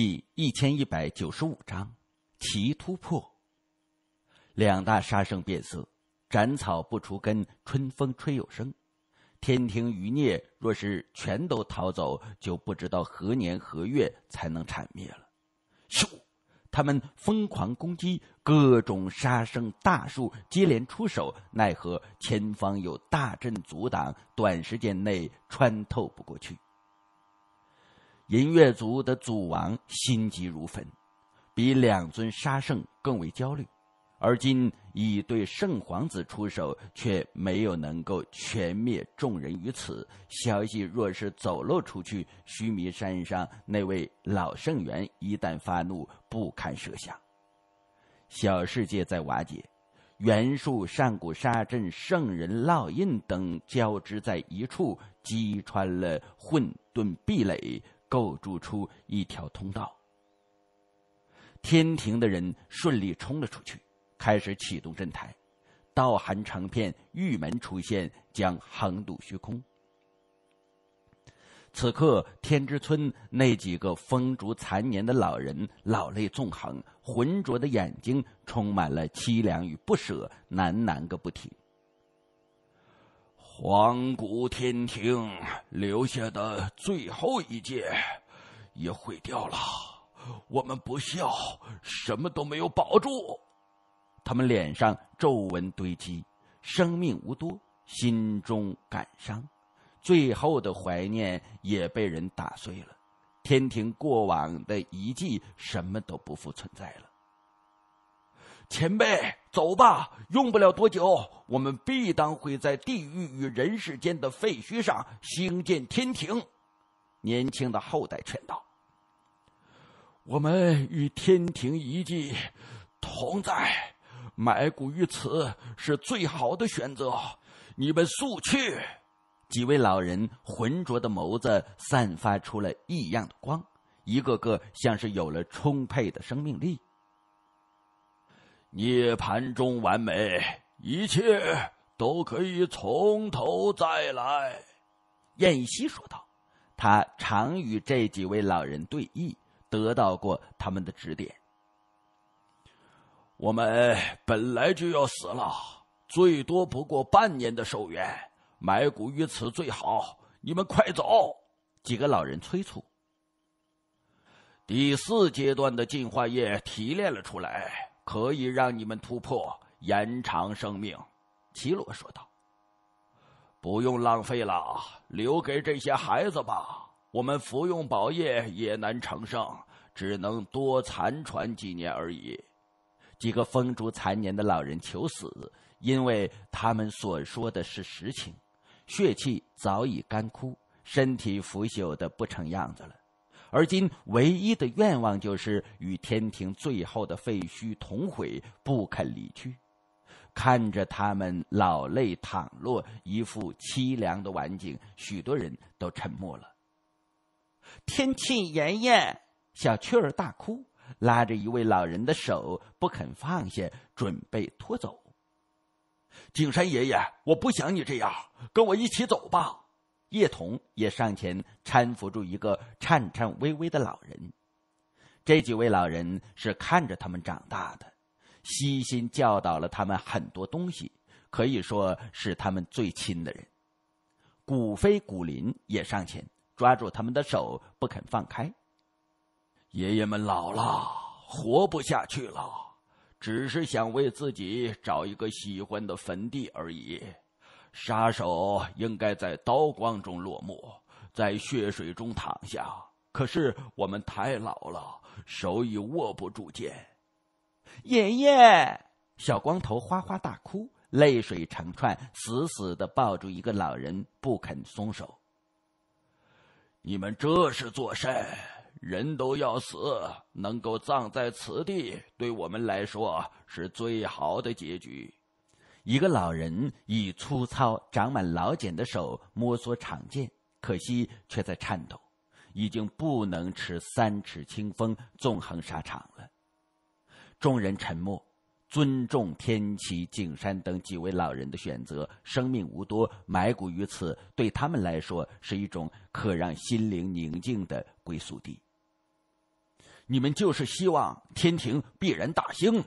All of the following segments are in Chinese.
第一千一百九十五章，其突破。两大杀生变色，斩草不除根，春风吹又生。天庭余孽若是全都逃走，就不知道何年何月才能铲灭了。咻！他们疯狂攻击，各种杀生大树接连出手，奈何前方有大阵阻挡，短时间内穿透不过去。银月族的祖王心急如焚，比两尊杀圣更为焦虑。而今已对圣皇子出手，却没有能够全灭众人于此。消息若是走漏出去，须弥山上那位老圣元一旦发怒，不堪设想。小世界在瓦解，元术、上古杀阵、圣人烙印等交织在一处，击穿了混沌壁垒。构筑出一条通道，天庭的人顺利冲了出去，开始启动阵台，道寒成片，玉门出现，将横渡虚空。此刻，天之村那几个风烛残年的老人，老泪纵横，浑浊的眼睛充满了凄凉与不舍，喃喃个不停。黄古天庭留下的最后一件也毁掉了，我们不孝，什么都没有保住。他们脸上皱纹堆积，生命无多，心中感伤，最后的怀念也被人打碎了。天庭过往的遗迹，什么都不复存在了。前辈，走吧！用不了多久，我们必当会在地狱与人世间的废墟上兴建天庭。年轻的后代劝道：“我们与天庭遗迹同在，埋骨于此是最好的选择。你们速去。”几位老人浑浊的眸子散发出了异样的光，一个个像是有了充沛的生命力。涅盘中完美，一切都可以从头再来。”燕西说道。他常与这几位老人对弈，得到过他们的指点。我们本来就要死了，最多不过半年的寿元，埋骨于此最好。你们快走！”几个老人催促。第四阶段的进化液提炼了出来。可以让你们突破，延长生命。”奇洛说道，“不用浪费了，留给这些孩子吧。我们服用宝液也难长圣，只能多残喘几年而已。”几个风烛残年的老人求死，因为他们所说的是实情。血气早已干枯，身体腐朽的不成样子了。而今唯一的愿望就是与天庭最后的废墟同毁，不肯离去。看着他们老泪淌落，一副凄凉的晚景，许多人都沉默了。天庆爷爷，小雀儿大哭，拉着一位老人的手不肯放下，准备拖走。景山爷爷，我不想你这样，跟我一起走吧。叶童也上前搀扶住一个颤颤巍巍的老人。这几位老人是看着他们长大的，悉心教导了他们很多东西，可以说是他们最亲的人。古飞、古林也上前抓住他们的手不肯放开。爷爷们老了，活不下去了，只是想为自己找一个喜欢的坟地而已。杀手应该在刀光中落幕，在血水中躺下。可是我们太老了，手已握不住剑。爷爷，小光头哗哗大哭，泪水成串，死死的抱住一个老人，不肯松手。你们这是做甚？人都要死，能够葬在此地，对我们来说是最好的结局。一个老人以粗糙、长满老茧的手摸索长剑，可惜却在颤抖，已经不能持三尺清风纵横沙场了。众人沉默，尊重天齐、景山等几位老人的选择。生命无多，埋骨于此，对他们来说是一种可让心灵宁静的归宿地。你们就是希望天庭必然大兴，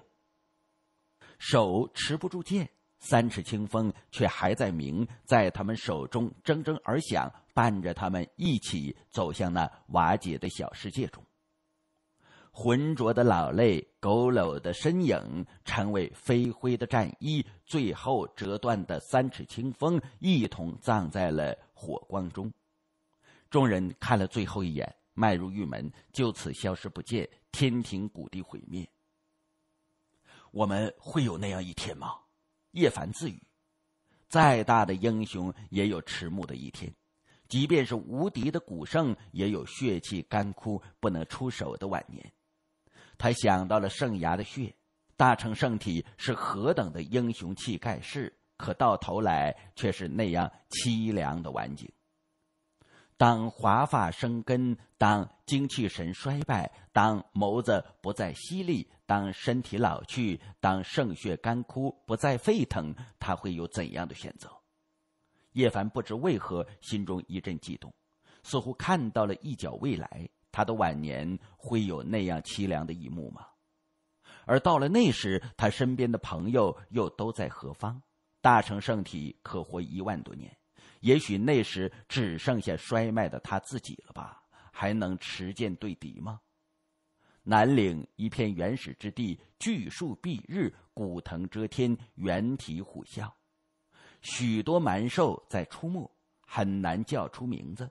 手持不住剑。三尺清风却还在鸣，在他们手中铮铮而响，伴着他们一起走向那瓦解的小世界中。浑浊的老泪，佝偻的身影，成为飞灰的战衣，最后折断的三尺清风，一同葬在了火光中。众人看了最后一眼，迈入玉门，就此消失不见。天庭谷地毁灭，我们会有那样一天吗？叶凡自语：“再大的英雄也有迟暮的一天，即便是无敌的古圣，也有血气干枯不能出手的晚年。”他想到了圣牙的血，大成圣体是何等的英雄气概，世，可到头来却是那样凄凉的晚景。当华发生根，当精气神衰败，当眸子不再犀利，当身体老去，当圣血干枯不再沸腾，他会有怎样的选择？叶凡不知为何心中一阵激动，似乎看到了一角未来。他的晚年会有那样凄凉的一幕吗？而到了那时，他身边的朋友又都在何方？大成圣体可活一万多年。也许那时只剩下衰迈的他自己了吧？还能持剑对敌吗？南岭一片原始之地，巨树蔽日，古藤遮天，猿啼虎啸，许多蛮兽在出没，很难叫出名字。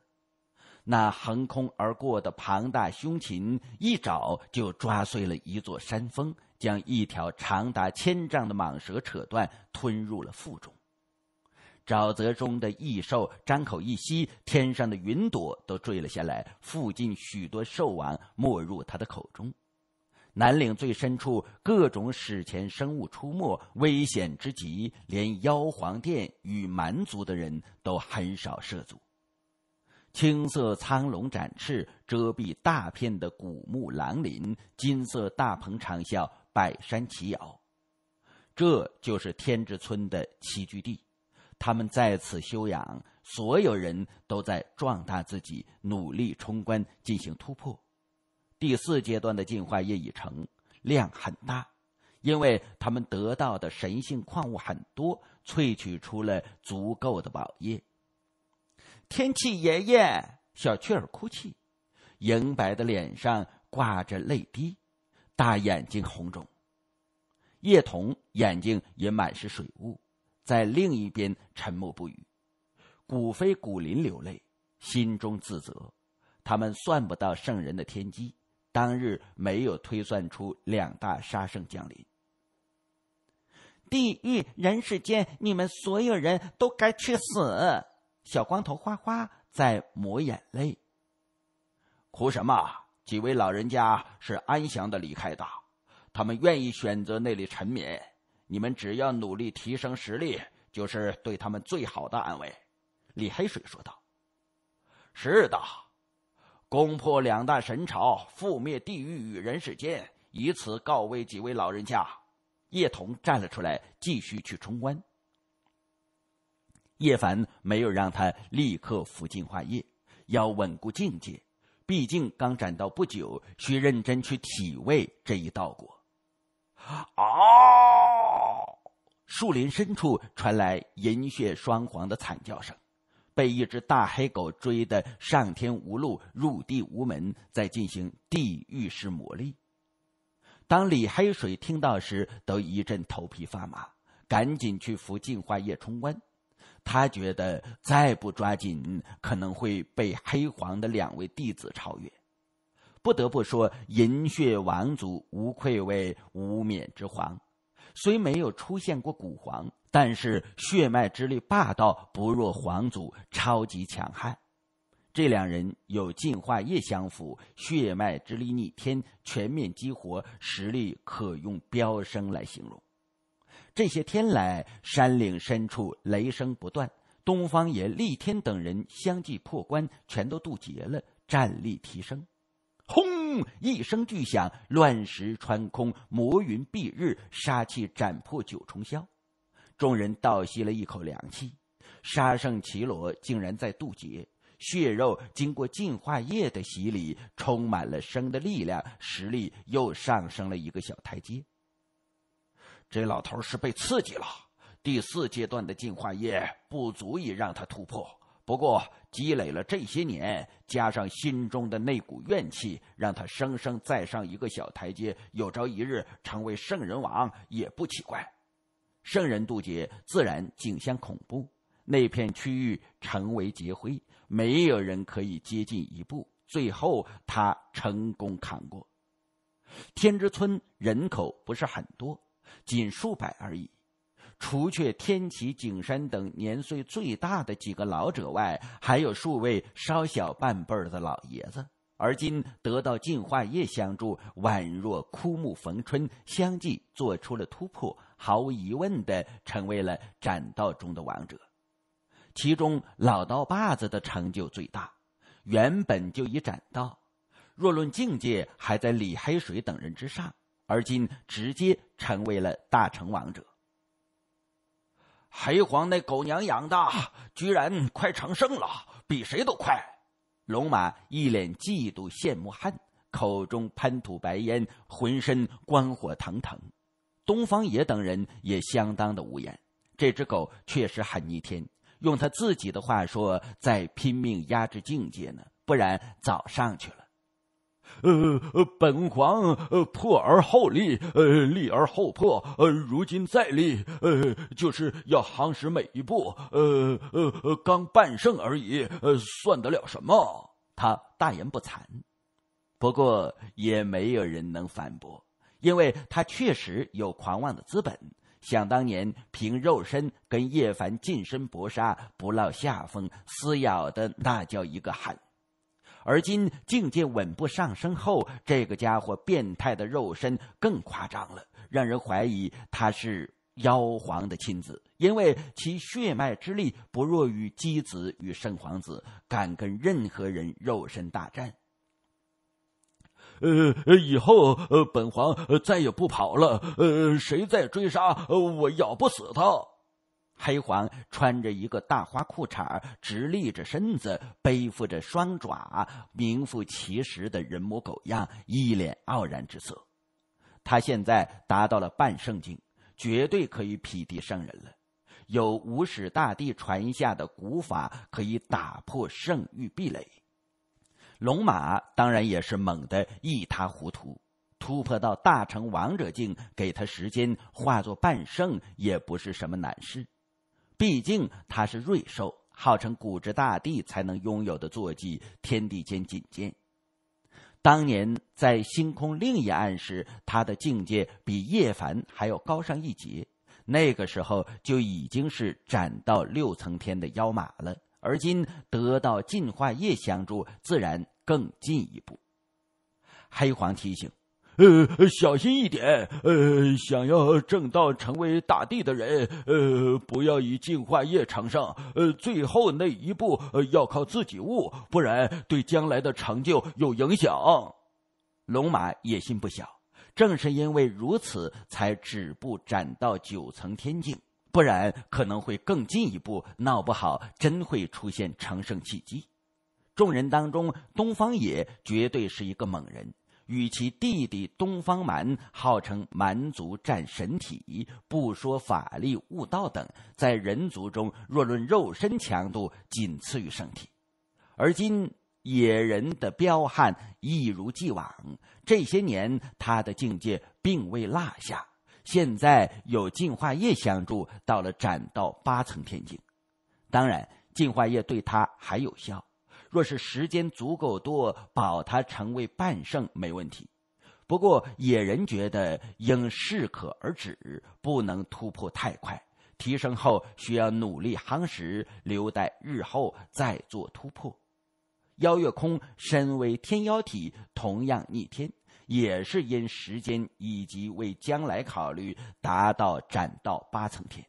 那横空而过的庞大凶禽，一爪就抓碎了一座山峰，将一条长达千丈的蟒蛇扯断，吞入了腹中。沼泽中的异兽张口一吸，天上的云朵都坠了下来。附近许多兽王没入他的口中。南岭最深处，各种史前生物出没，危险之极，连妖皇殿与蛮族的人都很少涉足。青色苍龙展翅，遮蔽大片的古木狼林；金色大鹏长啸，百山齐摇。这就是天之村的栖居地。他们在此修养，所有人都在壮大自己，努力冲关，进行突破。第四阶段的进化液已成，量很大，因为他们得到的神性矿物很多，萃取出了足够的宝液。天气爷爷，小雀儿哭泣，银白的脸上挂着泪滴，大眼睛红肿。叶童眼睛也满是水雾。在另一边沉默不语，古飞、古林流泪，心中自责。他们算不到圣人的天机，当日没有推算出两大杀圣降临。地狱人世间，你们所有人都该去死！小光头花花在抹眼泪，哭什么？几位老人家是安详的离开的，他们愿意选择那里沉眠。你们只要努力提升实力，就是对他们最好的安慰。”李黑水说道。“是的，攻破两大神朝，覆灭地狱与人世间，以此告慰几位老人家。”叶童站了出来，继续去冲关。叶凡没有让他立刻服净化液，要稳固境界，毕竟刚斩到不久，需认真去体味这一道果。啊！树林深处传来银血双簧的惨叫声，被一只大黑狗追得上天无路、入地无门，在进行地狱式磨砺。当李黑水听到时，都一阵头皮发麻，赶紧去扶净化液冲关。他觉得再不抓紧，可能会被黑黄的两位弟子超越。不得不说，银血王族无愧为无冕之皇。虽没有出现过古皇，但是血脉之力霸道不弱皇族，超级强悍。这两人有进化液相辅，血脉之力逆天，全面激活，实力可用飙升来形容。这些天来，山岭深处雷声不断，东方爷、厉天等人相继破关，全都渡劫了，战力提升。一声巨响，乱石穿空，魔云蔽日，杀气斩破九重霄。众人倒吸了一口凉气，杀圣绮罗竟然在渡劫，血肉经过净化液的洗礼，充满了生的力量，实力又上升了一个小台阶。这老头是被刺激了，第四阶段的净化液不足以让他突破。不过，积累了这些年，加上心中的那股怨气，让他生生再上一个小台阶，有朝一日成为圣人王也不奇怪。圣人渡劫，自然景象恐怖，那片区域成为劫灰，没有人可以接近一步。最后，他成功扛过。天之村人口不是很多，仅数百而已。除却天齐、景山等年岁最大的几个老者外，还有数位稍小半辈儿的老爷子。而今得到净化液相助，宛若枯木逢春，相继做出了突破，毫无疑问的成为了斩道中的王者。其中老刀把子的成就最大，原本就已斩道，若论境界，还在李黑水等人之上，而今直接成为了大成王者。黑黄那狗娘养的，居然快成圣了，比谁都快！龙马一脸嫉妒、羡慕、恨，口中喷吐白烟，浑身光火腾腾。东方野等人也相当的无言。这只狗确实很逆天，用他自己的话说，在拼命压制境界呢，不然早上去了。呃，本皇呃破而后立，呃立而后破，呃如今再立，呃就是要夯实每一步，呃呃刚半圣而已，呃算得了什么？他大言不惭，不过也没有人能反驳，因为他确实有狂妄的资本。想当年，凭肉身跟叶凡近身搏杀，不落下风，撕咬的那叫一个狠。而今境界稳步上升后，这个家伙变态的肉身更夸张了，让人怀疑他是妖皇的亲子，因为其血脉之力不弱于姬子与圣皇子，敢跟任何人肉身大战。呃，以后呃，本皇再也不跑了。呃，谁再追杀，呃、我咬不死他。黑黄穿着一个大花裤衩，直立着身子，背负着双爪，名副其实的人模狗样，一脸傲然之色。他现在达到了半圣境，绝对可以匹敌圣人了。有五始大帝传下的古法，可以打破圣域壁垒。龙马当然也是猛得一塌糊涂，突破到大成王者境，给他时间化作半圣，也不是什么难事。毕竟它是瑞兽，号称古之大帝才能拥有的坐骑，天地间仅见。当年在星空另一岸时，他的境界比叶凡还要高上一截，那个时候就已经是斩到六层天的妖马了。而今得到进化液相助，自然更进一步。黑皇提醒。呃，小心一点。呃，想要正道成为大帝的人，呃，不要以净化业成圣。呃，最后那一步，呃，要靠自己悟，不然对将来的成就有影响。龙马野心不小，正是因为如此，才止步斩到九层天境，不然可能会更进一步，闹不好真会出现成圣契机。众人当中，东方野绝对是一个猛人。与其弟弟东方蛮号称蛮族战神体，不说法力悟道等，在人族中若论肉身强度，仅次于圣体。而今野人的彪悍一如既往，这些年他的境界并未落下。现在有净化液相助，到了斩道八层天境，当然净化液对他还有效。若是时间足够多，保他成为半圣没问题。不过野人觉得应适可而止，不能突破太快。提升后需要努力夯实，留待日后再做突破。邀月空身为天妖体，同样逆天，也是因时间以及为将来考虑，达到斩道八重天。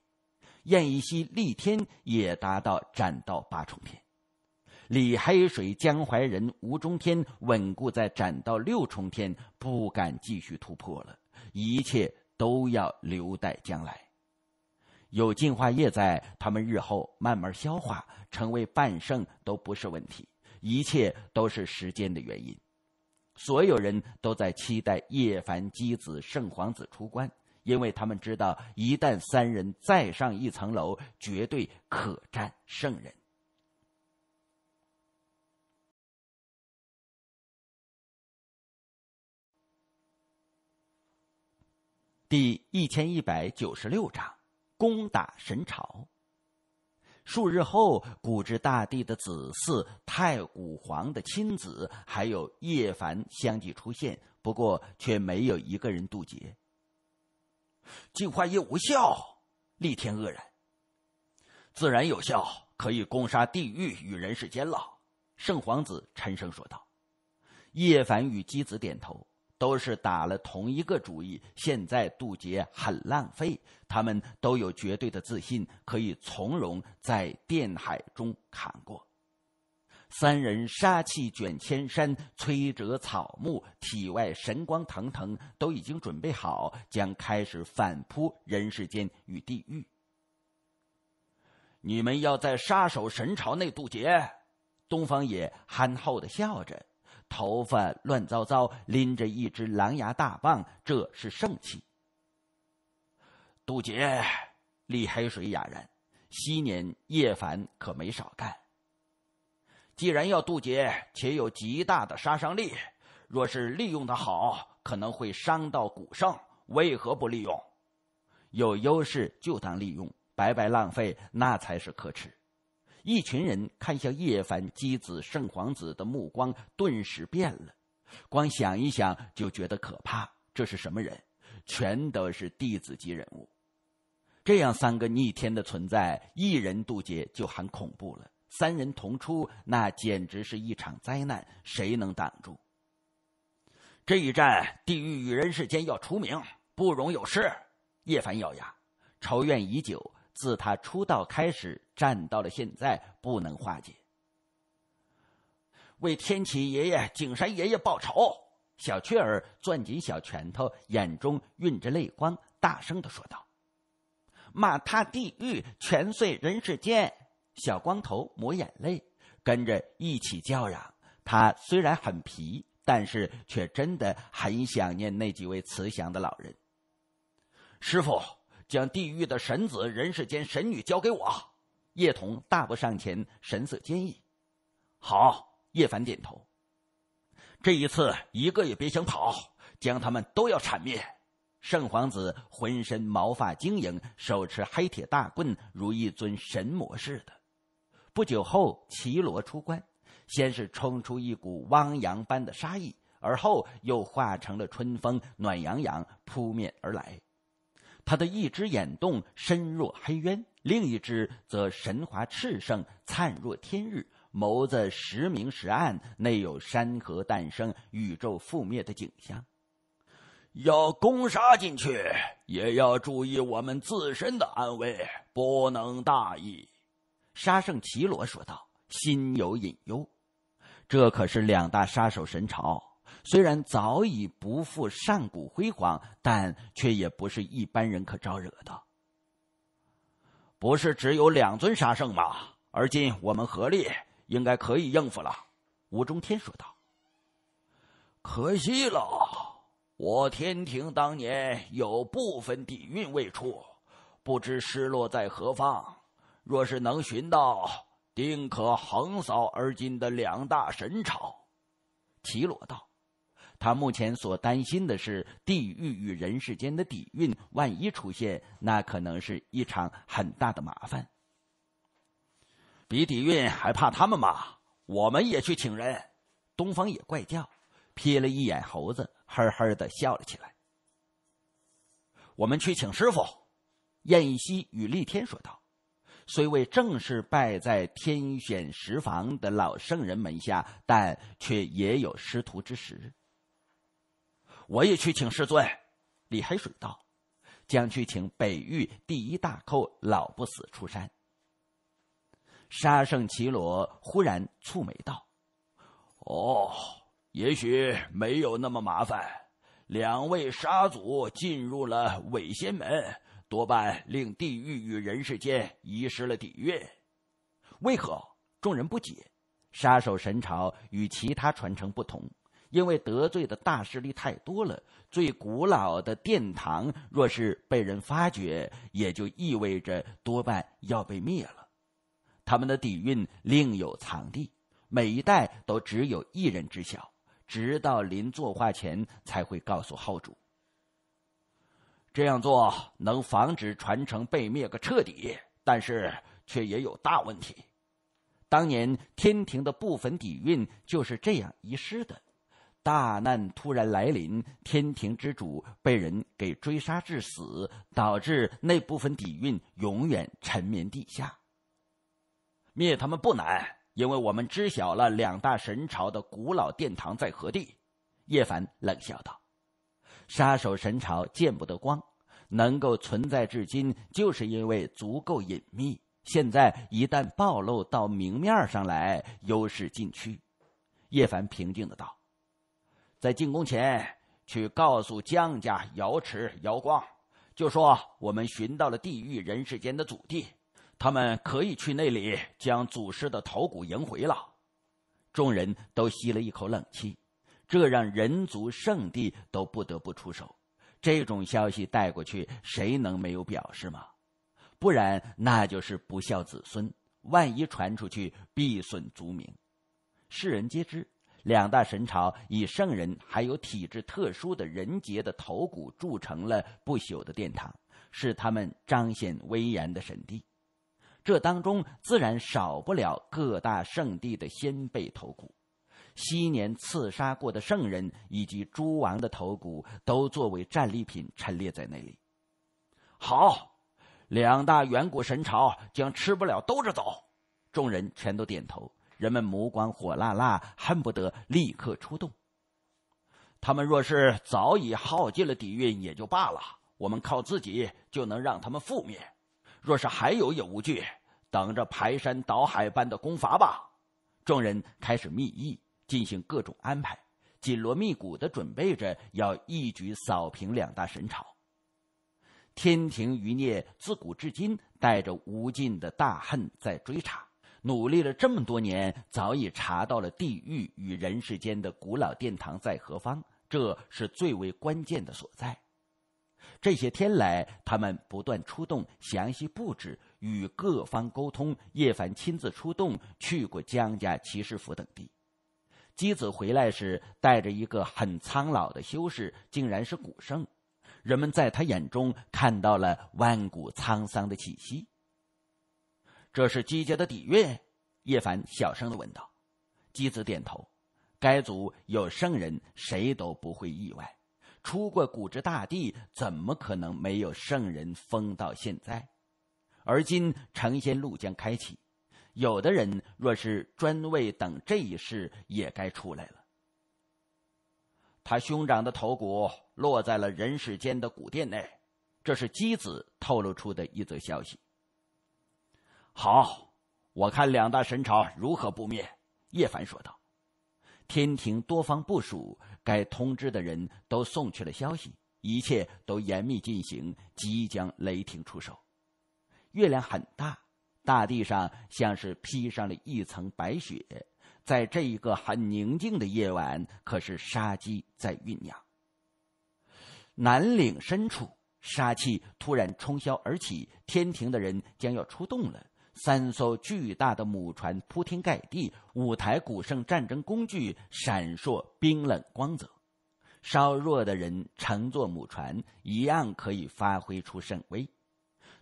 燕以西、逆天也达到斩道八重天。李黑水、江淮人、吴中天稳固在斩道六重天，不敢继续突破了。一切都要留待将来。有进化液在，他们日后慢慢消化，成为半圣都不是问题。一切都是时间的原因。所有人都在期待叶凡、姬子、圣皇子出关，因为他们知道，一旦三人再上一层楼，绝对可战圣人。第一千一百九十六章攻打神朝。数日后，古之大帝的子嗣、太古皇的亲子，还有叶凡相继出现，不过却没有一个人渡劫。计划业无效。立天愕然。自然有效，可以攻杀地狱与人世间了。圣皇子沉声说道。叶凡与姬子点头。都是打了同一个主意，现在渡劫很浪费。他们都有绝对的自信，可以从容在电海中砍过。三人杀气卷千山，摧折草木，体外神光腾腾，都已经准备好，将开始反扑人世间与地狱。你们要在杀手神朝内渡劫，东方野憨厚的笑着。头发乱糟糟，拎着一只狼牙大棒，这是圣器。渡劫，李黑水哑然。昔年叶凡可没少干。既然要渡劫，且有极大的杀伤力，若是利用的好，可能会伤到古圣。为何不利用？有优势就当利用，白白浪费那才是可耻。一群人看向叶凡、姬子、圣皇子的目光顿时变了，光想一想就觉得可怕。这是什么人？全都是弟子级人物。这样三个逆天的存在，一人渡劫就很恐怖了；三人同出，那简直是一场灾难。谁能挡住？这一战，地狱与人世间要除名，不容有失。叶凡咬牙，仇怨已久。自他出道开始，战到了现在，不能化解，为天启爷爷、景山爷爷报仇！小雀儿攥紧小拳头，眼中蕴着泪光，大声的说道：“骂他地狱，全碎人世间！”小光头抹眼泪，跟着一起叫嚷。他虽然很皮，但是却真的很想念那几位慈祥的老人。师傅。将地狱的神子、人世间神女交给我！叶童大步上前，神色坚毅。好，叶凡点头。这一次，一个也别想跑，将他们都要铲灭。圣皇子浑身毛发晶莹，手持黑铁大棍，如一尊神魔似的。不久后，绮罗出关，先是冲出一股汪洋般的杀意，而后又化成了春风，暖洋洋扑面而来。他的一只眼洞深若黑渊，另一只则神华炽盛，灿若天日。眸子时明时暗，内有山河诞生、宇宙覆灭的景象。要攻杀进去，也要注意我们自身的安危，不能大意。”杀圣奇罗说道，心有隐忧。这可是两大杀手神朝。虽然早已不复上古辉煌，但却也不是一般人可招惹的。不是只有两尊杀圣吗？而今我们合力，应该可以应付了。”吴中天说道。“可惜了，我天庭当年有部分底蕴未出，不知失落在何方。若是能寻到，定可横扫而今的两大神朝。”齐罗道。他目前所担心的是地狱与人世间的底蕴，万一出现，那可能是一场很大的麻烦。比底蕴还怕他们吗？我们也去请人。东方也怪叫，瞥了一眼猴子，呵呵的笑了起来。我们去请师傅。燕西与立天说道：“虽未正式拜在天选石房的老圣人门下，但却也有师徒之实。”我也去请师尊，李海水道，将去请北域第一大寇老不死出山。杀圣奇罗忽然蹙眉道：“哦，也许没有那么麻烦。两位杀祖进入了伪仙门，多半令地狱与人世间遗失了底蕴。为何？”众人不解。杀手神朝与其他传承不同。因为得罪的大势力太多了，最古老的殿堂若是被人发掘，也就意味着多半要被灭了。他们的底蕴另有藏地，每一代都只有一人知晓，直到临作画前才会告诉后主。这样做能防止传承被灭个彻底，但是却也有大问题。当年天庭的部分底蕴就是这样遗失的。大难突然来临，天庭之主被人给追杀致死，导致那部分底蕴永远沉眠地下。灭他们不难，因为我们知晓了两大神朝的古老殿堂在何地。叶凡冷笑道：“杀手神朝见不得光，能够存在至今，就是因为足够隐秘。现在一旦暴露到明面上来，优势尽去。”叶凡平静的道。在进宫前，去告诉江家、瑶池、瑶光，就说我们寻到了地狱人世间的祖地，他们可以去那里将祖师的头骨迎回了。众人都吸了一口冷气，这让人族圣地都不得不出手。这种消息带过去，谁能没有表示吗？不然那就是不孝子孙，万一传出去，必损族名，世人皆知。两大神朝以圣人还有体质特殊的人杰的头骨铸成了不朽的殿堂，是他们彰显威严的神地。这当中自然少不了各大圣地的先辈头骨，昔年刺杀过的圣人以及诸王的头骨，都作为战利品陈列在那里。好，两大远古神朝将吃不了兜着走。众人全都点头。人们目光火辣辣，恨不得立刻出动。他们若是早已耗尽了底蕴，也就罢了。我们靠自己就能让他们覆灭，若是还有，也无惧，等着排山倒海般的攻伐吧。众人开始密议，进行各种安排，紧锣密鼓的准备着要一举扫平两大神朝。天庭余孽自古至今带着无尽的大恨在追查。努力了这么多年，早已查到了地狱与人世间的古老殿堂在何方，这是最为关键的所在。这些天来，他们不断出动，详细布置，与各方沟通。叶凡亲自出动，去过江家、齐氏府等地。姬子回来时，带着一个很苍老的修士，竟然是古圣。人们在他眼中看到了万古沧桑的气息。这是姬家的底蕴，叶凡小声的问道。姬子点头。该族有圣人，谁都不会意外。出过古之大帝，怎么可能没有圣人封到现在？而今成仙路将开启，有的人若是专为等这一世，也该出来了。他兄长的头骨落在了人世间的古殿内，这是姬子透露出的一则消息。好，我看两大神朝如何不灭？叶凡说道：“天庭多方部署，该通知的人都送去了消息，一切都严密进行，即将雷霆出手。”月亮很大，大地上像是披上了一层白雪。在这一个很宁静的夜晚，可是杀机在酝酿。南岭深处，杀气突然冲霄而起，天庭的人将要出动了。三艘巨大的母船铺天盖地，五台古圣战争工具闪烁冰冷光泽。稍弱的人乘坐母船，一样可以发挥出圣威。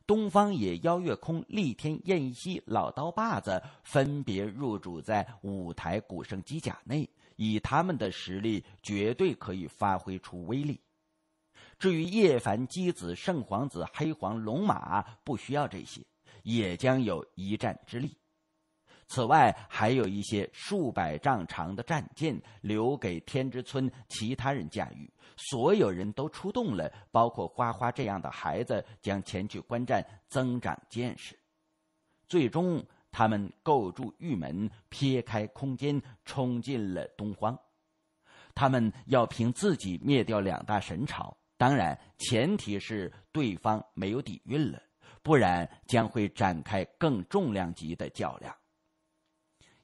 东方野、邀月空、力天、燕西、老刀把子分别入主在五台古圣机甲内，以他们的实力，绝对可以发挥出威力。至于叶凡、姬子、圣皇子、黑皇、龙马，不需要这些。也将有一战之力。此外，还有一些数百丈长的战舰留给天之村其他人驾驭。所有人都出动了，包括花花这样的孩子，将前去观战，增长见识。最终，他们构筑玉门，撇开空间，冲进了东荒。他们要凭自己灭掉两大神朝，当然，前提是对方没有底蕴了。不然将会展开更重量级的较量。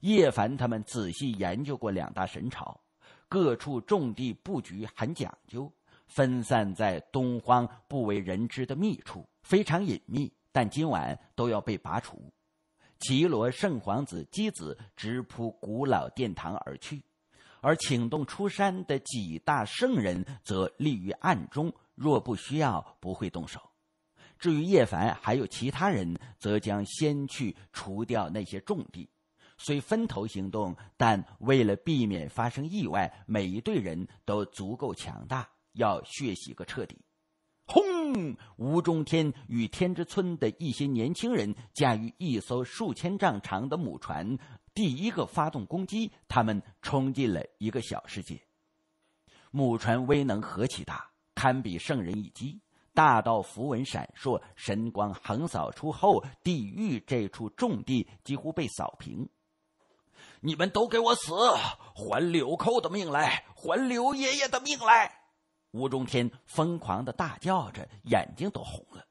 叶凡他们仔细研究过两大神朝各处重地布局，很讲究，分散在东荒不为人知的密处，非常隐秘。但今晚都要被拔除。绮罗圣皇子姬子直扑古老殿堂而去，而请动出山的几大圣人则立于暗中，若不需要不会动手。至于叶凡还有其他人，则将先去除掉那些重地。虽分头行动，但为了避免发生意外，每一队人都足够强大，要血洗个彻底。轰！吴中天与天之村的一些年轻人驾驭一艘数千丈长的母船，第一个发动攻击。他们冲进了一个小世界。母船威能何其大，堪比圣人一击。大道符文闪烁，神光横扫出后，地狱这处重地几乎被扫平。你们都给我死！还柳寇的命来！还刘爷爷的命来！吴中天疯狂的大叫着，眼睛都红了。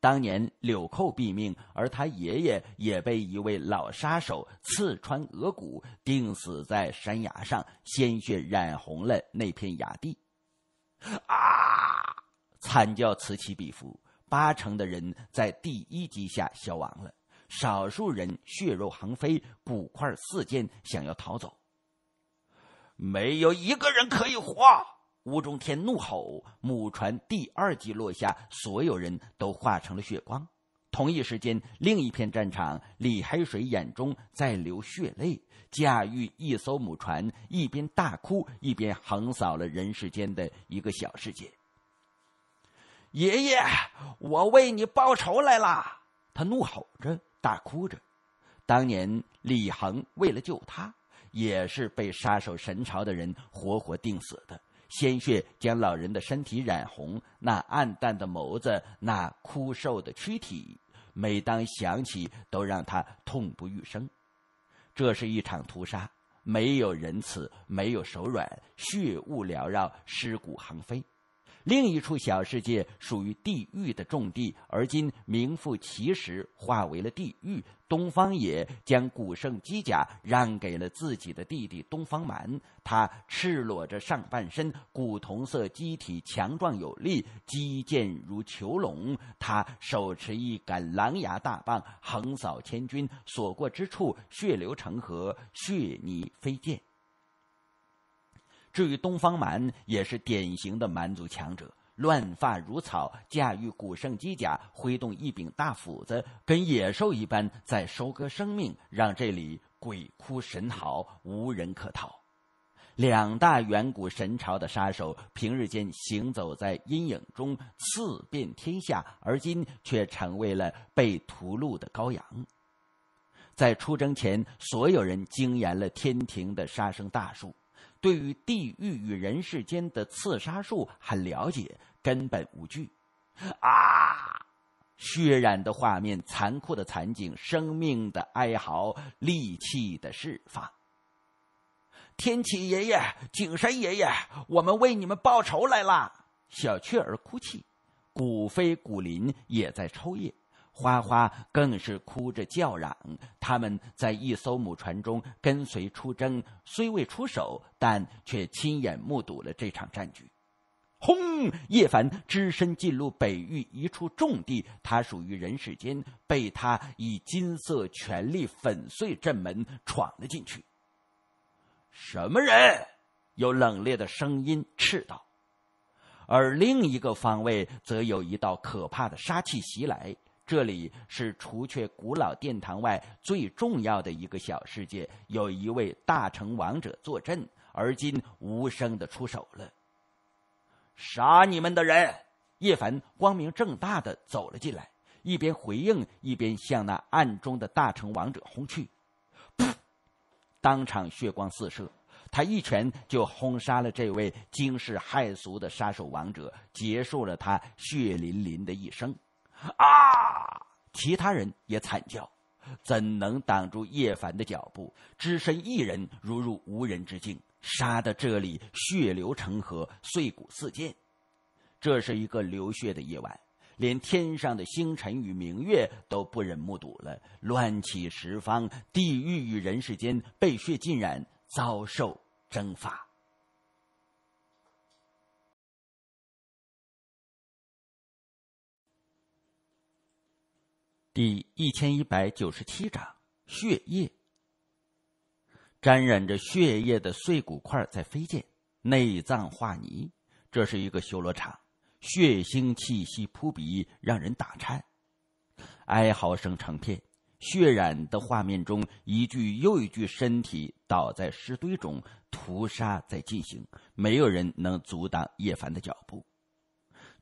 当年柳寇毙命，而他爷爷也被一位老杀手刺穿额骨，钉死在山崖上，鲜血染红了那片崖地。啊！惨叫此起彼伏，八成的人在第一击下消亡了，少数人血肉横飞，骨块四溅，想要逃走，没有一个人可以活。吴中天怒吼，母船第二击落下，所有人都化成了血光。同一时间，另一片战场，李海水眼中在流血泪，驾驭一艘母船，一边大哭，一边横扫了人世间的一个小世界。爷爷，我为你报仇来了！他怒吼着，大哭着。当年李恒为了救他，也是被杀手神朝的人活活钉死的，鲜血将老人的身体染红。那暗淡的眸子，那枯瘦的躯体，每当想起，都让他痛不欲生。这是一场屠杀，没有仁慈，没有手软，血雾缭绕，尸骨横飞。另一处小世界属于地狱的重地，而今名副其实化为了地狱。东方也将古圣机甲让给了自己的弟弟东方蛮。他赤裸着上半身，古铜色机体强壮有力，机剑如囚笼。他手持一杆狼牙大棒，横扫千军，所过之处血流成河，血泥飞溅。至于东方蛮，也是典型的蛮族强者，乱发如草，驾驭古圣机甲，挥动一柄大斧子，跟野兽一般在收割生命，让这里鬼哭神嚎，无人可逃。两大远古神朝的杀手，平日间行走在阴影中，刺遍天下，而今却成为了被屠戮的羔羊。在出征前，所有人惊研了天庭的杀生大术。对于地狱与人世间的刺杀术很了解，根本无惧。啊！血染的画面，残酷的惨景，生命的哀嚎，戾气的释放。天启爷爷，景山爷爷，我们为你们报仇来了！小雀儿哭泣，古飞、古林也在抽噎。花花更是哭着叫嚷。他们在一艘母船中跟随出征，虽未出手，但却亲眼目睹了这场战局。轰！叶凡只身进入北域一处重地，他属于人世间，被他以金色权力粉碎阵门，闯了进去。什么人？有冷冽的声音斥道。而另一个方位，则有一道可怕的杀气袭来。这里是除却古老殿堂外最重要的一个小世界，有一位大成王者坐镇，而今无声的出手了。杀你们的人！叶凡光明正大的走了进来，一边回应，一边向那暗中的大成王者轰去。噗！当场血光四射，他一拳就轰杀了这位惊世骇俗的杀手王者，结束了他血淋淋的一生。啊！其他人也惨叫，怎能挡住叶凡的脚步？只身一人，如入无人之境，杀得这里血流成河，碎骨四溅。这是一个流血的夜晚，连天上的星辰与明月都不忍目睹了。乱起十方，地狱与人世间被血浸染，遭受征伐。第一千一百九十七章血液。沾染着血液的碎骨块在飞溅，内脏化泥。这是一个修罗场，血腥气息扑鼻，让人打颤。哀嚎声成片，血染的画面中，一具又一具身体倒在尸堆中，屠杀在进行。没有人能阻挡叶凡的脚步。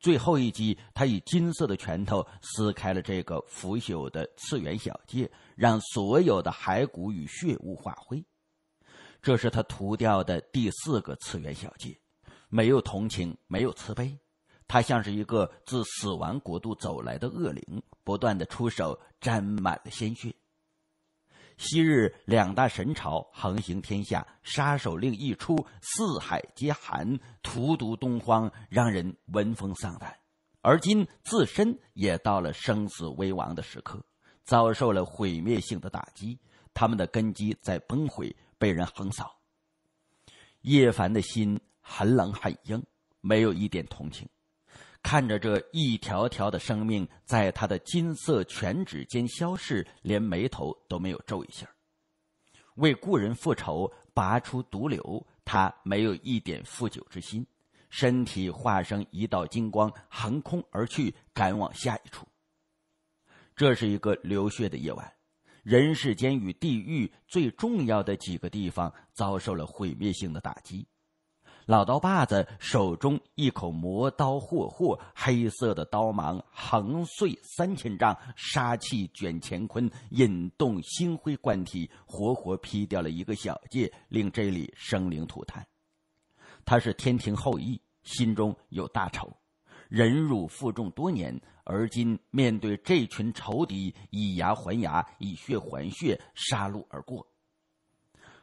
最后一击，他以金色的拳头撕开了这个腐朽的次元小界，让所有的骸骨与血雾化灰。这是他屠掉的第四个次元小界，没有同情，没有慈悲，他像是一个自死亡国度走来的恶灵，不断的出手，沾满了鲜血。昔日两大神朝横行天下，杀手令一出，四海皆寒，荼毒东荒，让人闻风丧胆。而今自身也到了生死危亡的时刻，遭受了毁灭性的打击，他们的根基在崩毁，被人横扫。叶凡的心很冷很硬，没有一点同情。看着这一条条的生命在他的金色犬指间消逝，连眉头都没有皱一下。为故人复仇，拔出毒瘤，他没有一点负疚之心。身体化身一道金光，横空而去，赶往下一处。这是一个流血的夜晚，人世间与地狱最重要的几个地方遭受了毁灭性的打击。老刀把子手中一口磨刀霍霍，黑色的刀芒横碎三千丈，杀气卷乾坤，引动星辉贯体，活活劈掉了一个小界，令这里生灵涂炭。他是天庭后裔，心中有大仇，忍辱负重多年，而今面对这群仇敌，以牙还牙，以血还血，杀戮而过。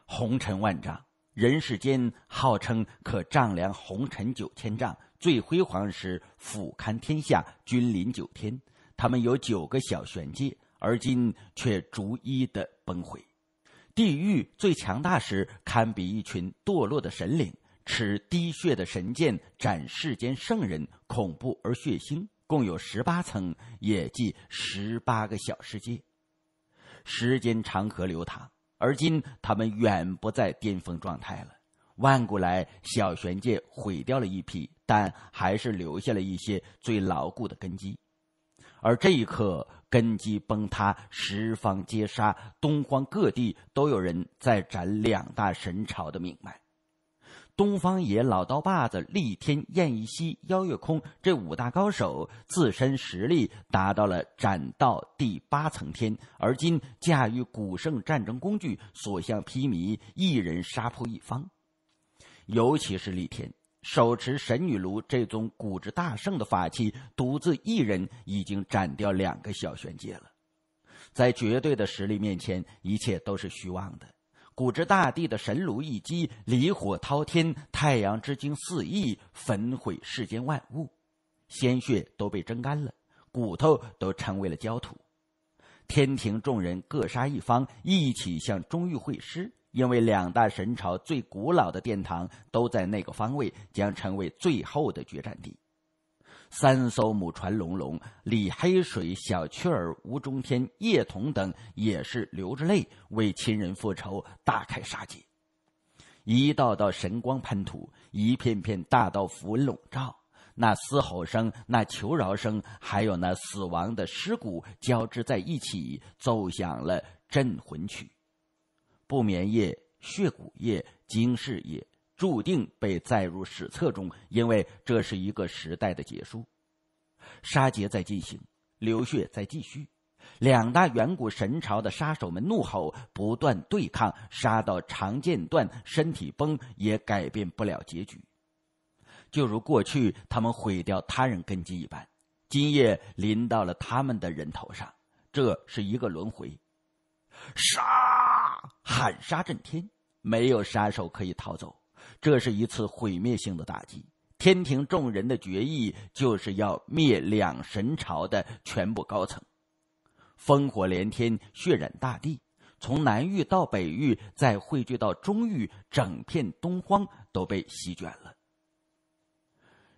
红尘万丈。人世间号称可丈量红尘九千丈，最辉煌时俯瞰天下，君临九天。他们有九个小玄界，而今却逐一的崩毁。地狱最强大时，堪比一群堕落的神灵，持滴血的神剑斩世间圣人，恐怖而血腥。共有十八层，也即十八个小世界。时间长河流淌。而今，他们远不在巅峰状态了。万古来，小玄界毁掉了一批，但还是留下了一些最牢固的根基。而这一刻，根基崩塌，十方皆杀，东荒各地都有人在斩两大神朝的命脉。东方野、老刀把子、力天、燕一夕、邀月空这五大高手，自身实力达到了斩道第八层天，而今驾驭古圣战争工具，所向披靡，一人杀破一方。尤其是力天，手持神女炉这种古之大圣的法器，独自一人已经斩掉两个小玄界了。在绝对的实力面前，一切都是虚妄的。古之大帝的神炉一击，离火滔天，太阳之精肆意焚毁世间万物，鲜血都被蒸干了，骨头都成为了焦土。天庭众人各杀一方，一起向中域会师，因为两大神朝最古老的殿堂都在那个方位，将成为最后的决战地。三艘母船隆隆，李黑水、小雀儿、吴中天、叶童等也是流着泪为亲人复仇，大开杀戒。一道道神光喷吐，一片片大道符文笼罩。那嘶吼声、那求饶声，还有那死亡的尸骨交织在一起，奏响了镇魂曲。不眠夜，血骨夜，惊世夜。注定被载入史册中，因为这是一个时代的结束。杀劫在进行，流血在继续。两大远古神朝的杀手们怒吼，不断对抗，杀到长剑断，身体崩，也改变不了结局。就如过去他们毁掉他人根基一般，今夜临到了他们的人头上。这是一个轮回。杀！喊杀震天，没有杀手可以逃走。这是一次毁灭性的打击。天庭众人的决议就是要灭两神朝的全部高层。烽火连天，血染大地。从南域到北域，再汇聚到中域，整片东荒都被席卷了。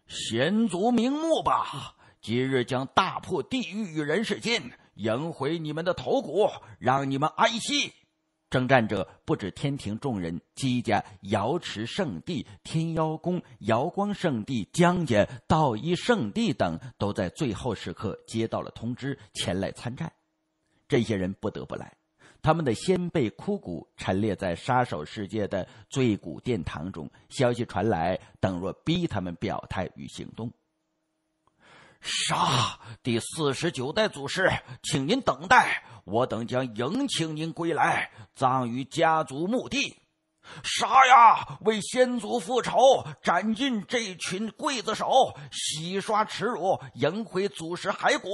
先祖瞑目吧，今日将大破地狱与人世间，赢回你们的头骨，让你们安息。征战者不止天庭众人，姬家、瑶池圣地、天妖宫、瑶光圣地、江家、道一圣地等，都在最后时刻接到了通知，前来参战。这些人不得不来，他们的先辈枯骨陈列在杀手世界的醉骨殿堂中。消息传来，等若逼他们表态与行动。杀！第四十九代祖师，请您等待，我等将迎请您归来，葬于家族墓地。杀呀！为先祖复仇，斩尽这群刽子手，洗刷耻辱，迎回祖师骸骨。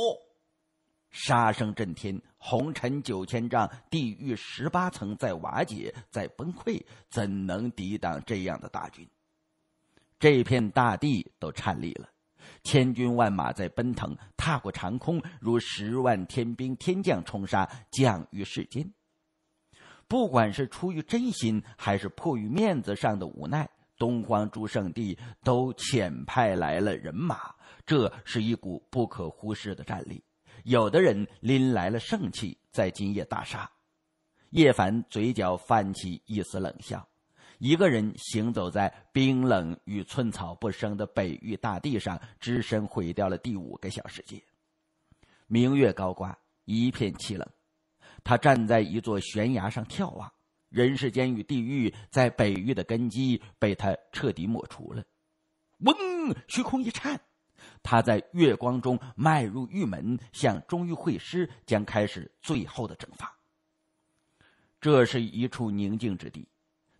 杀声震天，红尘九千丈，地狱十八层，在瓦解，在崩溃，怎能抵挡这样的大军？这片大地都颤栗了。千军万马在奔腾，踏过长空，如十万天兵天将冲杀，降于世间。不管是出于真心，还是迫于面子上的无奈，东荒诸圣地都遣派来了人马，这是一股不可忽视的战力。有的人拎来了圣器，在今夜大杀。叶凡嘴角泛起一丝冷笑。一个人行走在冰冷与寸草不生的北域大地上，只身毁掉了第五个小世界。明月高挂，一片凄冷。他站在一座悬崖上眺望，人世间与地狱在北域的根基被他彻底抹除了。嗡，虚空一颤，他在月光中迈入玉门，向中域会师，将开始最后的征伐。这是一处宁静之地。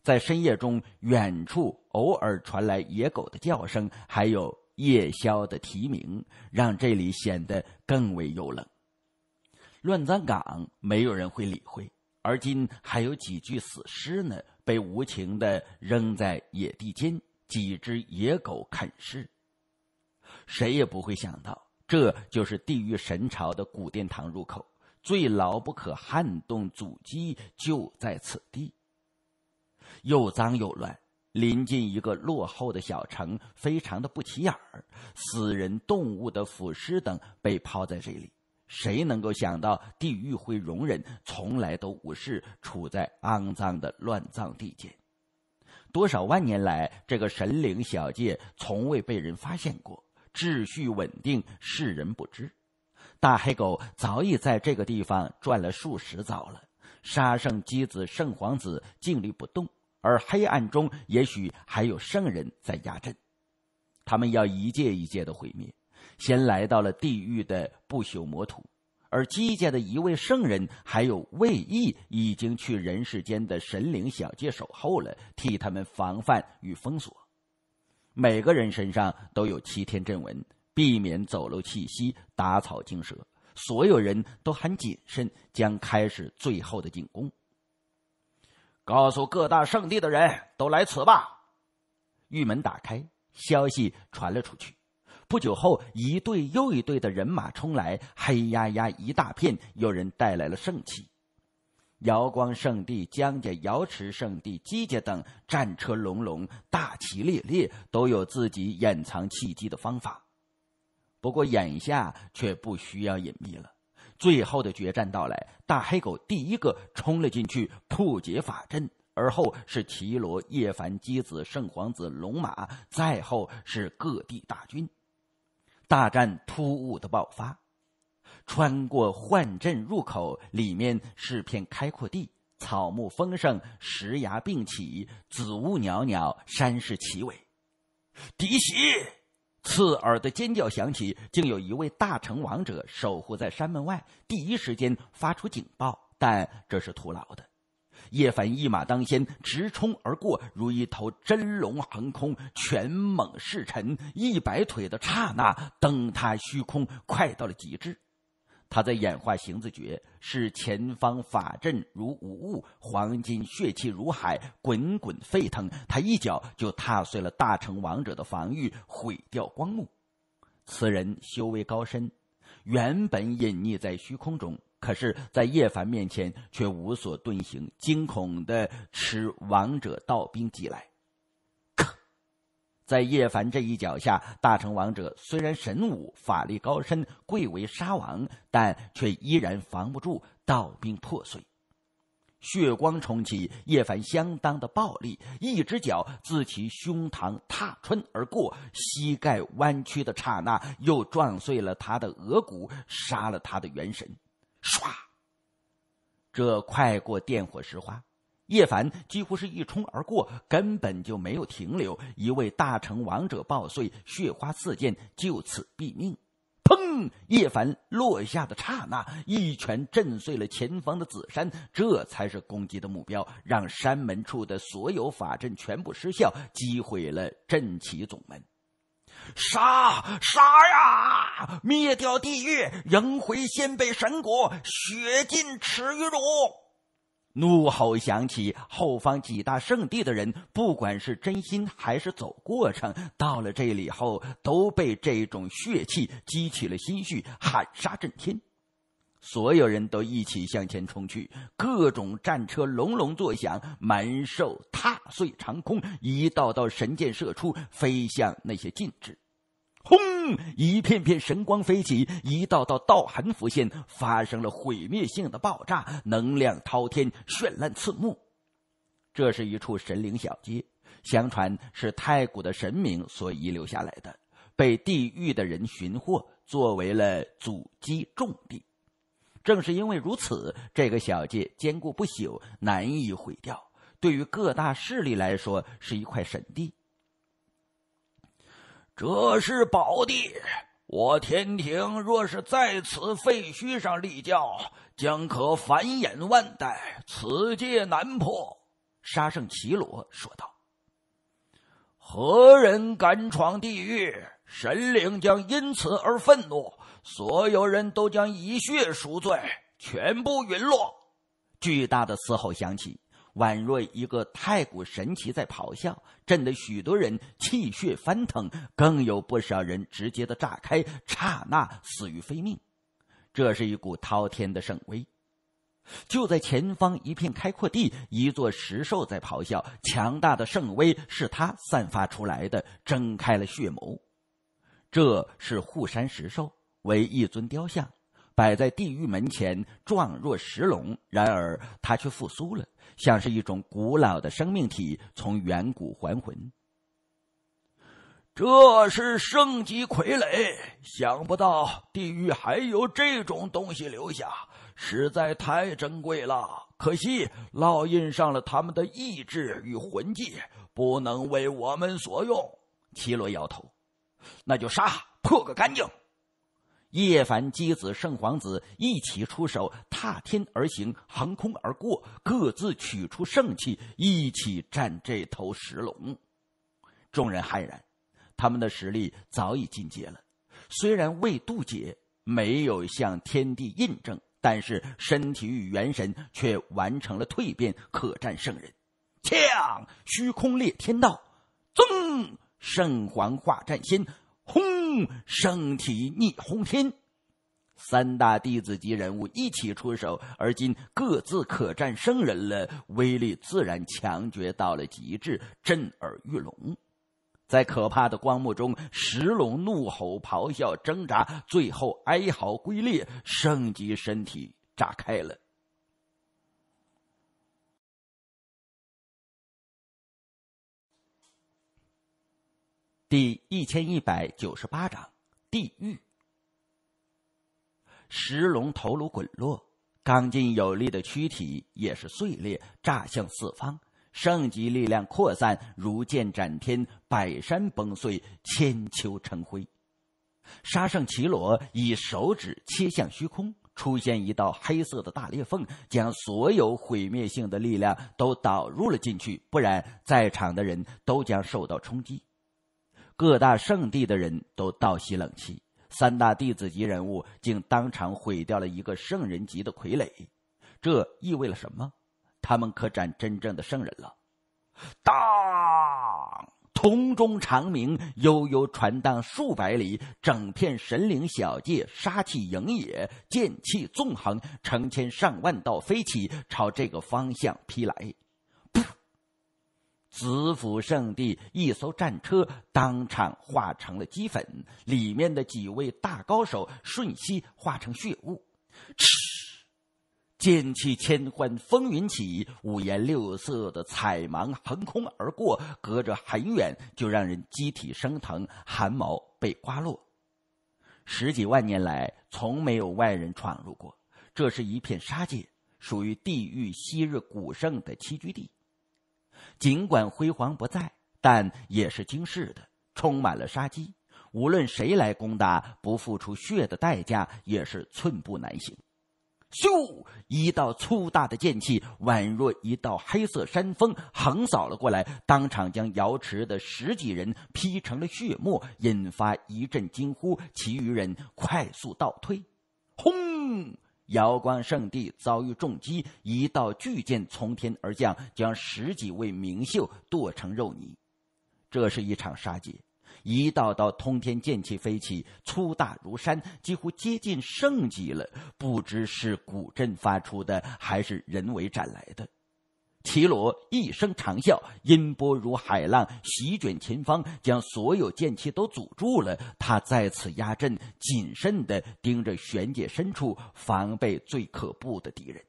在深夜中，远处偶尔传来野狗的叫声，还有夜宵的啼鸣，让这里显得更为幽冷。乱葬岗没有人会理会，而今还有几具死尸呢，被无情的扔在野地间，几只野狗啃食。谁也不会想到，这就是地狱神朝的古殿堂入口，最牢不可撼动祖基就在此地。又脏又乱，临近一个落后的小城，非常的不起眼儿。死人、动物的腐尸等被抛在这里，谁能够想到地狱会容忍从来都无视、处在肮脏的乱葬地界？多少万年来，这个神灵小界从未被人发现过，秩序稳定，世人不知。大黑狗早已在这个地方转了数十遭了。杀圣、姬子、圣皇子静立不动。而黑暗中，也许还有圣人在压阵，他们要一届一届的毁灭。先来到了地狱的不朽魔土，而姬家的一位圣人，还有魏毅，已经去人世间的神灵小界守候了，替他们防范与封锁。每个人身上都有七天阵纹，避免走漏气息，打草惊蛇。所有人都很谨慎，将开始最后的进攻。告诉各大圣地的人都来此吧！玉门打开，消息传了出去。不久后，一队又一队的人马冲来，黑压压一大片。有人带来了圣器，瑶光圣地江家、瑶池圣地姬家等，战车隆隆，大旗猎猎，都有自己掩藏契机的方法。不过眼下却不需要隐秘了。最后的决战到来，大黑狗第一个冲了进去，破解法阵，而后是绮罗、叶凡、姬子、圣皇子、龙马，再后是各地大军。大战突兀的爆发，穿过幻阵入口，里面是片开阔地，草木丰盛，石崖并起，紫雾袅袅，山势奇伟。敌袭！刺耳的尖叫响起，竟有一位大成王者守护在山门外，第一时间发出警报，但这是徒劳的。叶凡一马当先，直冲而过，如一头真龙横空，拳猛势沉，一摆腿的刹那，灯踏虚空，快到了极致。他在演化形字诀，是前方法阵如无物，黄金血气如海，滚滚沸腾。他一脚就踏碎了大成王者的防御，毁掉光幕。此人修为高深，原本隐匿在虚空中，可是，在叶凡面前却无所遁形，惊恐的持王者道兵击来。在叶凡这一脚下，大成王者虽然神武、法力高深、贵为沙王，但却依然防不住，道兵破碎，血光冲起。叶凡相当的暴力，一只脚自其胸膛踏穿而过，膝盖弯曲的刹那，又撞碎了他的额骨，杀了他的元神。唰，这快过电火石花。叶凡几乎是一冲而过，根本就没有停留。一位大成王者爆碎，血花四溅，就此毙命。砰！叶凡落下的刹那，一拳震碎了前方的紫山，这才是攻击的目标，让山门处的所有法阵全部失效，击毁了阵旗总门。杀杀呀！灭掉地狱，迎回先辈神国，血尽耻于辱。怒吼响起，后方几大圣地的人，不管是真心还是走过程，到了这里后，都被这种血气激起了心绪，喊杀震天，所有人都一起向前冲去，各种战车隆隆作响，蛮兽踏碎长空，一道道神箭射出，飞向那些禁制。轰！一片片神光飞起，一道道道痕浮现，发生了毁灭性的爆炸，能量滔天，绚烂刺目。这是一处神灵小街，相传是太古的神明所遗留下来的，被地狱的人寻获，作为了阻击重地。正是因为如此，这个小界坚固不朽，难以毁掉，对于各大势力来说，是一块神地。这是宝地，我天庭若是在此废墟上立教，将可繁衍万代，此界难破。杀圣齐罗说道：“何人敢闯地狱？神灵将因此而愤怒，所有人都将以血赎罪，全部陨落。”巨大的嘶吼响起。宛若一个太古神奇在咆哮，震得许多人气血翻腾，更有不少人直接的炸开，刹那死于非命。这是一股滔天的圣威。就在前方一片开阔地，一座石兽在咆哮，强大的圣威是它散发出来的，睁开了血眸。这是护山石兽，为一尊雕像。摆在地狱门前，状若石龙，然而它却复苏了，像是一种古老的生命体从远古还魂。这是圣级傀儡，想不到地狱还有这种东西留下，实在太珍贵了。可惜烙印上了他们的意志与魂技，不能为我们所用。奇罗摇头，那就杀，破个干净。叶凡、姬子、圣皇子一起出手，踏天而行，横空而过，各自取出圣器，一起战这头石龙。众人骇然，他们的实力早已进阶了，虽然未渡劫，没有向天地印证，但是身体与元神却完成了蜕变，可战圣人。锵！虚空裂，天道。增！圣皇化战仙。轰！圣体逆轰天，三大弟子级人物一起出手，而今各自可战圣人了，威力自然强绝到了极致，震耳欲聋。在可怕的光幕中，石龙怒吼咆哮，挣扎，最后哀嚎龟裂，圣级身体炸开了。第一千一百九十八章地狱。石龙头颅滚落，刚劲有力的躯体也是碎裂，炸向四方。圣级力量扩散，如剑斩天，百山崩碎，千秋成灰。沙圣奇罗以手指切向虚空，出现一道黑色的大裂缝，将所有毁灭性的力量都导入了进去。不然，在场的人都将受到冲击。各大圣地的人都倒吸冷气，三大弟子级人物竟当场毁掉了一个圣人级的傀儡，这意味了什么？他们可斩真正的圣人了！当铜钟长鸣，悠悠传荡数百里，整片神灵小界杀气盈野，剑气纵横，成千上万道飞起，朝这个方向劈来。紫府圣地，一艘战车当场化成了齑粉，里面的几位大高手瞬息化成血雾。嗤！剑气千幻，风云起，五颜六色的彩芒横空而过，隔着很远就让人机体生疼，汗毛被刮落。十几万年来，从没有外人闯入过，这是一片杀界，属于地狱昔日古圣的栖居地。尽管辉煌不在，但也是惊世的，充满了杀机。无论谁来攻打，不付出血的代价，也是寸步难行。咻！一道粗大的剑气，宛若一道黑色山峰，横扫了过来，当场将瑶池的十几人劈成了血沫，引发一阵惊呼。其余人快速倒退。轰！瑶光圣地遭遇重击，一道巨剑从天而降，将十几位名秀剁成肉泥。这是一场杀劫，一道道通天剑气飞起，粗大如山，几乎接近圣级了。不知是古阵发出的，还是人为斩来的。绮罗一声长啸，音波如海浪席卷前方，将所有剑气都阻住了。他再次压阵，谨慎的盯着玄界深处，防备最可怖的敌人。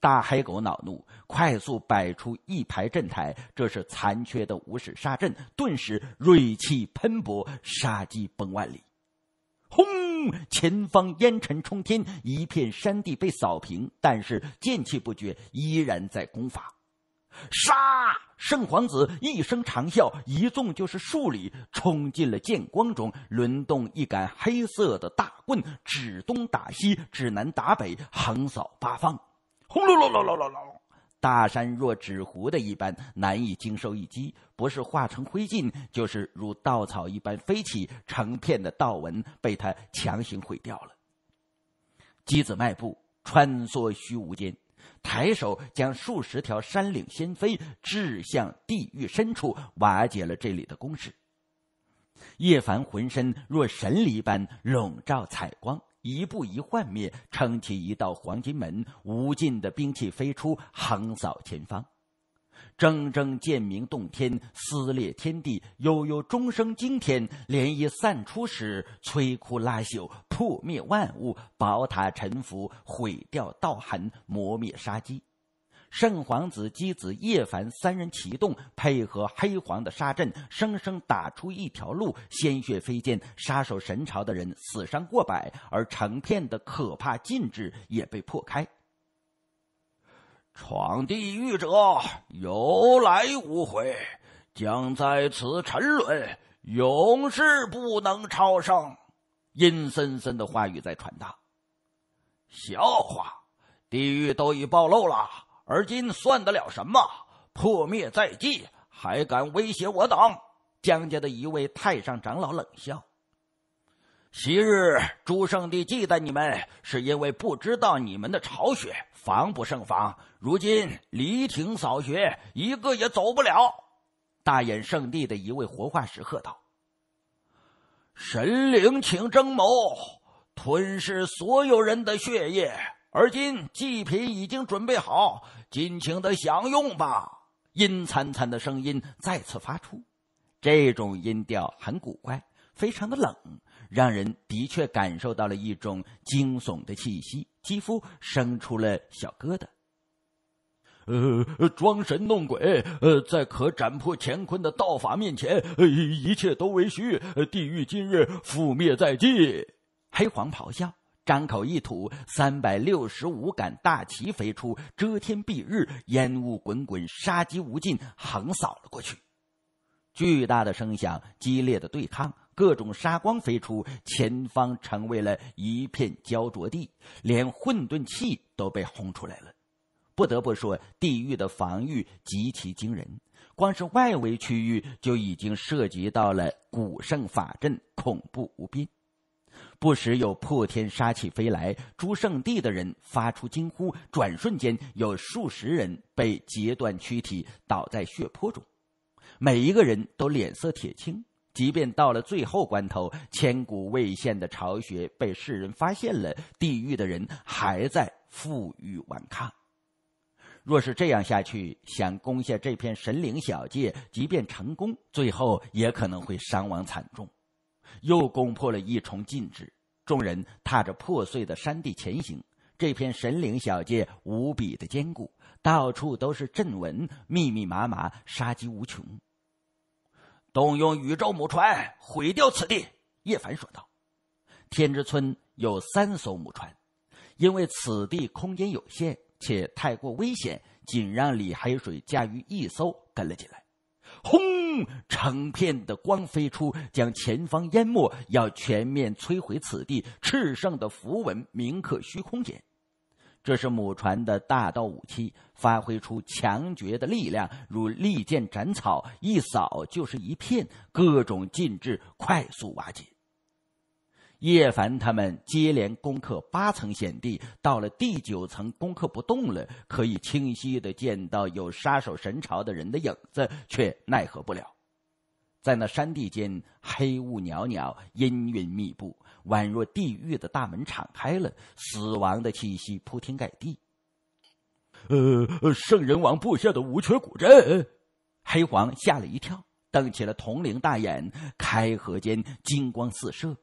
大黑狗恼怒，快速摆出一排阵台，这是残缺的无始杀阵，顿时锐气喷薄，杀机崩万里，轰！前方烟尘冲天，一片山地被扫平，但是剑气不绝，依然在攻伐。杀！圣皇子一声长啸，一纵就是数里，冲进了剑光中，轮动一杆黑色的大棍，指东打西，指南打北，横扫八方。轰隆隆隆隆隆隆！大山若纸糊的一般，难以经受一击。不是化成灰烬，就是如稻草一般飞起。成片的道纹被他强行毁掉了。姬子迈步穿梭虚无间，抬手将数十条山岭掀飞，掷向地狱深处，瓦解了这里的攻势。叶凡浑身若神离般笼罩彩光，一步一幻灭，撑起一道黄金门，无尽的兵器飞出，横扫前方。铮铮剑鸣动天，撕裂天地；悠悠钟声惊天，涟漪散出时摧枯拉朽，破灭万物。宝塔沉浮，毁掉道痕，磨灭杀机。圣皇子、姬子、叶凡三人齐动，配合黑皇的杀阵，生生打出一条路，鲜血飞溅，杀手神朝的人死伤过百，而成片的可怕禁制也被破开。闯地狱者有来无回，将在此沉沦，永世不能超生。阴森森的话语在传达。笑话，地狱都已暴露了，而今算得了什么？破灭在即，还敢威胁我等？江家的一位太上长老冷笑：“昔日朱圣帝忌惮你们，是因为不知道你们的巢穴。”防不胜防，如今离亭扫学，一个也走不了。大眼圣地的一位活化石喝道：“神灵，请睁眸，吞噬所有人的血液。而今祭品已经准备好，尽情的享用吧！”阴惨惨的声音再次发出，这种音调很古怪，非常的冷，让人的确感受到了一种惊悚的气息。肌肤生出了小疙瘩。呃，装神弄鬼。呃，在可斩破乾坤的道法面前，呃，一切都为虚。地狱今日覆灭在即。黑黄咆哮，张口一吐，三百六十五杆大旗飞出，遮天蔽日，烟雾滚滚，杀机无尽，横扫了过去。巨大的声响，激烈的对抗。各种杀光飞出，前方成为了一片焦灼地，连混沌气都被轰出来了。不得不说，地狱的防御极其惊人，光是外围区域就已经涉及到了古圣法阵，恐怖无边。不时有破天杀气飞来，诸圣地的人发出惊呼，转瞬间有数十人被截断躯体，倒在血泊中，每一个人都脸色铁青。即便到了最后关头，千古未现的巢穴被世人发现了，地狱的人还在负隅顽抗。若是这样下去，想攻下这片神灵小界，即便成功，最后也可能会伤亡惨重。又攻破了一重禁制，众人踏着破碎的山地前行。这片神灵小界无比的坚固，到处都是阵纹，密密麻麻，杀机无穷。动用宇宙母船毁掉此地，叶凡说道。天之村有三艘母船，因为此地空间有限且太过危险，仅让李海水驾驭一艘跟了进来。轰！成片的光飞出，将前方淹没，要全面摧毁此地。赤圣的符文铭刻虚空间。这是母船的大道武器，发挥出强绝的力量，如利剑斩草，一扫就是一片各种禁制，快速瓦解。叶凡他们接连攻克八层险地，到了第九层，攻克不动了，可以清晰的见到有杀手神朝的人的影子，却奈何不了。在那山地间，黑雾袅袅，阴云密布，宛若地狱的大门敞开了，死亡的气息铺天盖地。呃，圣人王布下的无缺古阵，黑皇吓了一跳，瞪起了铜铃大眼，开合间金光四射。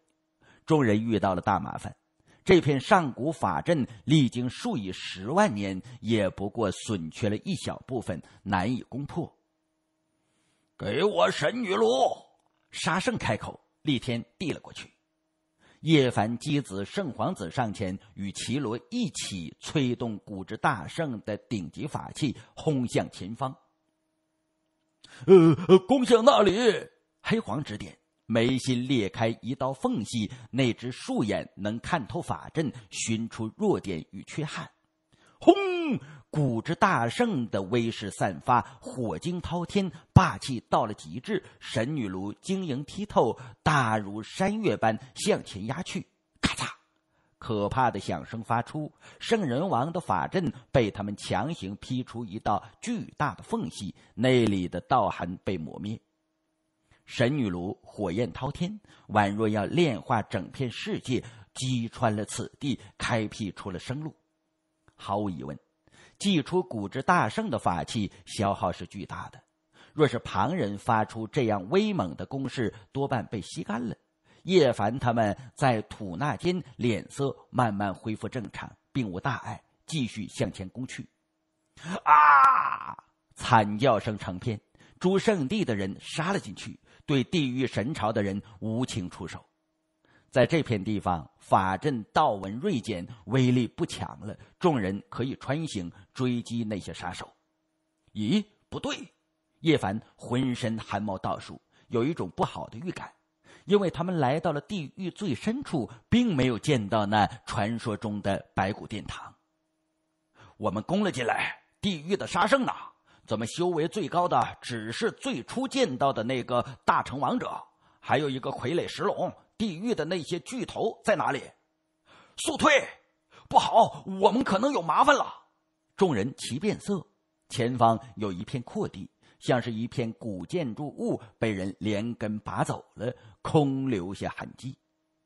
众人遇到了大麻烦，这片上古法阵历经数以十万年，也不过损缺了一小部分，难以攻破。给我神女炉！沙圣开口，立天递了过去。叶凡、姬子、圣皇子上前，与绮罗一起催动古之大圣的顶级法器，轰向前方。呃，攻向那里！黑皇指点，眉心裂开一道缝隙，那只树眼能看透法阵，寻出弱点与缺憾。轰！古之大圣的威势散发，火晶滔天，霸气到了极致。神女炉晶莹剔透，大如山岳般向前压去，咔嚓，可怕的响声发出。圣人王的法阵被他们强行劈出一道巨大的缝隙，那里的道痕被磨灭。神女炉火焰滔天，宛若要炼化整片世界，击穿了此地，开辟出了生路。毫无疑问。祭出古之大圣的法器，消耗是巨大的。若是旁人发出这样威猛的攻势，多半被吸干了。叶凡他们在吐纳间，脸色慢慢恢复正常，并无大碍，继续向前攻去。啊！惨叫声成片，诸圣地的人杀了进去，对地狱神朝的人无情出手。在这片地方，法阵道纹锐减，威力不强了。众人可以穿行追击那些杀手。咦，不对！叶凡浑身汗毛倒竖，有一种不好的预感，因为他们来到了地狱最深处，并没有见到那传说中的白骨殿堂。我们攻了进来，地狱的杀圣呢？怎么修为最高的只是最初见到的那个大成王者，还有一个傀儡石龙？地狱的那些巨头在哪里？速退！不好，我们可能有麻烦了。众人齐变色。前方有一片阔地，像是一片古建筑物被人连根拔走了，空留下痕迹。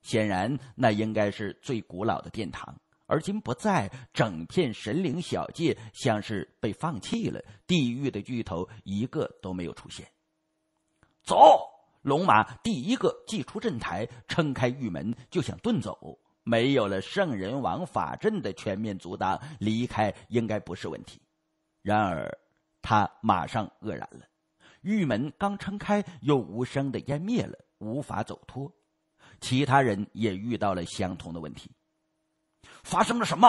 显然，那应该是最古老的殿堂，而今不在。整片神灵小界像是被放弃了。地狱的巨头一个都没有出现。走。龙马第一个祭出阵台，撑开玉门就想遁走。没有了圣人王法阵的全面阻挡，离开应该不是问题。然而，他马上愕然了，玉门刚撑开又无声的湮灭了，无法走脱。其他人也遇到了相同的问题。发生了什么？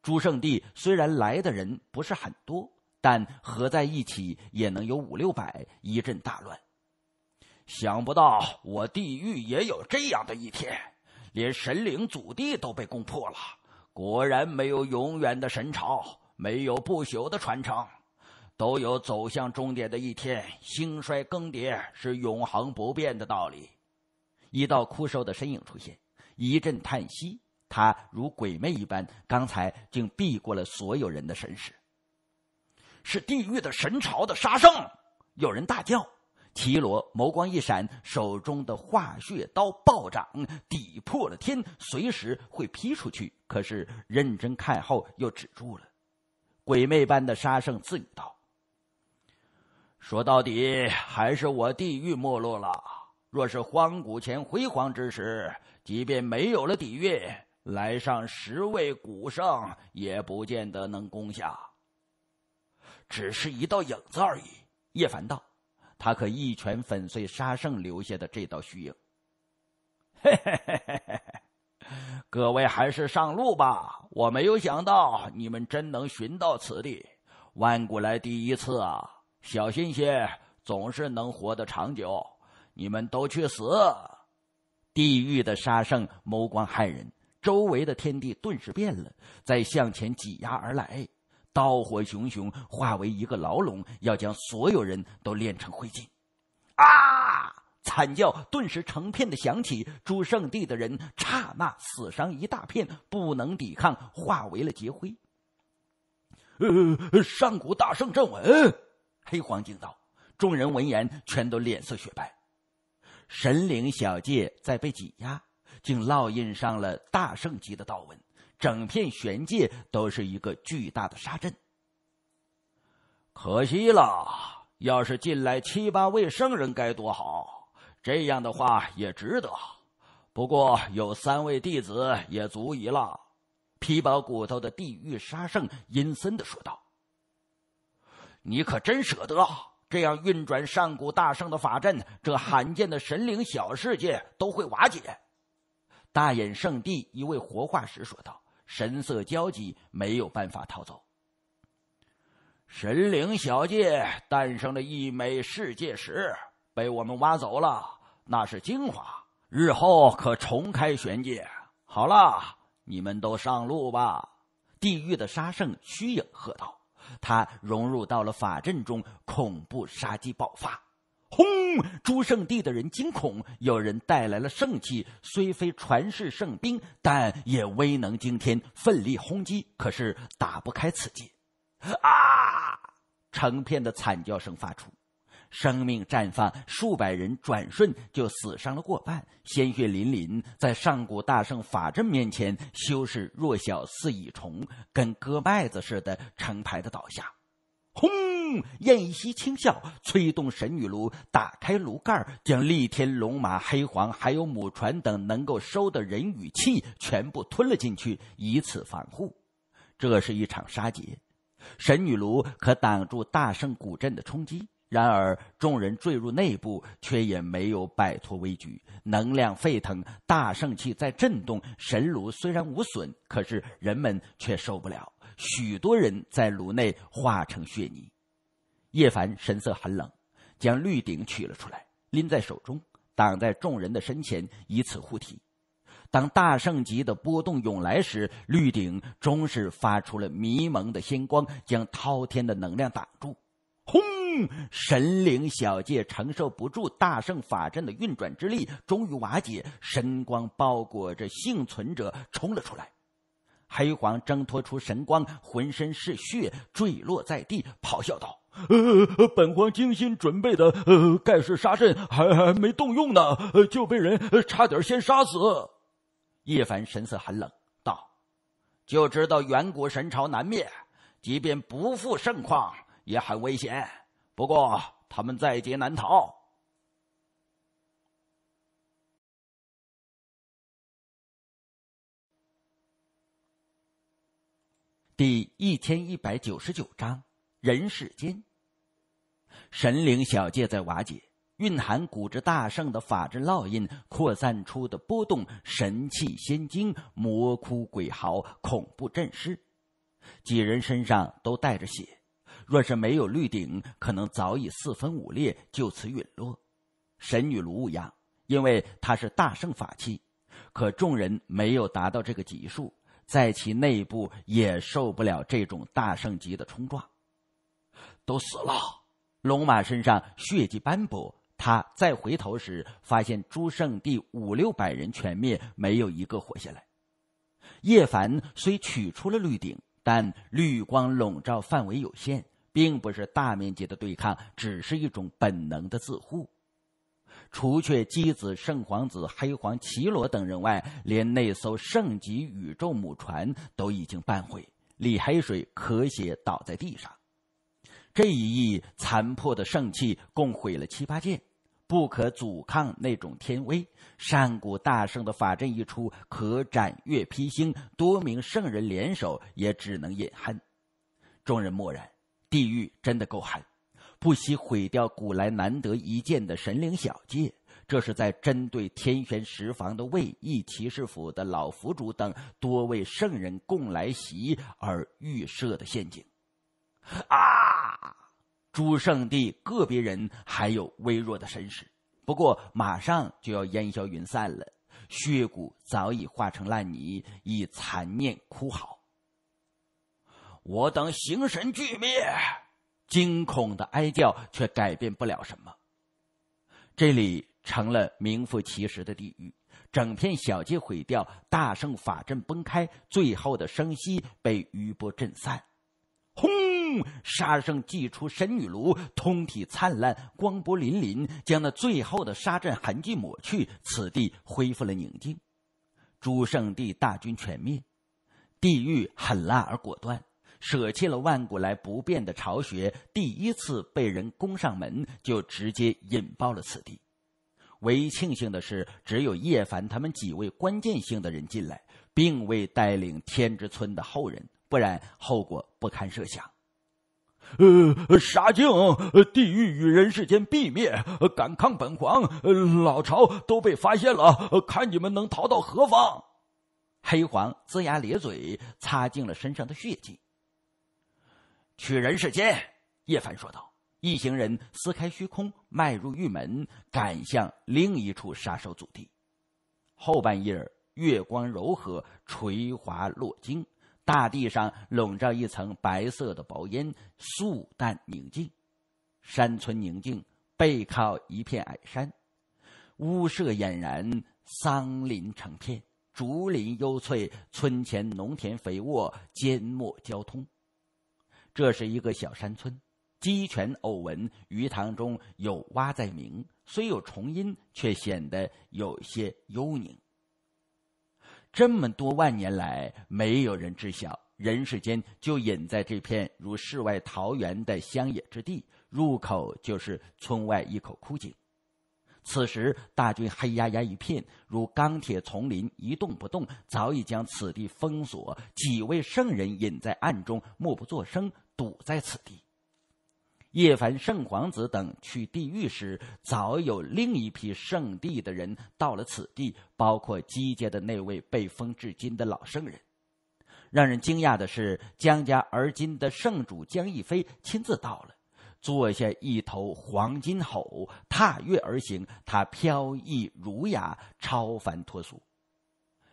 朱胜帝虽然来的人不是很多，但合在一起也能有五六百，一阵大乱。想不到我地狱也有这样的一天，连神灵祖地都被攻破了。果然没有永远的神朝，没有不朽的传承，都有走向终点的一天。兴衰更迭是永恒不变的道理。一道枯瘦的身影出现，一阵叹息。他如鬼魅一般，刚才竟避过了所有人的神识。是地狱的神朝的杀生，有人大叫。绮罗眸光一闪，手中的化血刀暴涨，抵破了天，随时会劈出去。可是认真看后又止住了。鬼魅般的杀圣自语道：“说到底还是我地狱没落了。若是荒古前辉煌之时，即便没有了底蕴，来上十位古圣也不见得能攻下。只是一道影子而已。”叶凡道。他可一拳粉碎沙圣留下的这道虚影。嘿嘿嘿嘿嘿嘿，各位还是上路吧！我没有想到你们真能寻到此地，万古来第一次啊！小心些，总是能活得长久。你们都去死！地狱的沙圣眸光骇人，周围的天地顿时变了，在向前挤压而来。刀火熊熊，化为一个牢笼，要将所有人都炼成灰烬！啊！惨叫顿时成片的响起，诸圣地的人刹那死伤一大片，不能抵抗，化为了劫灰。上古大圣阵纹，黑黄惊道。众人闻言，全都脸色雪白。神灵小界在被挤压，竟烙印上了大圣级的道纹。整片玄界都是一个巨大的沙阵，可惜了，要是进来七八位圣人该多好。这样的话也值得，不过有三位弟子也足以了。皮包骨头的地狱杀圣阴森的说道：“你可真舍得，这样运转上古大圣的法阵，这罕见的神灵小世界都会瓦解。”大眼圣地一位活化石说道。神色焦急，没有办法逃走。神灵小界诞生了一枚世界石，被我们挖走了，那是精华，日后可重开玄界。好了，你们都上路吧！地狱的杀圣虚影喝道：“他融入到了法阵中，恐怖杀机爆发。”轰！诸圣地的人惊恐，有人带来了圣器，虽非传世圣兵，但也威能惊天，奋力轰击，可是打不开此界。啊！成片的惨叫声发出，生命绽放，数百人转瞬就死伤了过半，鲜血淋淋，在上古大圣法阵面前，修士弱小似蚁虫，跟割麦子似的成排的倒下。轰！燕西轻笑，催动神女炉，打开炉盖，将力天龙马、黑皇，还有母船等能够收的人与气全部吞了进去，以此防护。这是一场杀劫，神女炉可挡住大圣古镇的冲击。然而，众人坠入内部，却也没有摆脱危局。能量沸腾，大圣气在震动。神炉虽然无损，可是人们却受不了。许多人在炉内化成血泥，叶凡神色寒冷，将绿鼎取了出来，拎在手中挡在众人的身前，以此护体。当大圣级的波动涌来时，绿鼎终是发出了迷蒙的仙光，将滔天的能量挡住。轰！神灵小界承受不住大圣法阵的运转之力，终于瓦解，神光包裹着幸存者冲了出来。黑皇挣脱出神光，浑身是血，坠落在地，咆哮道：“呃，本皇精心准备的呃盖世杀阵还还没动用呢，就被人差点先杀死。”叶凡神色寒冷道：“就知道远古神朝难灭，即便不负盛况，也很危险。不过他们在劫难逃。”第一千一百九十九章人世间。神灵小界在瓦解，蕴含古之大圣的法阵烙印扩散出的波动，神器仙经，魔窟鬼嚎，恐怖阵势。几人身上都带着血，若是没有绿顶，可能早已四分五裂，就此陨落。神女卢武雅，因为她是大圣法器，可众人没有达到这个级数。在其内部也受不了这种大圣级的冲撞，都死了。龙马身上血迹斑驳，他再回头时发现朱圣地五六百人全灭，没有一个活下来。叶凡虽取出了绿鼎，但绿光笼罩范围有限，并不是大面积的对抗，只是一种本能的自护。除却姬子、圣皇子、黑皇、绮罗等人外，连那艘圣级宇宙母船都已经半毁。李黑水咳血倒在地上，这一役残破的圣器共毁了七八件，不可阻抗那种天威。上古大圣的法阵一出，可斩月、披星，多名圣人联手也只能饮恨。众人默然，地狱真的够狠。不惜毁掉古来难得一见的神灵小界，这是在针对天玄十房的卫逸、骑士府的老府主等多位圣人共来袭而预设的陷阱。啊！诸圣地个别人还有微弱的神识，不过马上就要烟消云散了。血骨早已化成烂泥，以残念哭嚎。我等形神俱灭。惊恐的哀叫却改变不了什么。这里成了名副其实的地狱，整片小街毁掉，大圣法阵崩开，最后的声息被余波震散。轰！杀圣祭出神女炉，通体灿烂，光波粼粼，将那最后的杀阵痕迹抹去，此地恢复了宁静。诸圣地大军全灭，地狱狠辣而果断。舍弃了万古来不变的巢穴，第一次被人攻上门，就直接引爆了此地。唯一庆幸的是，只有叶凡他们几位关键性的人进来，并未带领天之村的后人，不然后果不堪设想。呃，沙呃，地狱与人世间必灭！敢抗本皇，老巢都被发现了，看你们能逃到何方！黑皇龇牙咧嘴，擦净了身上的血迹。取人世间，叶凡说道。一行人撕开虚空，迈入玉门，赶向另一处杀手祖地。后半夜，月光柔和，垂华落晶，大地上笼罩一层白色的薄烟，素淡宁静。山村宁静，背靠一片矮山，屋舍俨然，桑林成片，竹林幽翠。村前农田肥沃，阡陌交通。这是一个小山村，鸡犬偶闻，鱼塘中有蛙在鸣，虽有虫音，却显得有些幽宁。这么多万年来，没有人知晓，人世间就隐在这片如世外桃源的乡野之地。入口就是村外一口枯井。此时，大军黑压压一片，如钢铁丛林，一动不动，早已将此地封锁。几位圣人隐在暗中，默不作声。堵在此地。叶凡、圣皇子等去地狱时，早有另一批圣地的人到了此地，包括姬家的那位被封至今的老圣人。让人惊讶的是，江家而今的圣主江逸飞亲自到了，坐下一头黄金吼，踏月而行。他飘逸儒雅，超凡脱俗。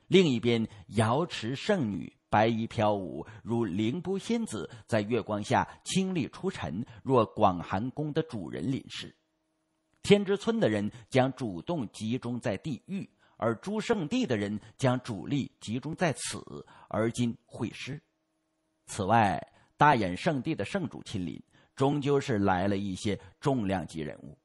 另一边，瑶池圣女。白衣飘舞，如凌波仙子，在月光下清丽出尘，若广寒宫的主人临世。天之村的人将主动集中在地狱，而诸圣地的人将主力集中在此，而今会师。此外，大衍圣地的圣主亲临，终究是来了一些重量级人物，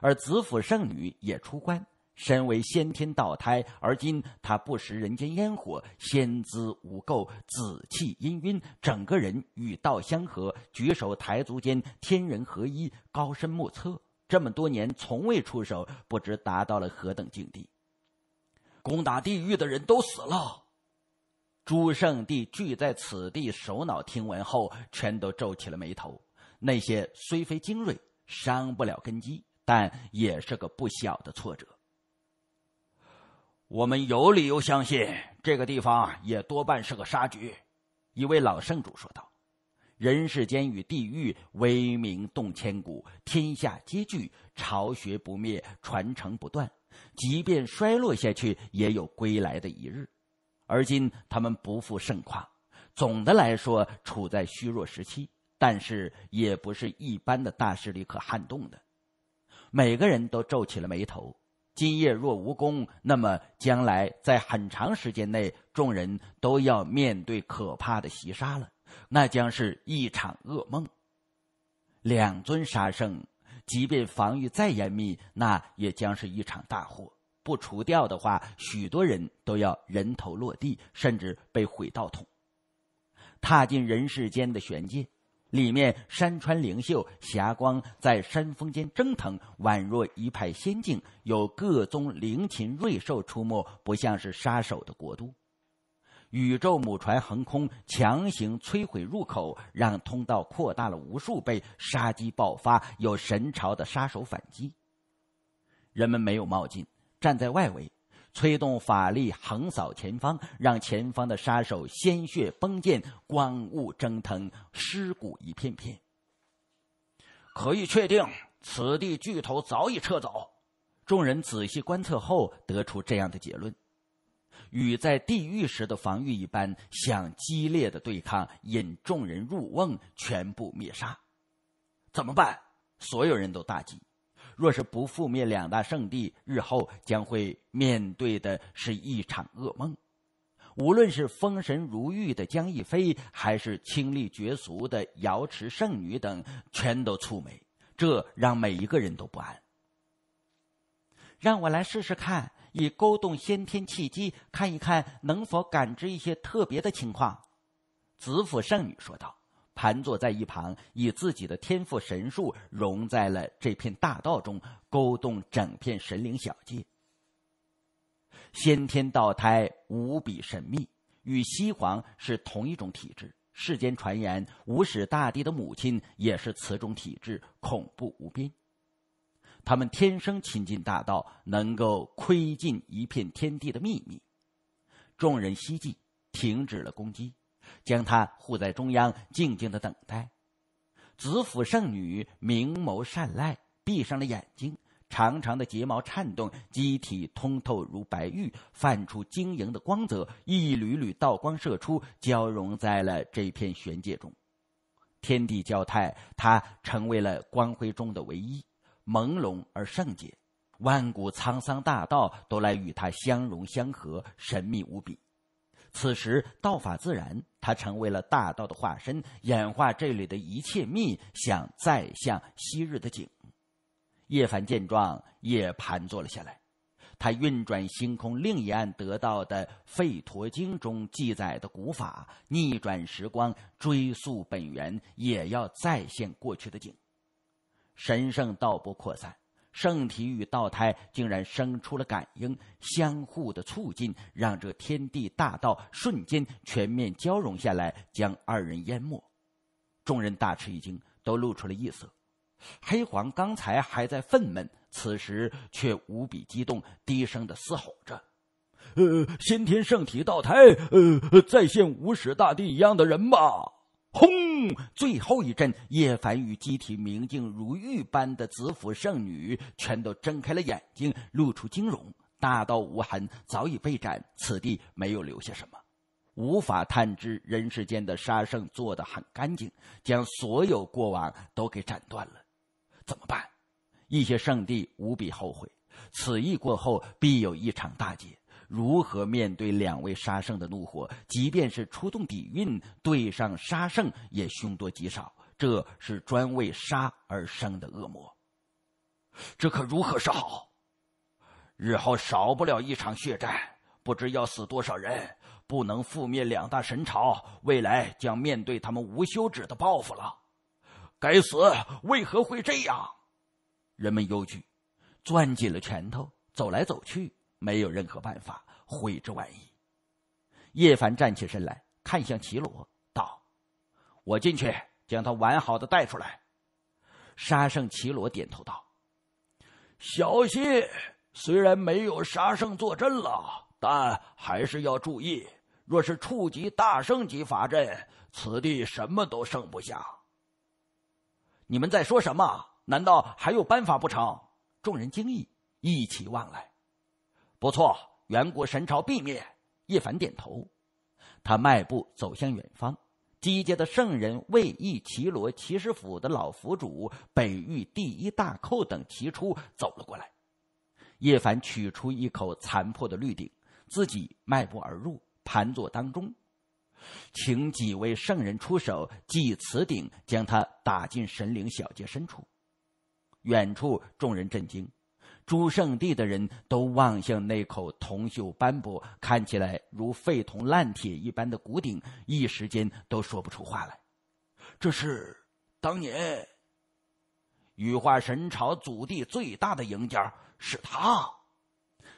而紫府圣女也出关。身为先天道胎，而今他不食人间烟火，仙姿无垢，紫气氤氲，整个人与道相合，举手抬足间天人合一，高深莫测。这么多年从未出手，不知达到了何等境地。攻打地狱的人都死了，诸圣地聚在此地，首脑听闻后全都皱起了眉头。那些虽非精锐，伤不了根基，但也是个不小的挫折。我们有理由相信，这个地方也多半是个杀局。”一位老圣主说道，“人世间与地狱，威名动千古，天下皆惧，巢穴不灭，传承不断。即便衰落下去，也有归来的一日。而今他们不负盛况，总的来说处在虚弱时期，但是也不是一般的大势力可撼动的。每个人都皱起了眉头。”今夜若无功，那么将来在很长时间内，众人都要面对可怕的袭杀了，那将是一场噩梦。两尊杀圣，即便防御再严密，那也将是一场大祸。不除掉的话，许多人都要人头落地，甚至被毁道统，踏进人世间的玄界。里面山川灵秀，霞光在山峰间蒸腾，宛若一派仙境。有各宗灵禽瑞兽出没，不像是杀手的国度。宇宙母船横空，强行摧毁入口，让通道扩大了无数倍。杀机爆发，有神朝的杀手反击。人们没有冒进，站在外围。催动法力，横扫前方，让前方的杀手鲜血迸溅，光雾蒸腾，尸骨一片片。可以确定，此地巨头早已撤走。众人仔细观测后，得出这样的结论：与在地狱时的防御一般，想激烈的对抗，引众人入瓮，全部灭杀。怎么办？所有人都大急。若是不覆灭两大圣地，日后将会面对的是一场噩梦。无论是丰神如玉的江逸飞，还是清丽绝俗的瑶池圣女等，全都蹙眉，这让每一个人都不安。让我来试试看，以勾动先天气机，看一看能否感知一些特别的情况。”紫府圣女说道。盘坐在一旁，以自己的天赋神术融在了这片大道中，勾动整片神灵小界。先天道胎无比神秘，与西皇是同一种体质。世间传言，无始大帝的母亲也是此种体质，恐怖无边。他们天生亲近大道，能够窥尽一片天地的秘密。众人希冀，停止了攻击。将她护在中央，静静的等待。紫府圣女明眸善睐，闭上了眼睛，长长的睫毛颤动，机体通透如白玉，泛出晶莹的光泽，一缕缕道光射出，交融在了这片玄界中。天地交泰，她成为了光辉中的唯一，朦胧而圣洁，万古沧桑大道都来与她相融相合，神秘无比。此时道法自然，他成为了大道的化身，演化这里的一切秘，想再向昔日的景。叶凡见状，也盘坐了下来。他运转星空另一岸得到的《吠陀经》中记载的古法，逆转时光，追溯本源，也要再现过去的景。神圣道波扩散。圣体与道胎竟然生出了感应，相互的促进，让这天地大道瞬间全面交融下来，将二人淹没。众人大吃一惊，都露出了异色。黑皇刚才还在愤懑，此时却无比激动，低声的嘶吼着：“呃，先天圣体道胎，呃，再现无始大帝一样的人吧。”轰！最后一阵，叶凡与机体明镜如玉般的紫府圣女全都睁开了眼睛，露出惊容。大道无痕，早已被斩，此地没有留下什么，无法探知。人世间的杀圣做得很干净，将所有过往都给斩断了。怎么办？一些圣地无比后悔，此役过后必有一场大劫。如何面对两位杀圣的怒火？即便是出动底蕴，对上杀圣也凶多吉少。这是专为杀而生的恶魔，这可如何是好？日后少不了一场血战，不知要死多少人。不能覆灭两大神朝，未来将面对他们无休止的报复了。该死，为何会这样？人们忧惧，攥紧了拳头，走来走去。没有任何办法，悔之晚矣。叶凡站起身来，看向齐罗，道：“我进去，将他完好的带出来。”杀圣齐罗点头道：“小心，虽然没有杀圣坐镇了，但还是要注意。若是触及大圣级法阵，此地什么都剩不下。”你们在说什么？难道还有办法不成？众人惊异，一起望来。不错，远古神朝必灭。叶凡点头，他迈步走向远方。姬家的圣人魏逸、绮罗、齐师府的老府主、北域第一大寇等齐出走了过来。叶凡取出一口残破的绿鼎，自己迈步而入，盘坐当中，请几位圣人出手祭此鼎，将他打进神灵小界深处。远处众人震惊。诸圣地的人都望向那口铜锈斑驳、看起来如废铜烂铁一般的古鼎，一时间都说不出话来。这是当年羽化神朝祖地最大的赢家，是他。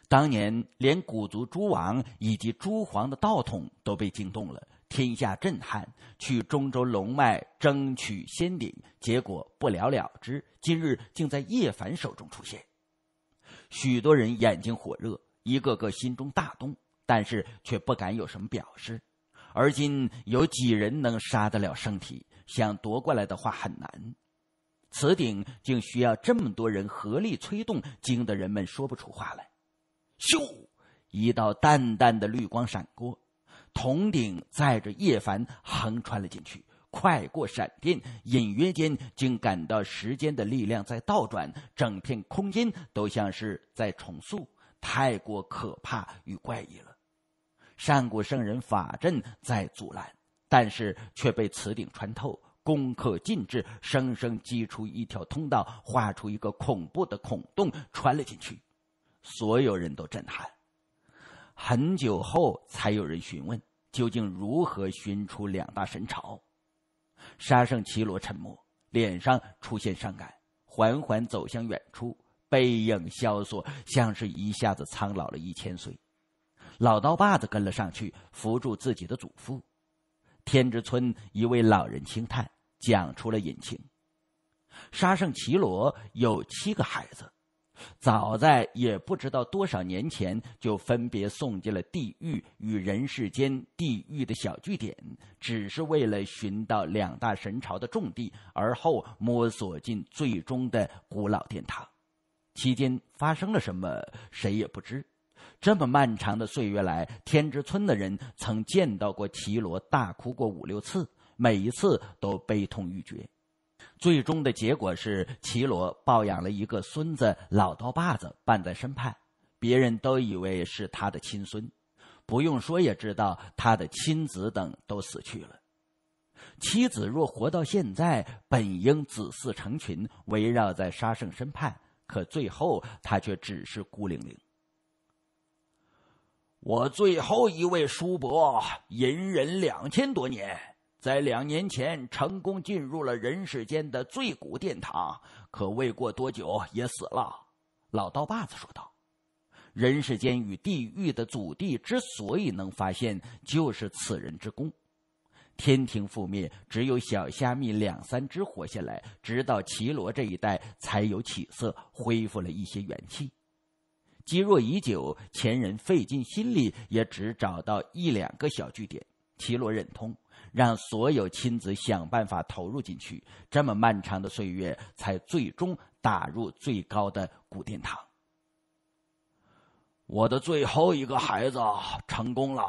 当年连古族诸王以及诸皇的道统都被惊动了，天下震撼，去中州龙脉争取仙鼎，结果不了了之。今日竟在叶凡手中出现。许多人眼睛火热，一个个心中大动，但是却不敢有什么表示。而今有几人能杀得了圣体？想夺过来的话很难。此鼎竟需要这么多人合力催动，惊得人们说不出话来。咻！一道淡淡的绿光闪过，铜鼎载着叶凡横穿了进去。快过闪电，隐约间竟感到时间的力量在倒转，整片空间都像是在重塑，太过可怕与怪异了。上古圣人法阵在阻拦，但是却被此顶穿透，攻克禁制，生生击出一条通道，划出一个恐怖的孔洞，穿了进去。所有人都震撼。很久后，才有人询问究竟如何寻出两大神朝。沙圣奇罗沉默，脸上出现伤感，缓缓走向远处，背影萧索，像是一下子苍老了一千岁。老刀把子跟了上去，扶住自己的祖父。天之村一位老人轻叹，讲出了隐情：沙圣奇罗有七个孩子。早在也不知道多少年前，就分别送进了地狱与人世间地狱的小据点，只是为了寻到两大神朝的重地，而后摸索进最终的古老殿堂。期间发生了什么，谁也不知。这么漫长的岁月来，天之村的人曾见到过绮罗大哭过五六次，每一次都悲痛欲绝。最终的结果是，齐罗抱养了一个孙子，老刀把子伴在身畔，别人都以为是他的亲孙，不用说也知道他的亲子等都死去了。妻子若活到现在，本应子嗣成群围绕在沙圣身畔，可最后他却只是孤零零。我最后一位叔伯，隐忍两千多年。在两年前成功进入了人世间的最古殿堂，可未过多久也死了。老刀把子说道：“人世间与地狱的祖地之所以能发现，就是此人之功。天庭覆灭，只有小虾米两三只活下来，直到绮罗这一代才有起色，恢复了一些元气。积弱已久，前人费尽心力也只找到一两个小据点。绮罗忍痛。”让所有亲子想办法投入进去，这么漫长的岁月，才最终打入最高的古殿堂。我的最后一个孩子成功了，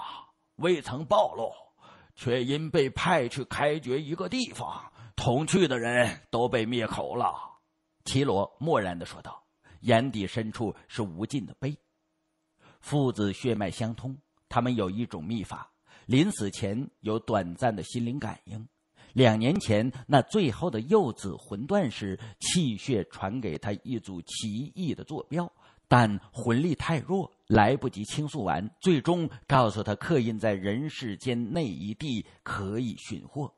未曾暴露，却因被派去开掘一个地方，同去的人都被灭口了。齐罗漠然的说道，眼底深处是无尽的悲。父子血脉相通，他们有一种秘法。临死前有短暂的心灵感应，两年前那最后的幼子魂断时，气血传给他一组奇异的坐标，但魂力太弱，来不及倾诉完，最终告诉他刻印在人世间那一地可以寻获。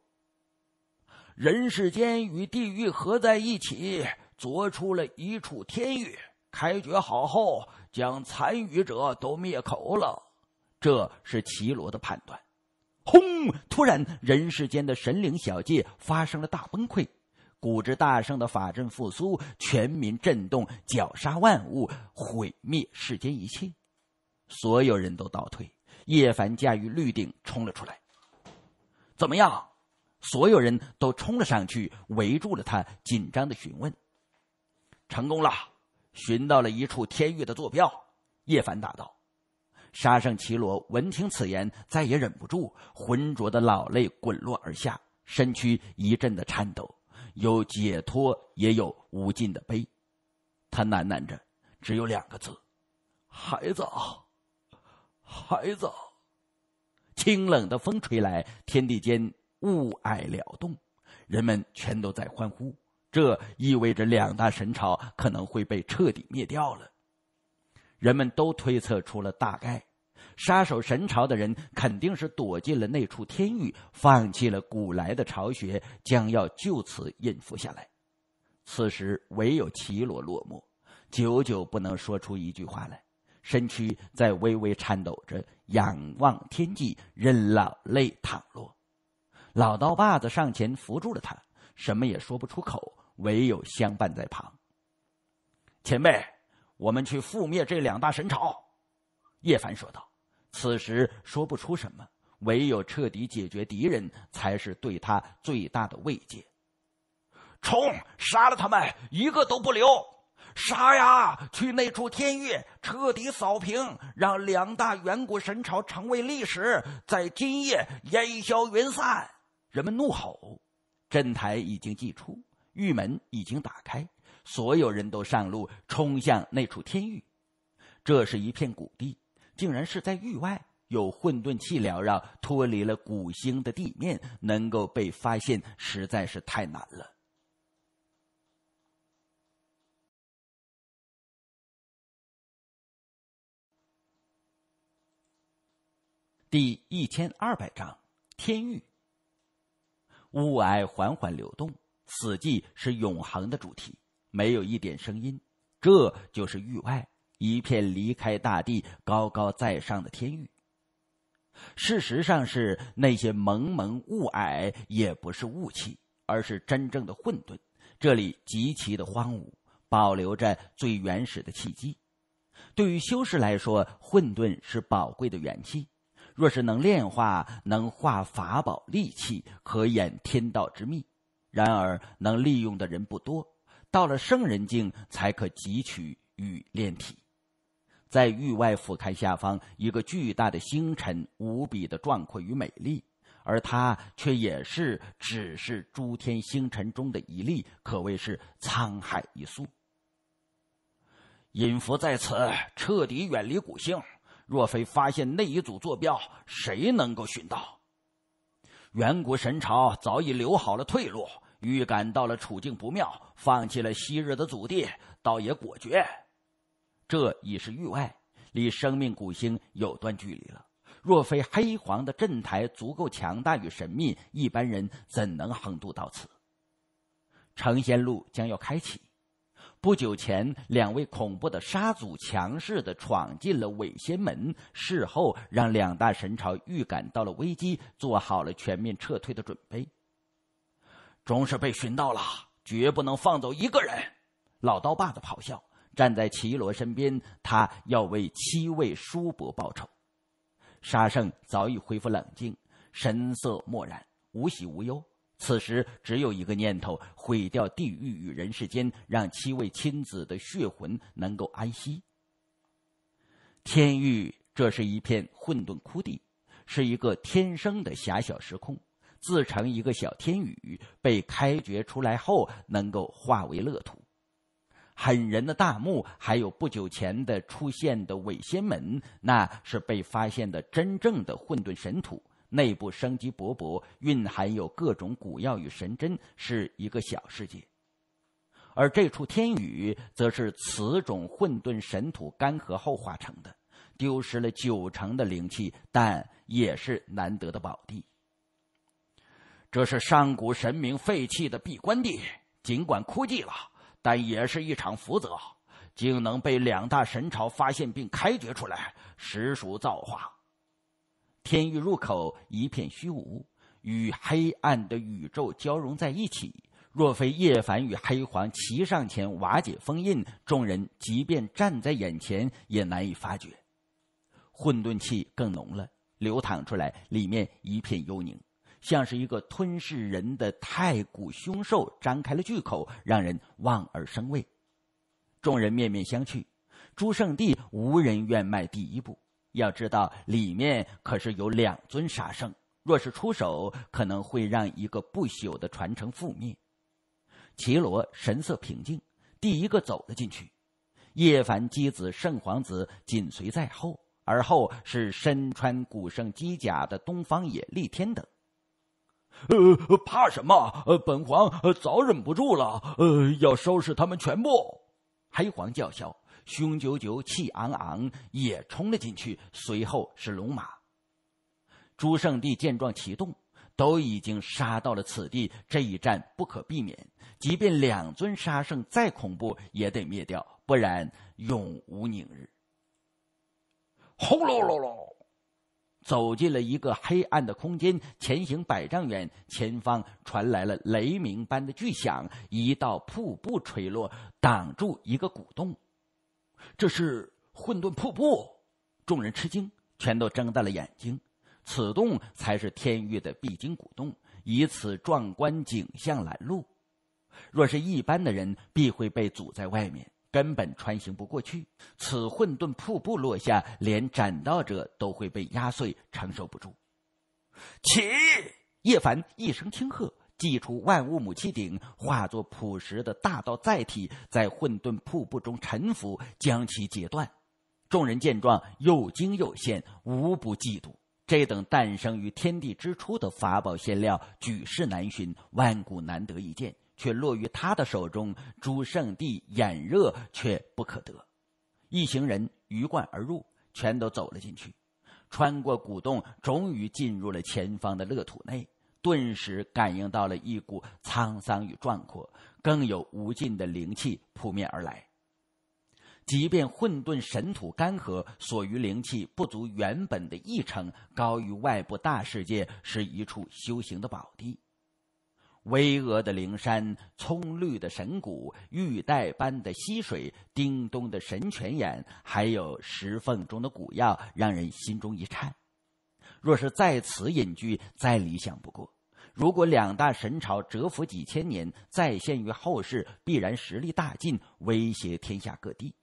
人世间与地狱合在一起，凿出了一处天域，开掘好后，将参与者都灭口了。这是绮罗的判断。轰！突然，人世间的神灵小界发生了大崩溃，古之大圣的法阵复苏，全民震动，绞杀万物，毁灭世间一切。所有人都倒退。叶凡驾驭绿顶冲了出来。怎么样？所有人都冲了上去，围住了他，紧张的询问：“成功了，寻到了一处天域的坐标。”叶凡答道。沙圣奇罗闻听此言，再也忍不住，浑浊的老泪滚落而下，身躯一阵的颤抖，有解脱，也有无尽的悲。他喃喃着，只有两个字：“孩子，孩子。”清冷的风吹来，天地间雾霭缭动，人们全都在欢呼。这意味着两大神朝可能会被彻底灭掉了。人们都推测出了大概。杀手神朝的人肯定是躲进了那处天域，放弃了古来的巢穴，将要就此隐伏下来。此时唯有绮罗落寞，久久不能说出一句话来，身躯在微微颤抖着，仰望天际，任老泪淌落。老刀把子上前扶住了他，什么也说不出口，唯有相伴在旁。前辈，我们去覆灭这两大神朝。”叶凡说道。此时说不出什么，唯有彻底解决敌人，才是对他最大的慰藉。冲！杀了他们，一个都不留！杀呀！去那处天域，彻底扫平，让两大远古神朝成为历史，在今夜烟消云散！人们怒吼，阵台已经祭出，玉门已经打开，所有人都上路，冲向那处天域。这是一片谷地。竟然是在域外有混沌气缭绕，脱离了古星的地面，能够被发现实在是太难了。第一千二百章天域。雾霭缓缓流动，死寂是永恒的主题，没有一点声音，这就是域外。一片离开大地、高高在上的天域。事实上是那些蒙蒙雾霭，也不是雾气，而是真正的混沌。这里极其的荒芜，保留着最原始的契机。对于修士来说，混沌是宝贵的元气，若是能炼化，能化法宝利器，可演天道之秘。然而能利用的人不多，到了圣人境才可汲取与炼体。在域外俯瞰下方，一个巨大的星辰无比的壮阔与美丽，而它却也是只是诸天星辰中的一粒，可谓是沧海一粟。隐伏在此，彻底远离古星。若非发现那一组坐标，谁能够寻到？远古神朝早已留好了退路，预感到了处境不妙，放弃了昔日的祖地，倒也果决。这已是域外，离生命古星有段距离了。若非黑皇的阵台足够强大与神秘，一般人怎能横渡到此？成仙路将要开启。不久前，两位恐怖的杀祖强势的闯进了伪仙门，事后让两大神朝预感到了危机，做好了全面撤退的准备。终是被寻到了，绝不能放走一个人！老刀把子咆哮。站在绮罗身边，他要为七位叔伯报仇。沙圣早已恢复冷静，神色漠然，无喜无忧。此时只有一个念头：毁掉地狱与人世间，让七位亲子的血魂能够安息。天域，这是一片混沌枯地，是一个天生的狭小时空，自成一个小天宇。被开掘出来后，能够化为乐土。狠人的大墓，还有不久前的出现的伪仙门，那是被发现的真正的混沌神土，内部生机勃勃，蕴含有各种古药与神针，是一个小世界。而这处天宇，则是此种混沌神土干涸后化成的，丢失了九成的灵气，但也是难得的宝地。这是上古神明废弃的闭关地，尽管枯寂了。但也是一场福泽，竟能被两大神朝发现并开掘出来，实属造化。天域入口一片虚无，与黑暗的宇宙交融在一起。若非叶凡与黑皇齐上前瓦解封印，众人即便站在眼前也难以发觉。混沌气更浓了，流淌出来，里面一片幽宁。像是一个吞噬人的太古凶兽张开了巨口，让人望而生畏。众人面面相觑，诸圣地无人愿迈第一步。要知道，里面可是有两尊杀圣，若是出手，可能会让一个不朽的传承覆灭。绮罗神色平静，第一个走了进去。叶凡、姬子、圣皇子紧随在后，而后是身穿古圣机甲的东方野、立天等。呃，怕什么？呃，本皇早忍不住了，呃，要收拾他们全部。黑皇叫嚣，凶赳赳，气昂昂，也冲了进去。随后是龙马，朱圣帝见状启动，都已经杀到了此地，这一战不可避免。即便两尊杀圣再恐怖，也得灭掉，不然永无宁日。轰隆隆隆！走进了一个黑暗的空间，前行百丈远，前方传来了雷鸣般的巨响，一道瀑布垂落，挡住一个古洞。这是混沌瀑布，众人吃惊，全都睁大了眼睛。此洞才是天域的必经古洞，以此壮观景象拦路，若是一般的人，必会被阻在外面。根本穿行不过去，此混沌瀑布落下，连斩道者都会被压碎，承受不住。起！叶凡一声轻喝，祭出万物母气鼎，化作朴实的大道载体，在混沌瀑布中沉浮，将其截断。众人见状，又惊又羡，无不嫉妒。这等诞生于天地之初的法宝仙料，举世难寻，万古难得一见。却落于他的手中，诸圣地眼热却不可得。一行人鱼贯而入，全都走了进去，穿过古洞，终于进入了前方的乐土内。顿时感应到了一股沧桑与壮阔，更有无尽的灵气扑面而来。即便混沌神土干涸，所余灵气不足原本的一成，高于外部大世界，是一处修行的宝地。巍峨的灵山，葱绿的神谷，玉带般的溪水，叮咚的神泉眼，还有石缝中的古药，让人心中一颤。若是在此隐居，再理想不过。如果两大神朝蛰伏几千年，再现于后世，必然实力大进，威胁天下各地。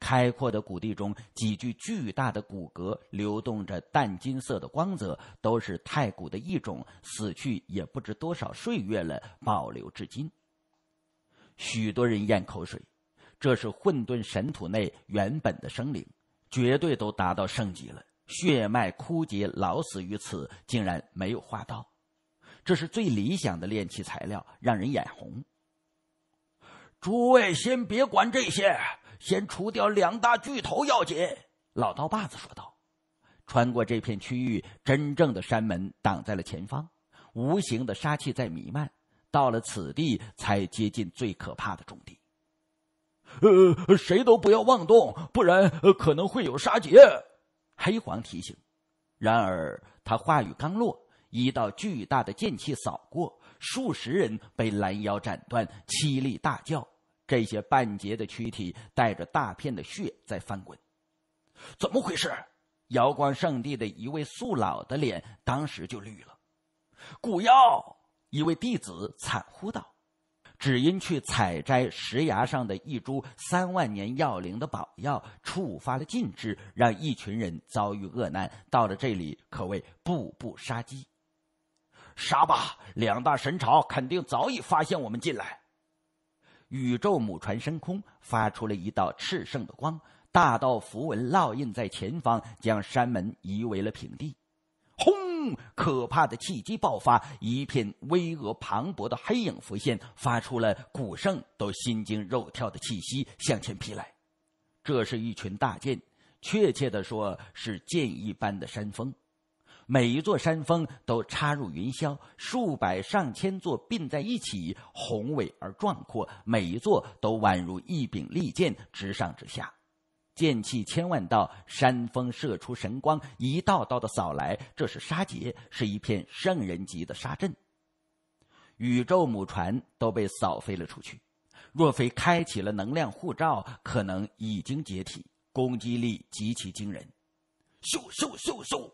开阔的谷地中，几具巨大的骨骼流动着淡金色的光泽，都是太古的一种，死去也不知多少岁月了，保留至今。许多人咽口水，这是混沌神土内原本的生灵，绝对都达到圣级了，血脉枯竭，老死于此，竟然没有化道，这是最理想的炼器材料，让人眼红。诸位先别管这些。先除掉两大巨头要紧。”老刀把子说道。穿过这片区域，真正的山门挡在了前方，无形的杀气在弥漫。到了此地，才接近最可怕的重地。呃，谁都不要妄动，不然可能会有杀劫。”黑皇提醒。然而，他话语刚落，一道巨大的剑气扫过，数十人被拦腰斩断，凄厉大叫。这些半截的躯体带着大片的血在翻滚，怎么回事？瑶光圣地的一位素老的脸当时就绿了。古药，一位弟子惨呼道：“只因去采摘石崖上的一株三万年药灵的宝药，触发了禁制，让一群人遭遇恶难。到了这里，可谓步步杀机。杀吧！两大神朝肯定早已发现我们进来。”宇宙母船升空，发出了一道炽盛的光，大道符文烙印在前方，将山门夷为了平地。轰！可怕的气机爆发，一片巍峨磅礴的黑影浮现，发出了古圣都心惊肉跳的气息向前劈来。这是一群大剑，确切的说是剑一般的山峰。每一座山峰都插入云霄，数百上千座并在一起，宏伟而壮阔。每一座都宛如一柄利剑，直上直下。剑气千万道，山峰射出神光，一道道的扫来。这是杀劫，是一片圣人级的杀阵。宇宙母船都被扫飞了出去，若非开启了能量护罩，可能已经解体。攻击力极其惊人！咻咻咻咻！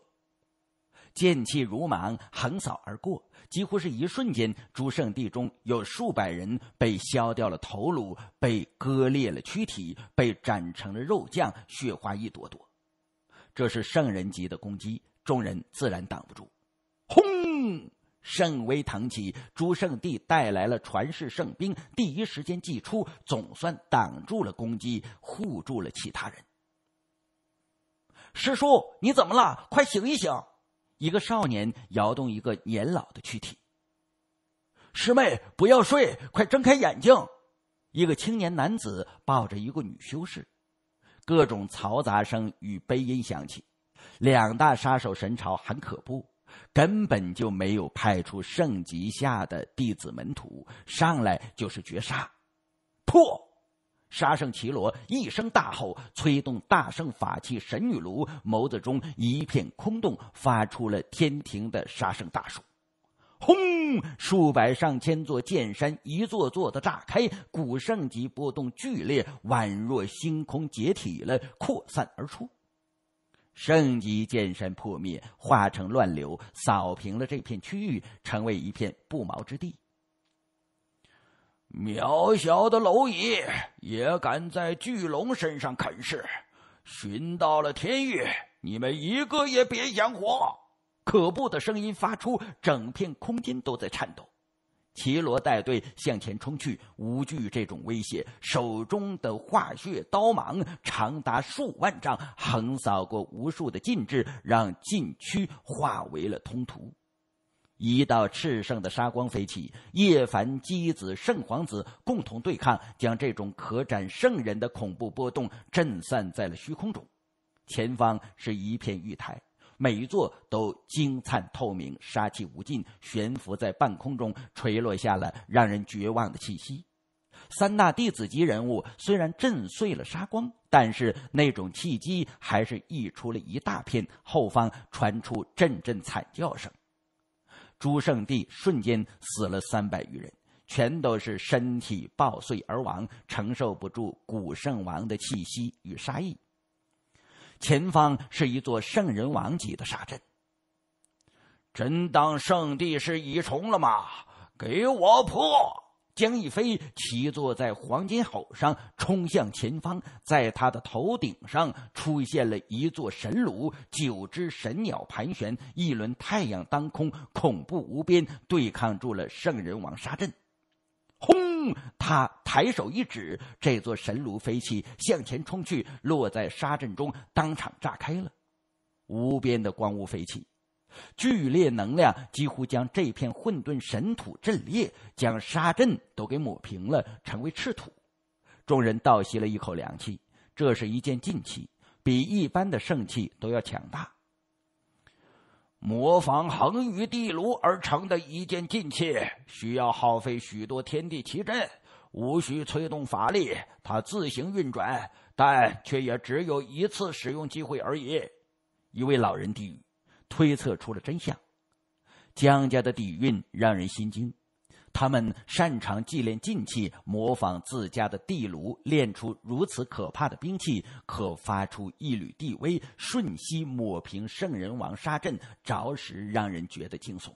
剑气如芒，横扫而过，几乎是一瞬间，诸圣地中有数百人被削掉了头颅，被割裂了躯体，被斩成了肉酱，血花一朵朵。这是圣人级的攻击，众人自然挡不住。轰！圣威腾起，诸圣帝带来了传世圣兵，第一时间祭出，总算挡住了攻击，护住了其他人。师叔，你怎么了？快醒一醒！一个少年摇动一个年老的躯体，师妹不要睡，快睁开眼睛！一个青年男子抱着一个女修士，各种嘈杂声与悲音响起。两大杀手神朝很可怖，根本就没有派出圣级下的弟子门徒，上来就是绝杀，破！杀圣绮罗一声大吼，催动大圣法器神女炉，眸子中一片空洞，发出了天庭的杀圣大术。轰！数百上千座剑山，一座座的炸开，古圣级波动剧烈，宛若星空解体了，扩散而出。圣级剑山破灭，化成乱流，扫平了这片区域，成为一片不毛之地。渺小的蝼蚁也敢在巨龙身上啃噬，寻到了天域，你们一个也别想活！可怖的声音发出，整片空间都在颤抖。绮罗带队向前冲去，无惧这种威胁，手中的化血刀芒长达数万丈，横扫过无数的禁制，让禁区化为了通途。一道炽盛的杀光飞起，叶凡、姬子、圣皇子共同对抗，将这种可斩圣人的恐怖波动震散在了虚空中。前方是一片玉台，每一座都金灿透明，杀气无尽，悬浮在半空中，垂落下了让人绝望的气息。三大弟子级人物虽然震碎了杀光，但是那种气机还是溢出了一大片。后方传出阵阵惨叫声。朱圣帝瞬间死了三百余人，全都是身体爆碎而亡，承受不住古圣王的气息与杀意。前方是一座圣人王级的杀阵，真当圣帝是蚁虫了吗？给我破！江逸飞骑坐在黄金吼上，冲向前方。在他的头顶上出现了一座神炉，九只神鸟盘旋，一轮太阳当空，恐怖无边，对抗住了圣人王杀阵。轰！他抬手一指，这座神炉飞起，向前冲去，落在沙阵中，当场炸开了，无边的光雾飞起。剧烈能量几乎将这片混沌神土震裂，将沙阵都给抹平了，成为赤土。众人倒吸了一口凉气，这是一件禁器，比一般的圣器都要强大。模仿恒宇地炉而成的一件禁器，需要耗费许多天地奇阵，无需催动法力，它自行运转，但却也只有一次使用机会而已。一位老人低语。推测出了真相，江家的底蕴让人心惊。他们擅长祭炼禁器，模仿自家的地炉，炼出如此可怕的兵器，可发出一缕地威，瞬息抹平圣人王杀阵，着实让人觉得惊悚。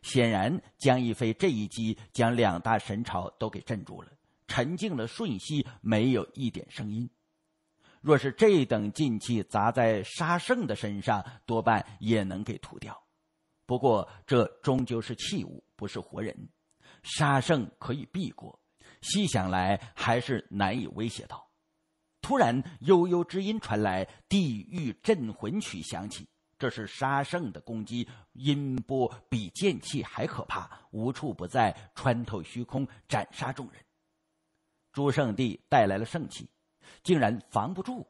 显然，江逸飞这一击将两大神朝都给镇住了，沉静了瞬息，没有一点声音。若是这等劲气砸在沙圣的身上，多半也能给吐掉。不过这终究是器物，不是活人，沙圣可以避过。细想来，还是难以威胁到。突然，悠悠之音传来，《地狱镇魂曲》响起。这是沙圣的攻击，音波比剑气还可怕，无处不在，穿透虚空，斩杀众人。朱圣帝带来了圣器。竟然防不住！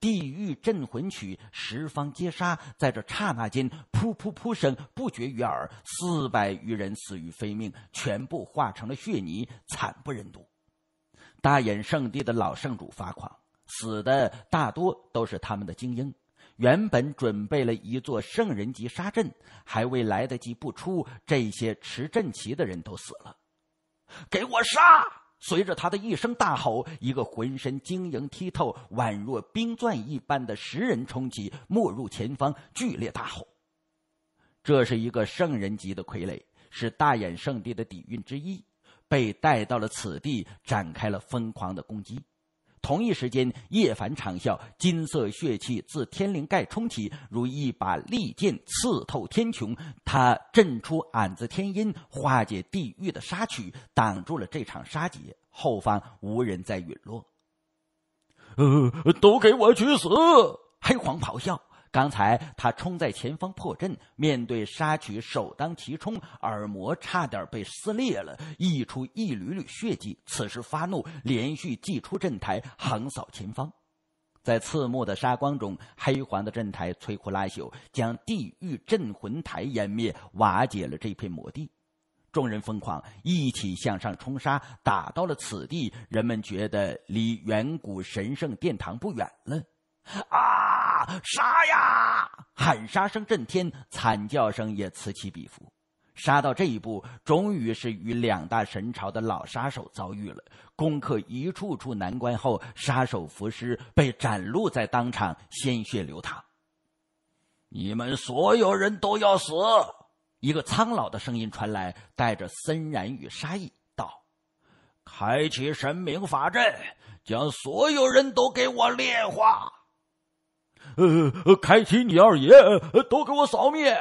地狱镇魂曲，十方皆杀，在这刹那间，噗噗噗声不绝于耳，四百余人死于非命，全部化成了血泥，惨不忍睹。大衍圣地的老圣主发狂，死的大多都是他们的精英。原本准备了一座圣人级杀阵，还未来得及不出，这些持阵旗的人都死了。给我杀！随着他的一声大吼，一个浑身晶莹剔透、宛若冰钻一般的石人冲击，没入前方，剧烈大吼。这是一个圣人级的傀儡，是大眼圣地的底蕴之一，被带到了此地，展开了疯狂的攻击。同一时间，叶凡长啸，金色血气自天灵盖冲起，如一把利剑刺透天穹。他震出暗自天音，化解地狱的杀曲，挡住了这场杀劫。后方无人再陨落。呃，都给我去死！黑皇咆哮。刚才他冲在前方破阵，面对杀曲首当其冲，耳膜差点被撕裂了，溢出一缕缕血迹。此时发怒，连续祭出阵台，横扫前方，在刺目的杀光中，黑黄的阵台摧枯拉朽，将地狱镇魂台湮灭，瓦解了这片魔地。众人疯狂，一起向上冲杀，打到了此地。人们觉得离远古神圣殿堂不远了。啊！杀呀！喊杀声震天，惨叫声也此起彼伏。杀到这一步，终于是与两大神朝的老杀手遭遇了。攻克一处处难关后，杀手浮尸被斩露在当场，鲜血流淌。你们所有人都要死！一个苍老的声音传来，带着森然与杀意，道：“开启神明法阵，将所有人都给我炼化。”呃，开启你二爷，都给我扫灭！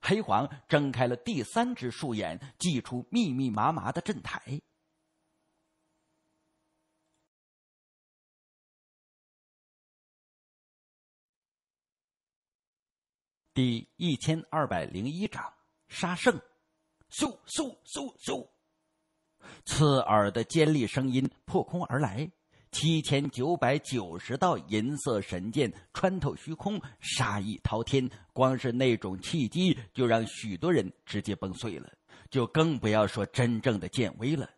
黑皇睁开了第三只树眼，祭出密密麻麻的阵台。第一千二百零一章杀圣。咻咻咻咻！刺耳的尖利声音破空而来。七千九百九十道银色神剑穿透虚空，杀意滔天。光是那种契机，就让许多人直接崩碎了，就更不要说真正的剑威了。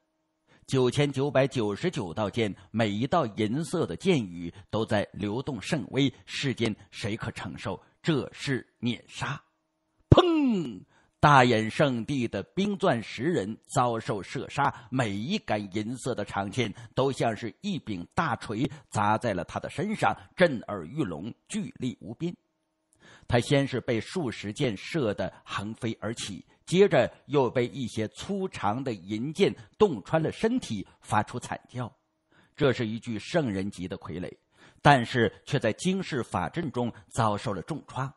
九千九百九十九道剑，每一道银色的剑雨都在流动，甚微。世间谁可承受？这是碾杀！砰！大衍圣地的冰钻石人遭受射杀，每一杆银色的长剑都像是一柄大锤砸在了他的身上，震耳欲聋，巨力无边。他先是被数十箭射得横飞而起，接着又被一些粗长的银剑洞穿了身体，发出惨叫。这是一具圣人级的傀儡，但是却在惊世法阵中遭受了重创。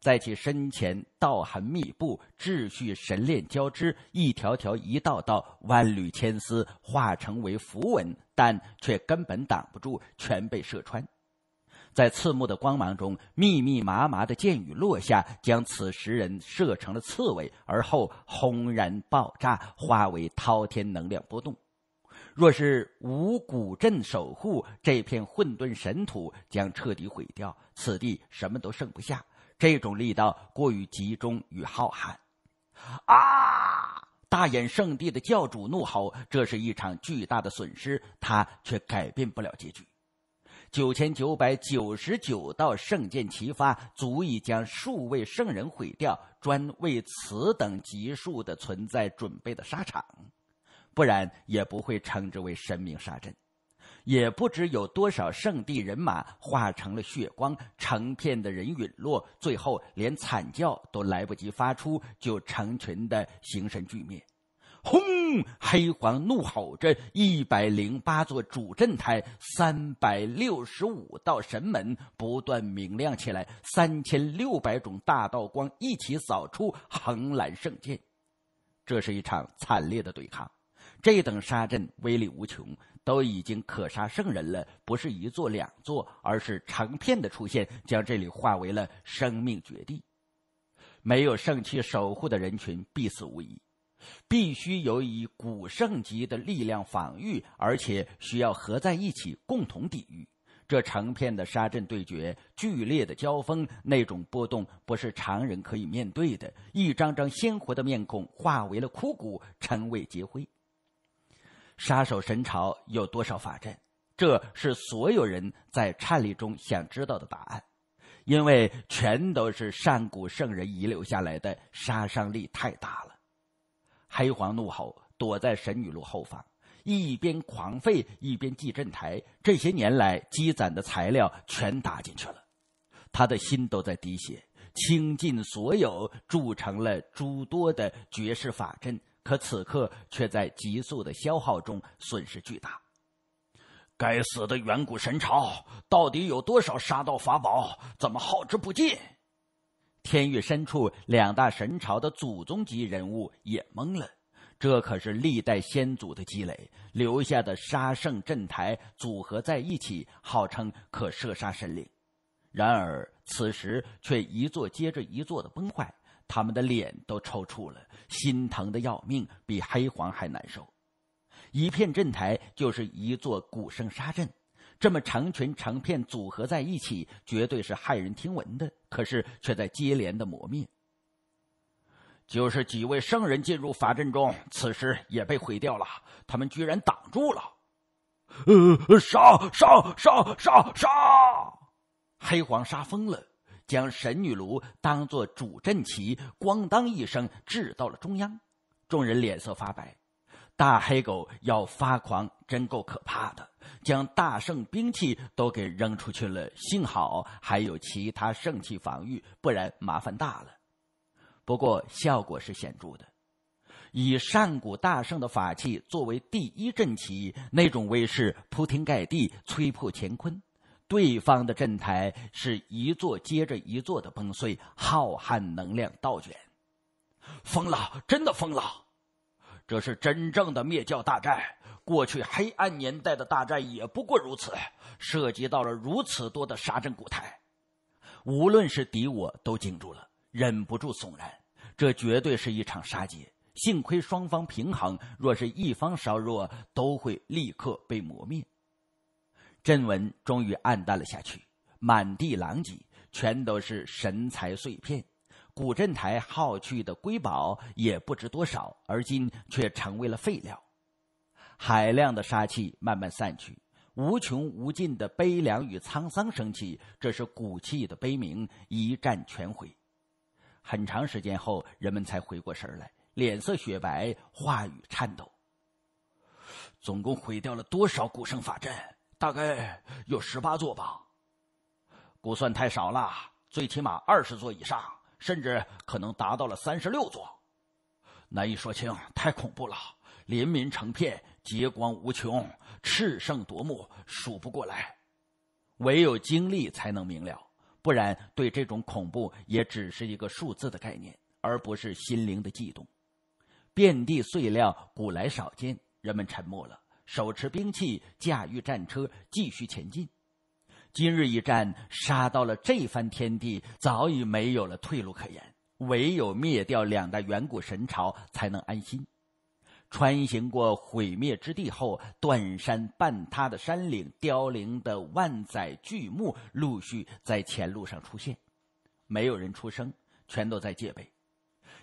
在其身前，道痕密布，秩序神炼交织，一条条、一道道，万缕千丝化成为符文，但却根本挡不住，全被射穿。在刺目的光芒中，密密麻麻的箭雨落下，将此时人射成了刺猬，而后轰然爆炸，化为滔天能量波动。若是无古镇守护这片混沌神土，将彻底毁掉，此地什么都剩不下。这种力道过于集中与浩瀚，啊！大衍圣地的教主怒吼：“这是一场巨大的损失，他却改变不了结局。”九千九百九十九道圣剑齐发，足以将数位圣人毁掉，专为此等级数的存在准备的沙场，不然也不会称之为神明沙阵。也不知有多少圣地人马化成了血光，成片的人陨落，最后连惨叫都来不及发出，就成群的形神俱灭。轰！黑皇怒吼着，一百零八座主阵台，三百六十五道神门不断明亮起来，三千六百种大道光一起扫出，横栏圣剑。这是一场惨烈的对抗，这等杀阵威力无穷。都已经可杀圣人了，不是一座两座，而是成片的出现，将这里化为了生命绝地。没有圣器守护的人群必死无疑，必须有以古圣级的力量防御，而且需要合在一起共同抵御。这成片的杀阵对决，剧烈的交锋，那种波动不是常人可以面对的。一张张鲜活的面孔化为了枯骨，成为劫灰。杀手神朝有多少法阵？这是所有人在颤栗中想知道的答案，因为全都是上古圣人遗留下来的，杀伤力太大了。黑皇怒吼，躲在神女路后方，一边狂吠，一边祭阵台。这些年来积攒的材料全搭进去了，他的心都在滴血，倾尽所有铸成了诸多的绝世法阵。可此刻却在急速的消耗中损失巨大。该死的远古神朝，到底有多少杀道法宝？怎么耗之不尽？天域深处，两大神朝的祖宗级人物也懵了。这可是历代先祖的积累留下的杀圣阵台组合在一起，号称可射杀神灵。然而此时却一座接着一座的崩坏。他们的脸都抽搐了，心疼的要命，比黑黄还难受。一片阵台就是一座古圣沙阵，这么成群成片组合在一起，绝对是骇人听闻的。可是却在接连的磨灭。就是几位圣人进入法阵中，此时也被毁掉了。他们居然挡住了！呃，杀杀杀杀杀！黑黄杀疯了。将神女炉当作主阵旗，咣当一声掷到了中央。众人脸色发白，大黑狗要发狂，真够可怕的！将大圣兵器都给扔出去了，幸好还有其他圣器防御，不然麻烦大了。不过效果是显著的，以上古大圣的法器作为第一阵旗，那种威势铺天盖地，摧破乾坤。对方的阵台是一座接着一座的崩碎，浩瀚能量倒卷。疯了，真的疯了！这是真正的灭教大战，过去黑暗年代的大战也不过如此。涉及到了如此多的杀阵古台，无论是敌我都惊住了，忍不住悚然。这绝对是一场杀劫，幸亏双方平衡，若是一方稍弱，都会立刻被磨灭。阵纹终于暗淡了下去，满地狼藉，全都是神材碎片。古阵台耗去的瑰宝也不知多少，而今却成为了废料。海量的杀气慢慢散去，无穷无尽的悲凉与沧桑升起，这是古气的悲鸣，一战全毁。很长时间后，人们才回过神来，脸色雪白，话语颤抖。总共毁掉了多少古圣法阵？大概有十八座吧，估算太少了，最起码二十座以上，甚至可能达到了三十六座，难以说清，太恐怖了，连绵成片，劫光无穷，赤盛夺目，数不过来，唯有经历才能明了，不然对这种恐怖也只是一个数字的概念，而不是心灵的悸动。遍地碎料，古来少见，人们沉默了。手持兵器，驾驭战车，继续前进。今日一战，杀到了这番天地，早已没有了退路可言，唯有灭掉两大远古神朝，才能安心。穿行过毁灭之地后，断山半塌的山岭、凋零的万载巨木，陆续在前路上出现。没有人出声，全都在戒备。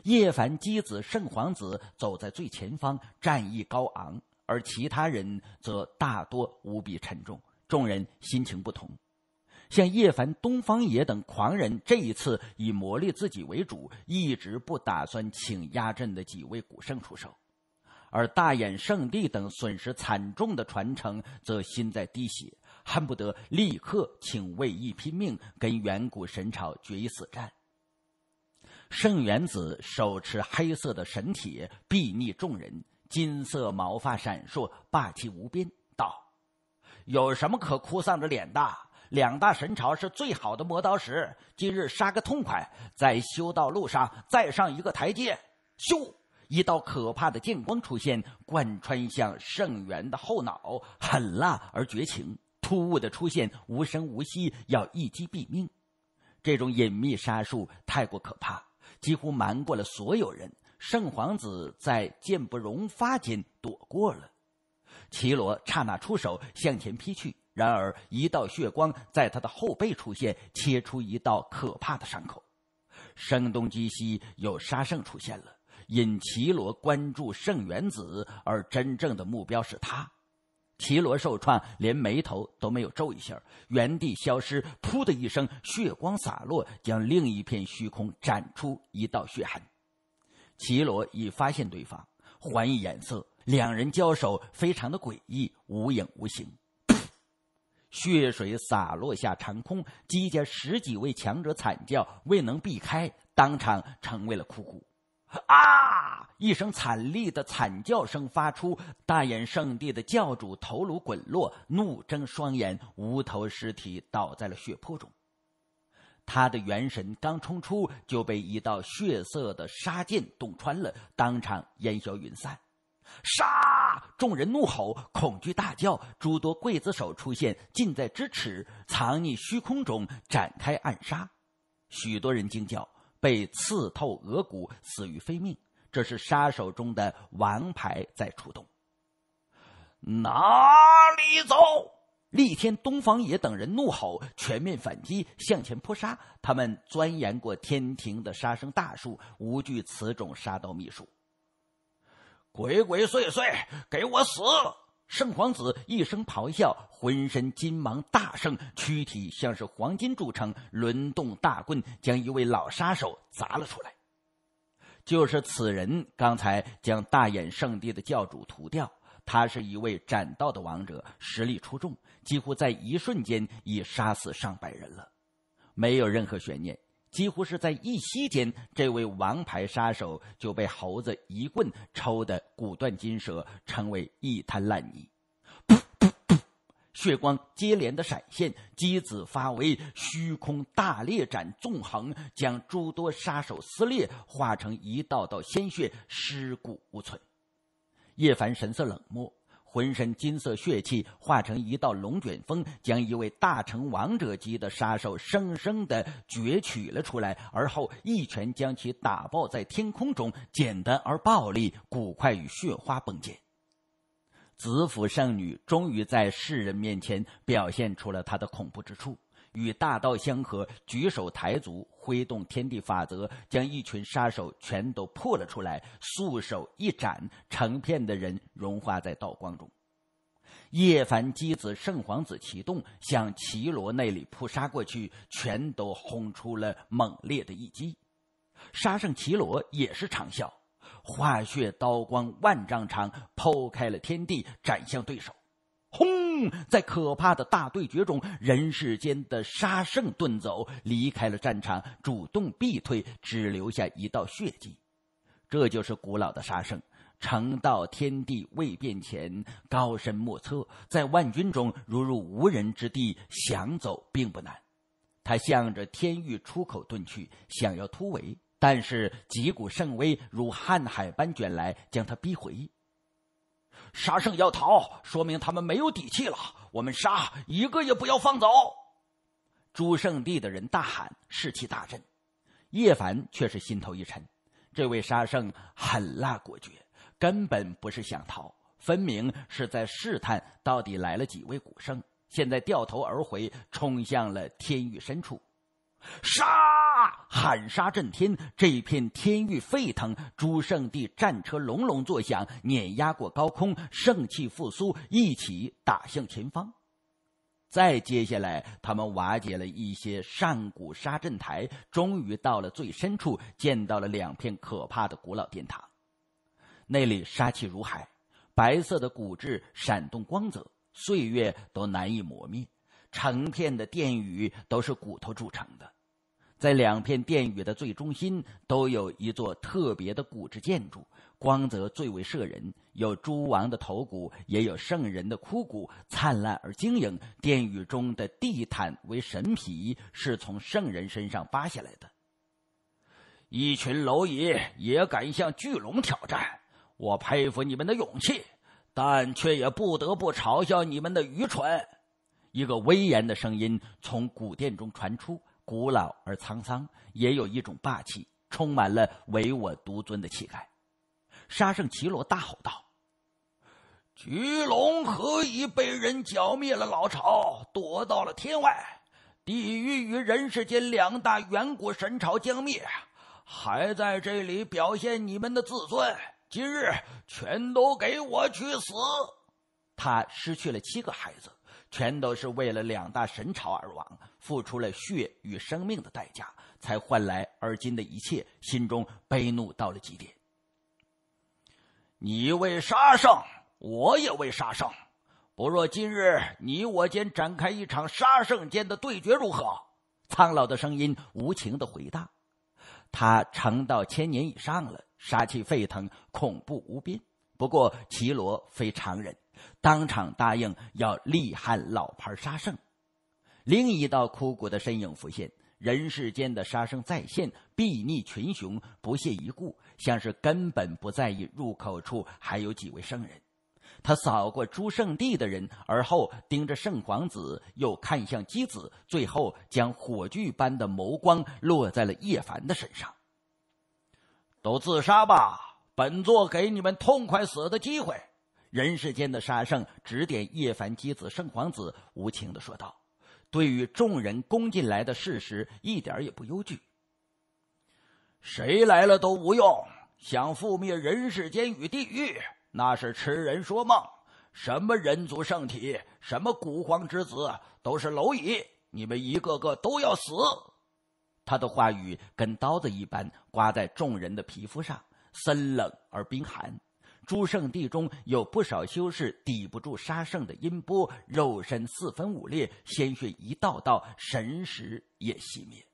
叶凡、姬子、圣皇子走在最前方，战意高昂。而其他人则大多无比沉重，众人心情不同。像叶凡、东方野等狂人，这一次以磨砺自己为主，一直不打算请压阵的几位古圣出手；而大衍圣地等损失惨重的传承，则心在滴血，恨不得立刻请魏一拼命跟远古神朝决一死战。圣元子手持黑色的神铁，睥睨众人。金色毛发闪烁，霸气无边，道：“有什么可哭丧着脸的？两大神朝是最好的磨刀石，今日杀个痛快，在修道路上再上一个台阶。”咻！一道可怕的剑光出现，贯穿向圣元的后脑，狠辣而绝情。突兀的出现，无声无息，要一击毙命。这种隐秘杀术太过可怕，几乎瞒过了所有人。圣皇子在箭不容发间躲过了，绮罗刹那出手向前劈去，然而一道血光在他的后背出现，切出一道可怕的伤口。声东击西，有杀圣出现了，引绮罗关注圣元子，而真正的目标是他。绮罗受创，连眉头都没有皱一下，原地消失，噗的一声，血光洒落，将另一片虚空斩出一道血痕。绮罗已发现对方，还以眼色。两人交手非常的诡异，无影无形。血水洒落下长空，姬家十几位强者惨叫，未能避开，当场成为了枯骨。啊！一声惨厉的惨叫声发出，大眼圣地的教主头颅滚落，怒睁双眼，无头尸体倒在了血泊中。他的元神刚冲出，就被一道血色的杀剑洞穿了，当场烟消云散。杀！众人怒吼，恐惧大叫。诸多刽子手出现，近在咫尺，藏匿虚空中展开暗杀。许多人惊叫，被刺透额骨，死于非命。这是杀手中的王牌在出动。哪里走？逆天、东方野等人怒吼，全面反击，向前扑杀。他们钻研过天庭的杀生大术，无惧此种杀道秘术。鬼鬼祟祟，给我死！圣皇子一声咆哮，浑身金芒大盛，躯体像是黄金铸成，轮动大棍，将一位老杀手砸了出来。就是此人刚才将大眼圣地的教主屠掉。他是一位斩道的王者，实力出众。几乎在一瞬间已杀死上百人了，没有任何悬念，几乎是在一息间，这位王牌杀手就被猴子一棍抽得骨断筋折，成为一滩烂泥。噗噗噗，血光接连的闪现，机子发威，虚空大裂斩纵横，将诸多杀手撕裂，化成一道道鲜血，尸骨无存。叶凡神色冷漠。浑身金色血气化成一道龙卷风，将一位大成王者级的杀手生生的攫取了出来，而后一拳将其打爆在天空中，简单而暴力，骨块与血花迸溅。紫府圣女终于在世人面前表现出了她的恐怖之处。与大道相合，举手抬足，挥动天地法则，将一群杀手全都破了出来。素手一斩，成片的人融化在道光中。叶凡、姬子、圣皇子启动，向绮罗那里扑杀过去，全都轰出了猛烈的一击。杀圣绮罗也是长啸，化血刀光万丈长，剖开了天地，斩向对手。轰！在可怕的大对决中，人世间的杀圣遁走，离开了战场，主动避退，只留下一道血迹。这就是古老的杀圣，成道天地未变前，高深莫测，在万军中如入无人之地，想走并不难。他向着天域出口遁去，想要突围，但是几股圣威如瀚海般卷来，将他逼回。杀圣要逃，说明他们没有底气了。我们杀一个也不要放走！朱圣地的人大喊，士气大振。叶凡却是心头一沉，这位杀圣狠辣果决，根本不是想逃，分明是在试探到底来了几位古圣。现在掉头而回，冲向了天域深处，杀！喊杀震天，这片天域沸腾。诸圣地战车隆隆作响，碾压过高空，圣气复苏，一起打向前方。再接下来，他们瓦解了一些上古杀阵台，终于到了最深处，见到了两片可怕的古老殿堂。那里杀气如海，白色的骨质闪动光泽，岁月都难以磨灭。成片的殿宇都是骨头铸成的。在两片殿宇的最中心，都有一座特别的古制建筑，光泽最为摄人。有诸王的头骨，也有圣人的枯骨，灿烂而晶莹。殿宇中的地毯为神皮，是从圣人身上扒下来的。一群蝼蚁也敢向巨龙挑战，我佩服你们的勇气，但却也不得不嘲笑你们的愚蠢。一个威严的声音从古殿中传出。古老而沧桑，也有一种霸气，充满了唯我独尊的气概。沙圣奇罗大吼道：“巨龙何以被人剿灭了老巢，躲到了天外？地狱与人世间两大远古神朝将灭，还在这里表现你们的自尊？今日全都给我去死！”他失去了七个孩子。全都是为了两大神朝而亡，付出了血与生命的代价，才换来而今的一切。心中悲怒到了极点。你为杀圣，我也为杀圣，不若今日你我间展开一场杀圣间的对决如何？苍老的声音无情的回荡，他成道千年以上了，杀气沸腾，恐怖无边。不过绮罗非常人。当场答应要力撼老牌杀圣。另一道枯骨的身影浮现，人世间的杀圣再现，睥睨群雄，不屑一顾，像是根本不在意入口处还有几位圣人。他扫过诸圣地的人，而后盯着圣皇子，又看向姬子，最后将火炬般的眸光落在了叶凡的身上。都自杀吧，本座给你们痛快死的机会。人世间的杀圣指点叶凡之子圣皇子，无情的说道：“对于众人攻进来的事实，一点也不忧惧。谁来了都无用，想覆灭人世间与地狱，那是痴人说梦。什么人族圣体，什么古皇之子，都是蝼蚁。你们一个个都要死。”他的话语跟刀子一般，刮在众人的皮肤上，森冷而冰寒。诸圣地中有不少修士抵不住杀圣的音波，肉身四分五裂，鲜血一道道，神识也熄灭。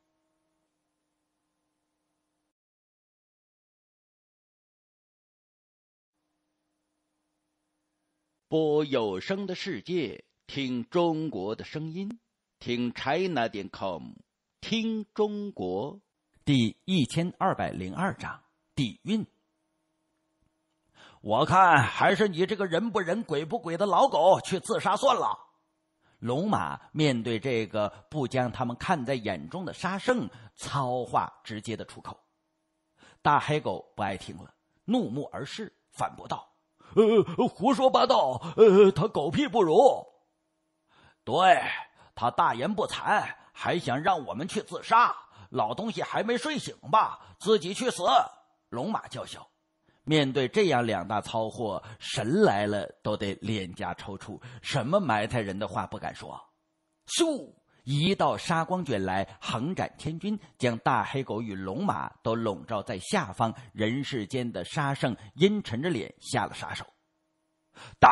播有声的世界，听中国的声音，听 China 点 com，听中国，第一千二百零二章底蕴。我看还是你这个人不人鬼不鬼的老狗去自杀算了。龙马面对这个不将他们看在眼中的杀生，糙话直接的出口。大黑狗不爱听了，怒目而视，反驳道：“胡说八道！他狗屁不如，对他大言不惭，还想让我们去自杀？老东西还没睡醒吧？自己去死！”龙马叫嚣。面对这样两大操货，神来了都得脸颊抽搐，什么埋汰人的话不敢说。咻，一道杀光卷来，横斩千军，将大黑狗与龙马都笼罩在下方。人世间的杀圣阴沉着脸下了杀手。当，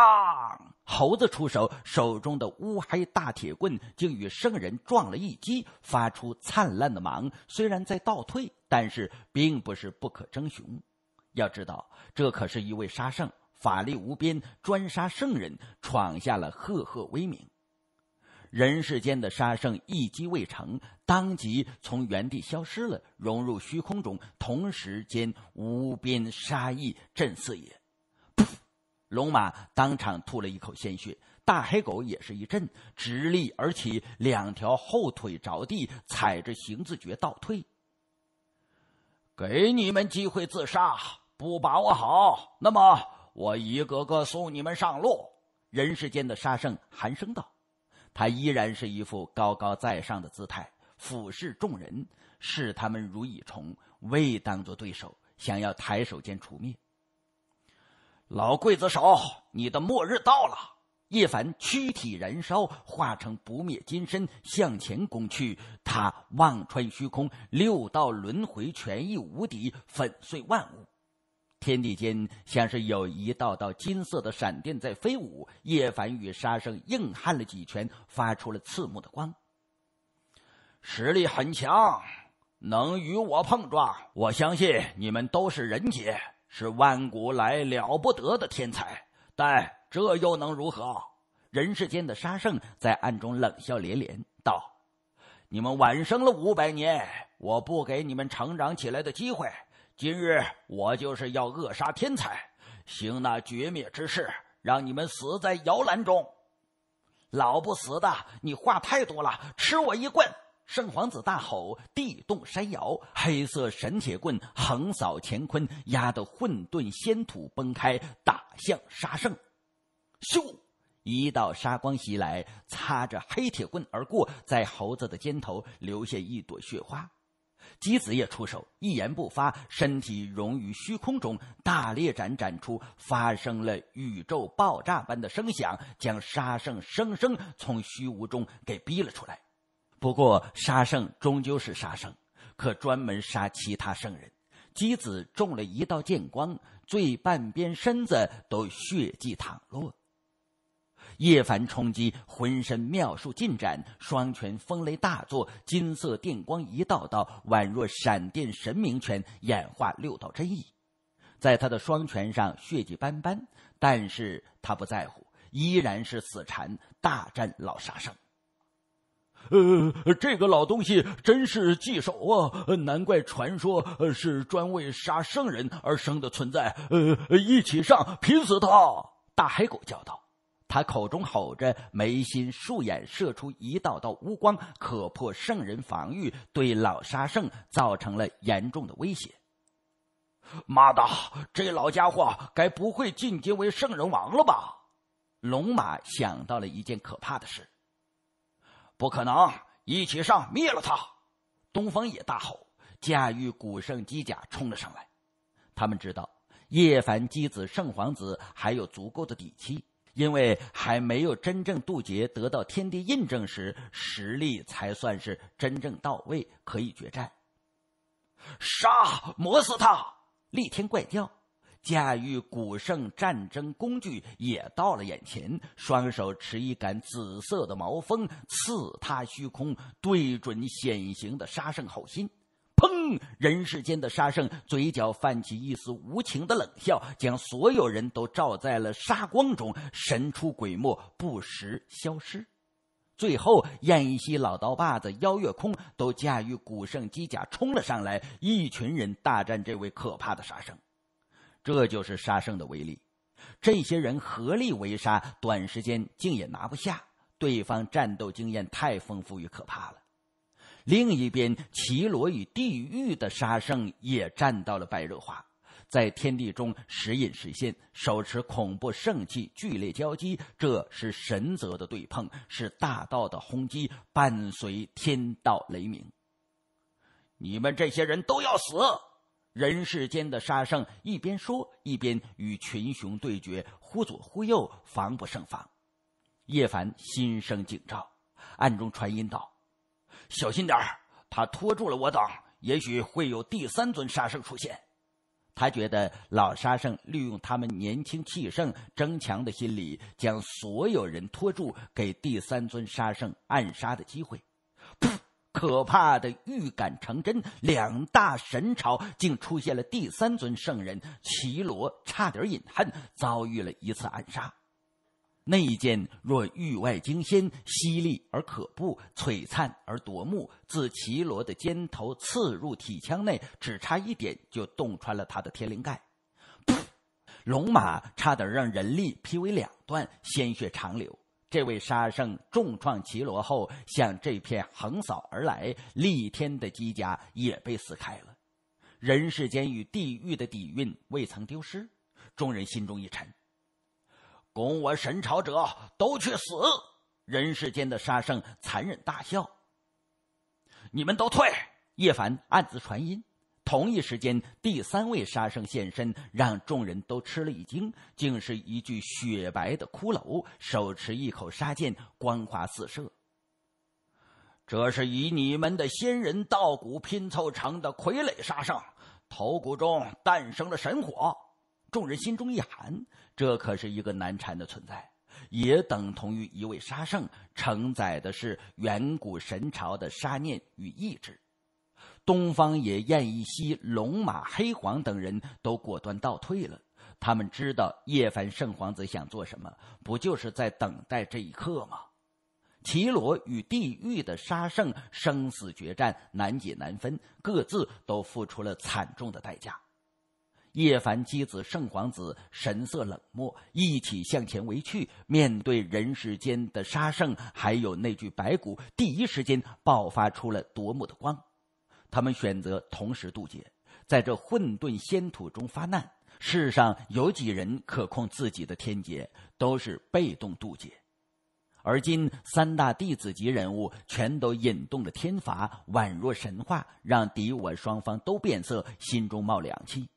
猴子出手，手中的乌黑大铁棍竟与圣人撞了一击，发出灿烂的芒。虽然在倒退，但是并不是不可争雄。要知道，这可是一位杀圣，法力无边，专杀圣人，闯下了赫赫威名。人世间的杀圣一击未成，当即从原地消失了，融入虚空中，同时间无边杀意震四野。噗！龙马当场吐了一口鲜血，大黑狗也是一震，直立而起，两条后腿着地，踩着行字诀倒退。给你们机会自杀，不把握好，那么我一个个送你们上路。人世间的杀圣寒声道：“他依然是一副高高在上的姿态，俯视众人，视他们如蚁虫，未当作对手，想要抬手间除灭。”老刽子手，你的末日到了。叶凡躯体燃烧，化成不灭金身，向前攻去。他望穿虚空，六道轮回，权益无敌，粉碎万物。天地间像是有一道道金色的闪电在飞舞。叶凡与杀生硬撼了几拳，发出了刺目的光。实力很强，能与我碰撞。我相信你们都是人杰，是万古来了不得的天才。但。这又能如何？人世间的沙圣在暗中冷笑连连，道：“你们晚生了五百年，我不给你们成长起来的机会。今日我就是要扼杀天才，行那绝灭之事，让你们死在摇篮中。”老不死的，你话太多了，吃我一棍！”圣皇子大吼，地动山摇，黑色神铁棍横扫乾坤，压得混沌仙土崩开，打向杀圣。咻！一道杀光袭来，擦着黑铁棍而过，在猴子的肩头留下一朵血花。姬子也出手，一言不发，身体融于虚空中，大裂斩斩出，发生了宇宙爆炸般的声响，将杀圣生生从虚无中给逼了出来。不过，杀圣终究是杀圣，可专门杀其他圣人。姬子中了一道剑光，最半边身子都血迹淌落。叶凡冲击，浑身妙术尽展，双拳风雷大作，金色电光一道道，宛若闪电。神明拳演化六道真意，在他的双拳上血迹斑斑，但是他不在乎，依然是死缠大战老杀生。呃，这个老东西真是棘手啊！难怪传说，是专为杀圣人而生的存在。呃，一起上，拼死他！大黑狗叫道。他口中吼着，眉心竖眼射出一道道乌光，可破圣人防御，对老沙圣造成了严重的威胁。妈的，这老家伙该不会晋级为圣人王了吧？龙马想到了一件可怕的事。不可能！一起上，灭了他！东方也大吼，驾驭古圣机甲冲了上来。他们知道，叶凡、姬子、圣皇子还有足够的底气。因为还没有真正渡劫得到天地印证时，实力才算是真正到位，可以决战。杀，磨死他！立天怪叫，驾驭古圣战争工具也到了眼前，双手持一杆紫色的矛锋，刺他虚空，对准显形的杀圣后心。砰！人世间的杀圣嘴角泛起一丝无情的冷笑，将所有人都罩在了杀光中，神出鬼没，不时消失。最后，燕一西老刀把子、邀月空都驾驭古圣机甲冲了上来，一群人大战这位可怕的杀圣。这就是杀圣的威力。这些人合力围杀，短时间竟也拿不下对方。战斗经验太丰富与可怕了。另一边，绮罗与地狱的杀圣也战到了白热化，在天地中时隐时现，手持恐怖圣器，剧烈交击。这是神则的对碰，是大道的轰击，伴随天道雷鸣。你们这些人都要死！人世间的杀圣一边说，一边与群雄对决，忽左忽右，防不胜防。叶凡心生警兆，暗中传音道。小心点他拖住了我党，也许会有第三尊杀圣出现。他觉得老杀圣利用他们年轻气盛、争强的心理，将所有人拖住，给第三尊杀圣暗杀的机会。噗！可怕的预感成真，两大神朝竟出现了第三尊圣人，绮罗差点饮恨，遭遇了一次暗杀。那一剑若域外惊仙，犀利而可怖，璀璨而夺目，自绮罗的肩头刺入体腔内，只差一点就洞穿了他的天灵盖。噗！龙马差点让人力劈为两段，鲜血长流。这位杀圣重创绮罗后，向这片横扫而来，立天的机甲也被撕开了。人世间与地狱的底蕴未曾丢失，众人心中一沉。攻我神朝者，都去死！人世间的杀圣残忍大笑：“你们都退！”叶凡暗自传音。同一时间，第三位杀圣现身，让众人都吃了一惊，竟是一具雪白的骷髅，手持一口杀剑，光华四射。这是以你们的仙人道骨拼凑成的傀儡杀圣，头骨中诞生了神火。众人心中一寒，这可是一个难缠的存在，也等同于一位杀圣，承载的是远古神朝的杀念与意志。东方野、燕一夕、龙马、黑皇等人都果断倒退了。他们知道叶凡圣皇子想做什么，不就是在等待这一刻吗？绮罗与地狱的杀圣生死决战，难解难分，各自都付出了惨重的代价。叶凡、姬子、圣皇子神色冷漠，一起向前围去。面对人世间的杀圣，还有那具白骨，第一时间爆发出了夺目的光。他们选择同时渡劫，在这混沌仙土中发难。世上有几人可控自己的天劫？都是被动渡劫。而今三大弟子级人物全都引动了天罚，宛若神话，让敌我双方都变色，心中冒凉气。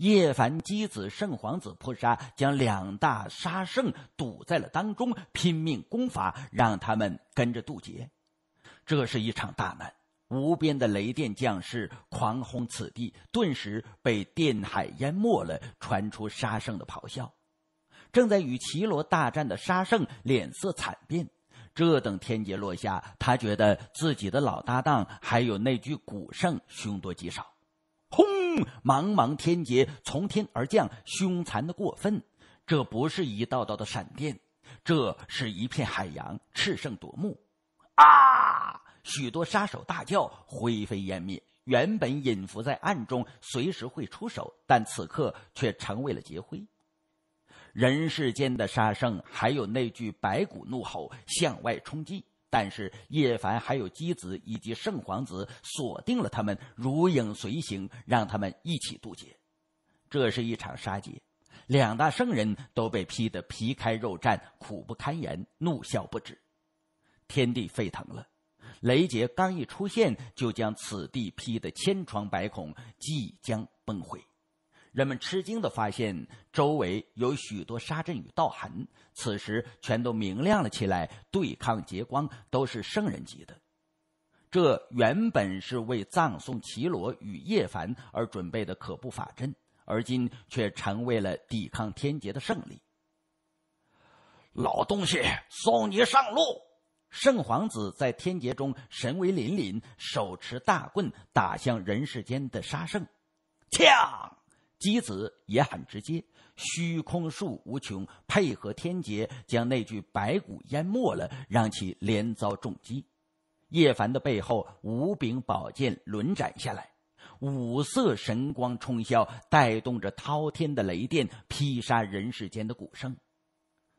叶凡、姬子、圣皇子扑杀，将两大杀圣堵在了当中，拼命攻伐，让他们跟着渡劫。这是一场大难，无边的雷电将士狂轰此地，顿时被电海淹没了，传出杀圣的咆哮。正在与绮罗大战的杀圣脸色惨变，这等天劫落下，他觉得自己的老搭档还有那具古圣凶多吉少。茫茫天劫从天而降，凶残的过分。这不是一道道的闪电，这是一片海洋，赤盛夺目。啊！许多杀手大叫，灰飞烟灭。原本隐伏在暗中，随时会出手，但此刻却成为了劫灰。人世间的杀生，还有那句白骨怒吼，向外冲击。但是叶凡还有姬子以及圣皇子锁定了他们，如影随形，让他们一起渡劫。这是一场杀劫，两大圣人都被劈得皮开肉绽，苦不堪言，怒笑不止。天地沸腾了，雷劫刚一出现，就将此地劈得千疮百孔，即将崩毁。人们吃惊的发现，周围有许多沙阵与道痕，此时全都明亮了起来。对抗劫光都是圣人级的，这原本是为葬送绮罗与叶凡而准备的可怖法阵，而今却成为了抵抗天劫的胜利。老东西，送你上路！圣皇子在天劫中神威凛凛，手持大棍打向人世间的沙圣，枪！姬子也很直接，虚空术无穷配合天劫，将那具白骨淹没了，让其连遭重击。叶凡的背后五柄宝剑轮斩下来，五色神光冲霄，带动着滔天的雷电劈杀人世间的古圣。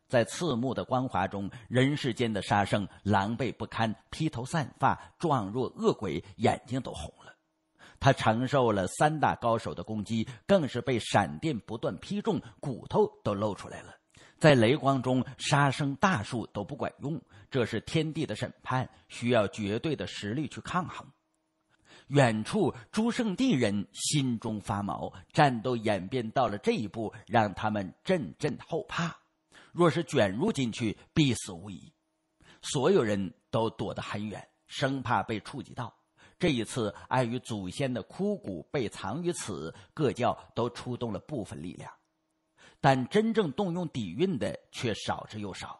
在刺目的光华中，人世间的杀生狼狈不堪，披头散发，状若恶鬼，眼睛都红了。他承受了三大高手的攻击，更是被闪电不断劈中，骨头都露出来了。在雷光中，杀生大术都不管用，这是天地的审判，需要绝对的实力去抗衡。远处，诸圣地人心中发毛，战斗演变到了这一步，让他们阵阵后怕。若是卷入进去，必死无疑。所有人都躲得很远，生怕被触及到。这一次，碍于祖先的枯骨被藏于此，各教都出动了部分力量，但真正动用底蕴的却少之又少，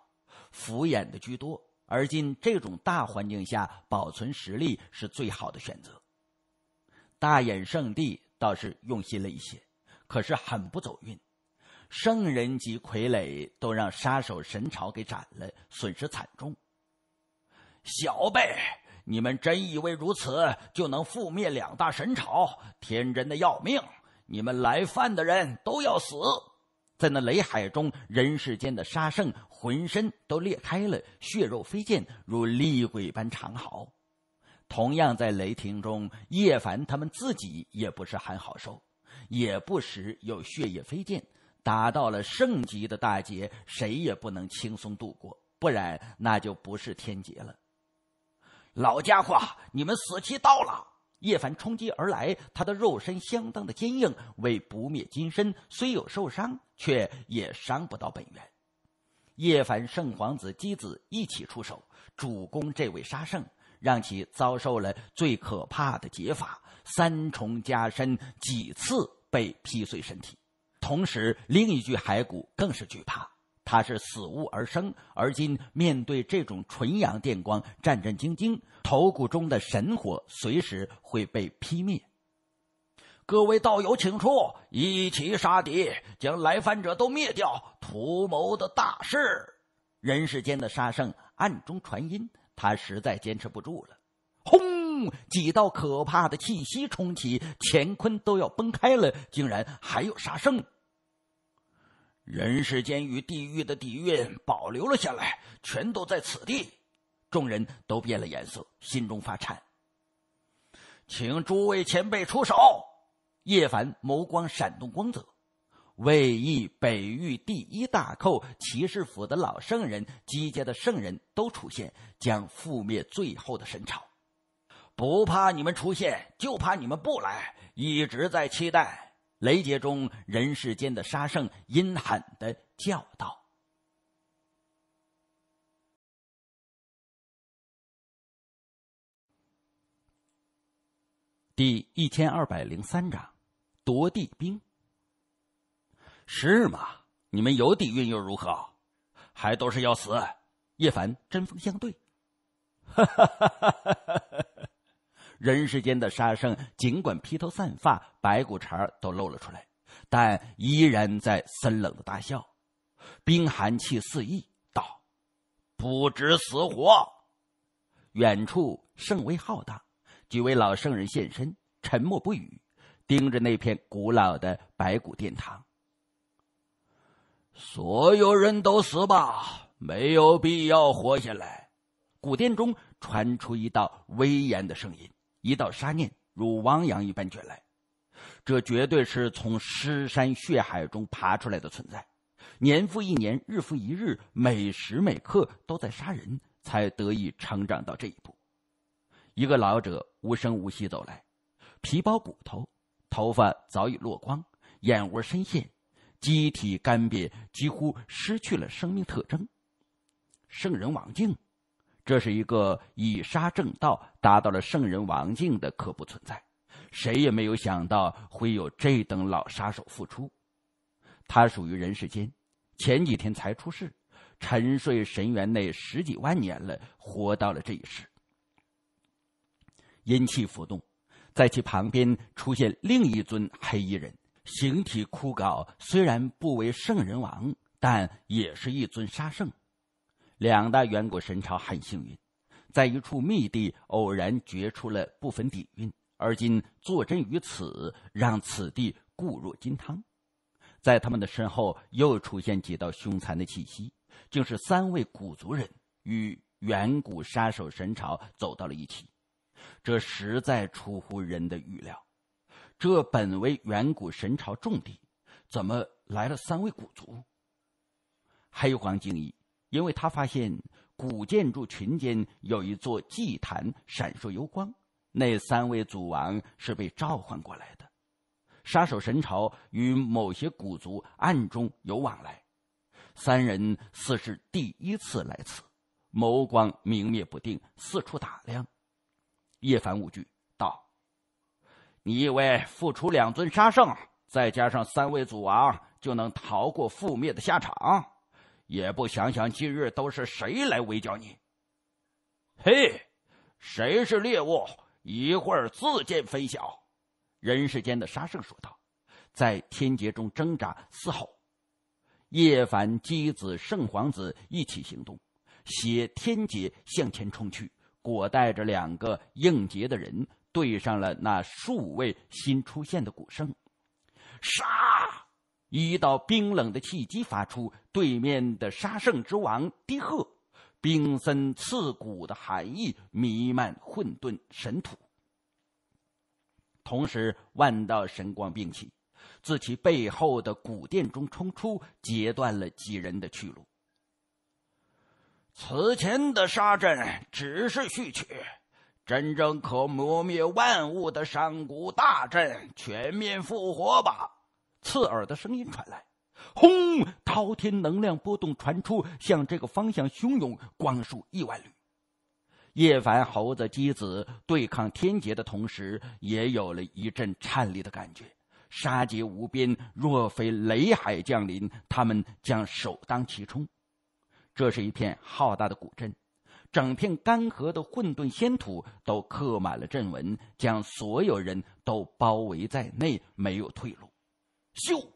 敷衍的居多。而今这种大环境下，保存实力是最好的选择。大衍圣地倒是用心了一些，可是很不走运，圣人级傀儡都让杀手神朝给斩了，损失惨重。小辈。你们真以为如此就能覆灭两大神朝？天真的要命！你们来犯的人都要死！在那雷海中，人世间的杀圣浑身都裂开了，血肉飞溅，如厉鬼般长嚎。同样在雷霆中，叶凡他们自己也不是很好受，也不时有血液飞溅。达到了圣级的大劫，谁也不能轻松度过，不然那就不是天劫了。老家伙，你们死期到了！叶凡冲击而来，他的肉身相当的坚硬，为不灭金身，虽有受伤，却也伤不到本源。叶凡、圣皇子姬子一起出手，主攻这位杀圣，让其遭受了最可怕的劫法，三重加身，几次被劈碎身体。同时，另一具骸骨更是惧怕。他是死物而生，而今面对这种纯阳电光，战战兢兢，头骨中的神火随时会被劈灭。各位道友，请出，一起杀敌，将来犯者都灭掉，图谋的大事。人世间的杀圣暗中传音，他实在坚持不住了。轰！几道可怕的气息冲起，乾坤都要崩开了，竟然还有杀圣！人世间与地狱的底蕴保留了下来，全都在此地。众人都变了颜色，心中发颤。请诸位前辈出手！叶凡眸光闪动光泽。魏裔北域第一大寇骑士府的老圣人，姬家的圣人都出现，将覆灭最后的神朝。不怕你们出现，就怕你们不来。一直在期待。雷劫中，人世间的杀圣阴狠的叫道：“第一千二百零三章夺地兵。”是吗？你们有底蕴又如何？还都是要死。叶凡针锋相对，哈哈哈哈哈哈！人世间的杀生，尽管披头散发，白骨茬都露了出来，但依然在森冷的大笑，冰寒气四溢。道：“不知死活！”远处甚为浩大，几位老圣人现身，沉默不语，盯着那片古老的白骨殿堂。所有人都死吧，没有必要活下来。古殿中传出一道威严的声音。一道杀念如汪洋一般卷来，这绝对是从尸山血海中爬出来的存在。年复一年，日复一日，每时每刻都在杀人，才得以成长到这一步。一个老者无声无息走来，皮包骨头，头发早已落光，眼窝深陷，机体干瘪，几乎失去了生命特征。圣人王静。这是一个以杀正道，达到了圣人王境的可怖存在，谁也没有想到会有这等老杀手复出。他属于人世间，前几天才出世，沉睡神元内十几万年了，活到了这一世。阴气浮动，在其旁边出现另一尊黑衣人，形体枯槁，虽然不为圣人王，但也是一尊杀圣。两大远古神朝很幸运，在一处密地偶然掘出了部分底蕴，而今坐镇于此，让此地固若金汤。在他们的身后又出现几道凶残的气息，竟是三位古族人与远古杀手神朝走到了一起，这实在出乎人的预料。这本为远古神朝重地，怎么来了三位古族？黑黄敬义。因为他发现古建筑群间有一座祭坛闪烁油光，那三位祖王是被召唤过来的。杀手神朝与某些古族暗中有往来，三人似是第一次来此，眸光明灭不定，四处打量。叶凡无惧道：“你以为付出两尊杀圣，再加上三位祖王，就能逃过覆灭的下场？”也不想想今日都是谁来围剿你。嘿，谁是猎物，一会儿自见分晓。人世间的沙圣说道，在天劫中挣扎嘶吼。叶凡、姬子、圣皇子一起行动，携天劫向前冲去，裹带着两个应劫的人，对上了那数位新出现的古圣，杀！一道冰冷的气机发出，对面的杀圣之王低喝，冰森刺骨的寒意弥漫混沌神土。同时，万道神光并起，自其背后的古殿中冲出，截断了几人的去路。此前的杀阵只是序曲，真正可磨灭万物的上古大阵全面复活吧！刺耳的声音传来，轰！滔天能量波动传出，向这个方向汹涌。光束亿万缕。叶凡、猴子、姬子对抗天劫的同时，也有了一阵颤栗的感觉。杀劫无边，若非雷海降临，他们将首当其冲。这是一片浩大的古镇，整片干涸的混沌仙土都刻满了阵纹，将所有人都包围在内，没有退路。咻！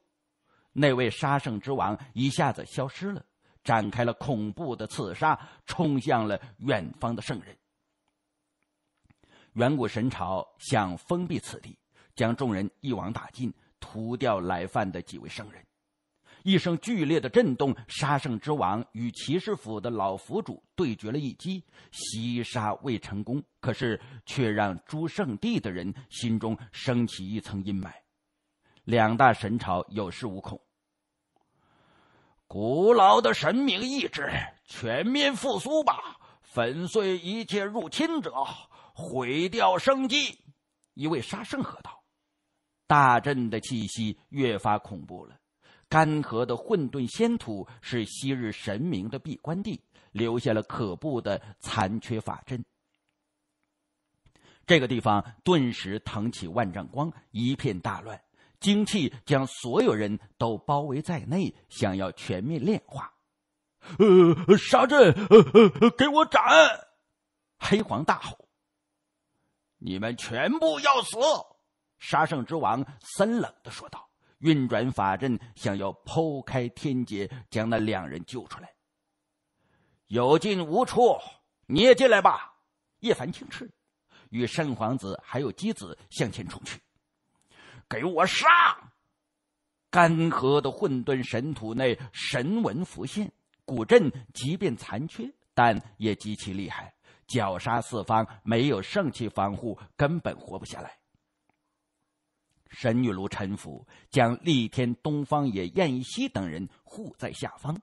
那位杀圣之王一下子消失了，展开了恐怖的刺杀，冲向了远方的圣人。远古神朝想封闭此地，将众人一网打尽，屠掉来犯的几位圣人。一声剧烈的震动，杀圣之王与骑士府的老府主对决了一击，袭杀未成功，可是却让诸圣地的人心中升起一层阴霾。两大神朝有恃无恐，古老的神明意志全面复苏吧！粉碎一切入侵者，毁掉生机！一位杀圣喝道：“大阵的气息越发恐怖了。干涸的混沌仙土是昔日神明的闭关地，留下了可怖的残缺法阵。这个地方顿时腾起万丈光，一片大乱。”精气将所有人都包围在内，想要全面炼化。呃，杀阵，呃呃，给我斩！黑皇大吼：“你们全部要死！”杀圣之王森冷的说道：“运转法阵，想要剖开天劫，将那两人救出来。有进无出，你也进来吧！”叶凡轻斥，与圣皇子还有姬子向前冲去。给我上！干涸的混沌神土内，神纹浮现。古阵即便残缺，但也极其厉害，绞杀四方。没有圣器防护，根本活不下来。神女炉沉浮，将立天、东方野、燕西等人护在下方，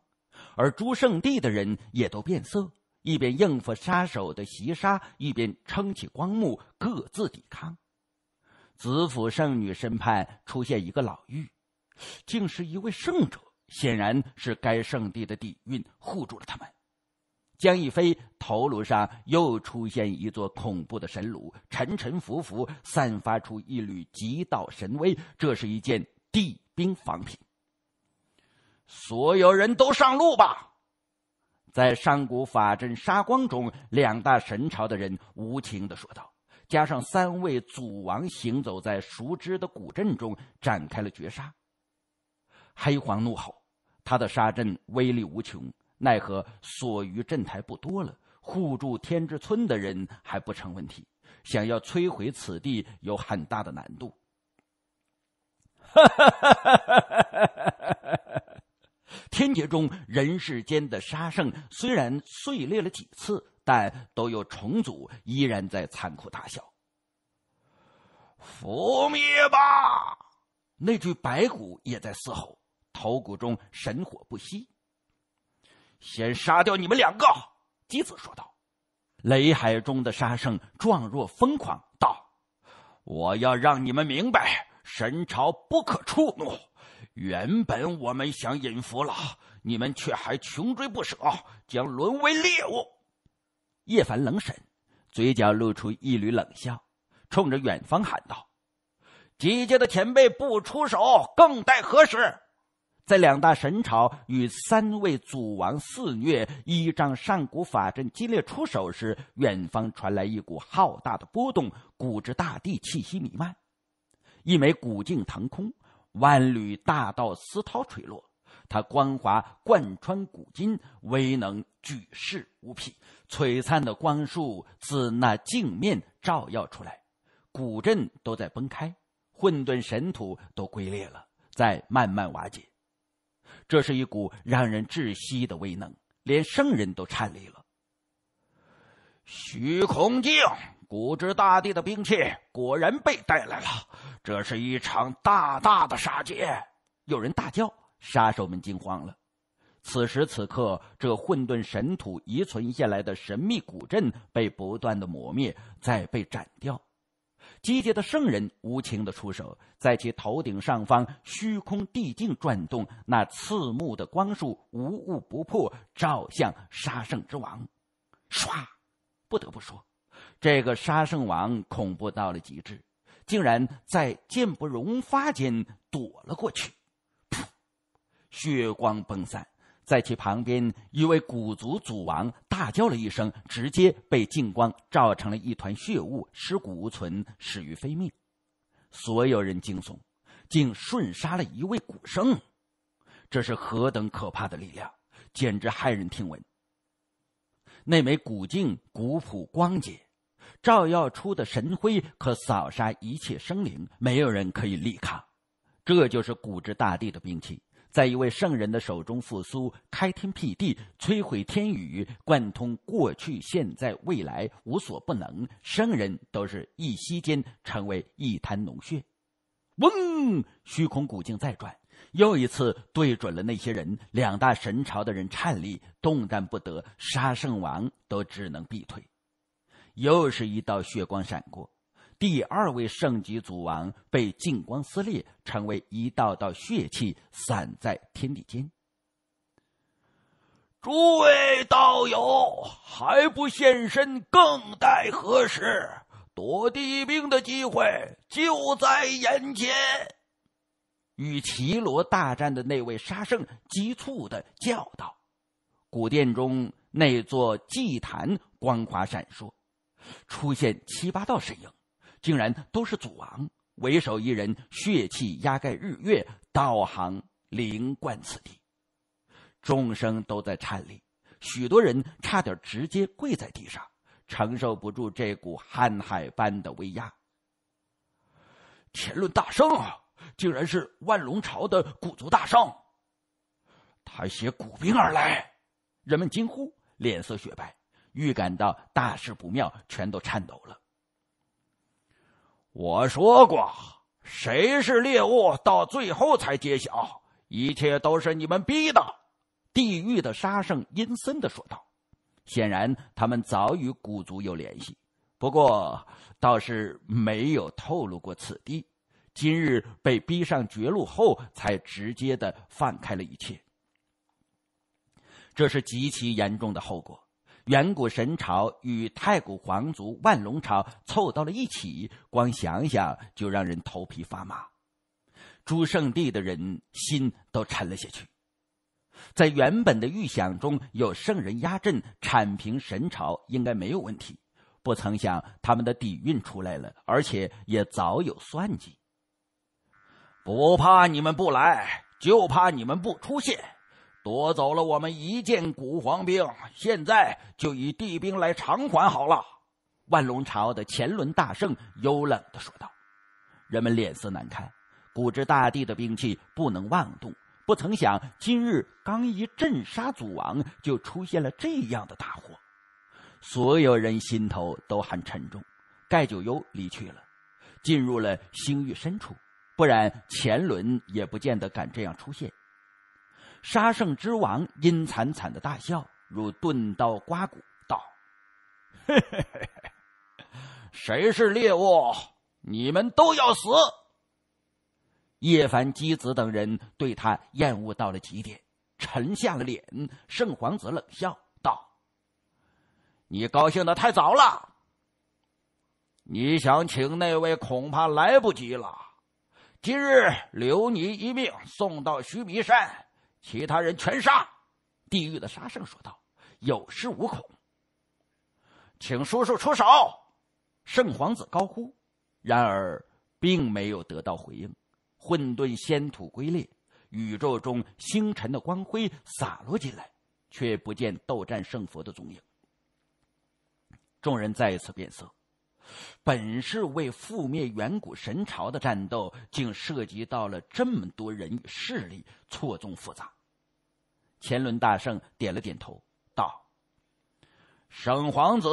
而诸圣地的人也都变色，一边应付杀手的袭杀，一边撑起光幕，各自抵抗。紫府圣女身畔出现一个老妪，竟是一位圣者，显然是该圣地的底蕴护住了他们。江逸飞头颅上又出现一座恐怖的神炉，沉沉浮浮，散发出一缕极道神威，这是一件地兵仿品。所有人都上路吧！在上古法阵杀光中，两大神朝的人无情的说道。加上三位祖王行走在熟知的古镇中，展开了绝杀。黑皇怒吼，他的杀阵威力无穷，奈何所余阵台不多了。护住天之村的人还不成问题，想要摧毁此地有很大的难度。天劫中人世间的杀圣虽然碎裂了几次。但都有虫族依然在残酷大笑。覆灭吧！那具白骨也在嘶吼，头骨中神火不息。先杀掉你们两个！机子说道。雷海中的杀圣状若疯狂，道：“我要让你们明白，神朝不可触怒。原本我们想引伏了，你们却还穷追不舍，将沦为猎物。”叶凡冷神，嘴角露出一缕冷笑，冲着远方喊道：“姬家的前辈不出手，更待何时？”在两大神朝与三位祖王肆虐，依仗上古法阵激烈出手时，远方传来一股浩大的波动，古之大地气息弥漫，一枚古镜腾空，万缕大道丝绦垂落。它光华贯穿古今，威能举世无匹。璀璨的光束自那镜面照耀出来，古镇都在崩开，混沌神土都龟裂了，在慢慢瓦解。这是一股让人窒息的威能，连圣人都颤栗了。虚空镜，古之大帝的兵器果然被带来了。这是一场大大的杀劫！有人大叫。杀手们惊慌了，此时此刻，这混沌神土遗存下来的神秘古阵被不断的磨灭，再被斩掉。集结的圣人无情的出手，在其头顶上方虚空地境转动，那刺目的光束无物不破，照向杀圣之王。唰，不得不说，这个杀圣王恐怖到了极致，竟然在剑不容发间躲了过去。血光奔散，在其旁边，一位古族祖王大叫了一声，直接被镜光照成了一团血雾，尸骨无存，死于非命。所有人惊悚，竟瞬杀了一位古圣，这是何等可怕的力量，简直骇人听闻。那枚古镜古朴光洁，照耀出的神辉可扫杀一切生灵，没有人可以力抗。这就是古之大帝的兵器。在一位圣人的手中复苏，开天辟地，摧毁天宇，贯通过去、现在、未来，无所不能。圣人都是一息间成为一滩脓血。嗡！虚空古镜再转，又一次对准了那些人。两大神朝的人颤栗，动弹不得，杀圣王都只能避退。又是一道血光闪过。第二位圣级祖王被镜光撕裂，成为一道道血气，散在天地间。诸位道友还不现身，更待何时？夺帝兵的机会就在眼前！与绮罗大战的那位杀圣急促的叫道：“古殿中那座祭坛光华闪烁，出现七八道身影。”竟然都是祖王为首一人，血气压盖日月，道行灵冠此地，众生都在颤栗，许多人差点直接跪在地上，承受不住这股瀚海般的威压。天轮大圣啊，竟然是万龙朝的古族大圣，他携古兵而来，人们惊呼，脸色雪白，预感到大事不妙，全都颤抖了。我说过，谁是猎物，到最后才揭晓。一切都是你们逼的。地狱的杀生阴森的说道。显然，他们早与古族有联系，不过倒是没有透露过此地。今日被逼上绝路后，才直接的放开了一切。这是极其严重的后果。远古神朝与太古皇族万龙朝凑到了一起，光想想就让人头皮发麻。诸圣地的人心都沉了下去。在原本的预想中，有圣人压阵，铲平神朝应该没有问题。不曾想，他们的底蕴出来了，而且也早有算计。不怕你们不来，就怕你们不出现。夺走了我们一件古皇兵，现在就以地兵来偿还好了。”万龙朝的前轮大圣幽冷的说道。人们脸色难看，古之大帝的兵器不能妄动。不曾想今日刚一镇杀祖王，就出现了这样的大祸。所有人心头都很沉重。盖九幽离去了，进入了星域深处，不然前轮也不见得敢这样出现。杀圣之王阴惨惨的大笑，如钝刀刮骨，道：“嘿嘿嘿，谁是猎物？你们都要死。”叶凡、姬子等人对他厌恶到了极点，沉下了脸。圣皇子冷笑道：“你高兴的太早了，你想请那位恐怕来不及了。今日留你一命，送到须弥山。”其他人全杀！地狱的杀圣说道，有恃无恐。请叔叔出手！圣皇子高呼，然而并没有得到回应。混沌仙土龟裂，宇宙中星辰的光辉洒落进来，却不见斗战胜佛的踪影。众人再一次变色。本是为覆灭远古神朝的战斗，竟涉及到了这么多人与势力，错综复杂。千伦大圣点了点头，道：“沈皇子，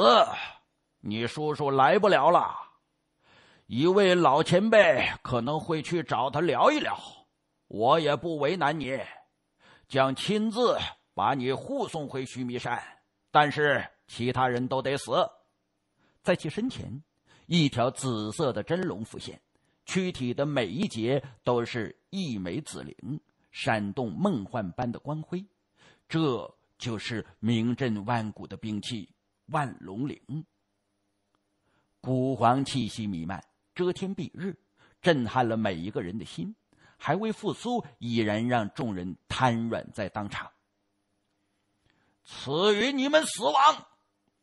你叔叔来不了了，一位老前辈可能会去找他聊一聊。我也不为难你，将亲自把你护送回须弥山，但是其他人都得死。在其身前。”一条紫色的真龙浮现，躯体的每一节都是一枚紫灵，闪动梦幻般的光辉。这就是名震万古的兵器——万龙灵。古皇气息弥漫，遮天蔽日，震撼了每一个人的心。还未复苏，已然让众人瘫软在当场。赐予你们死亡！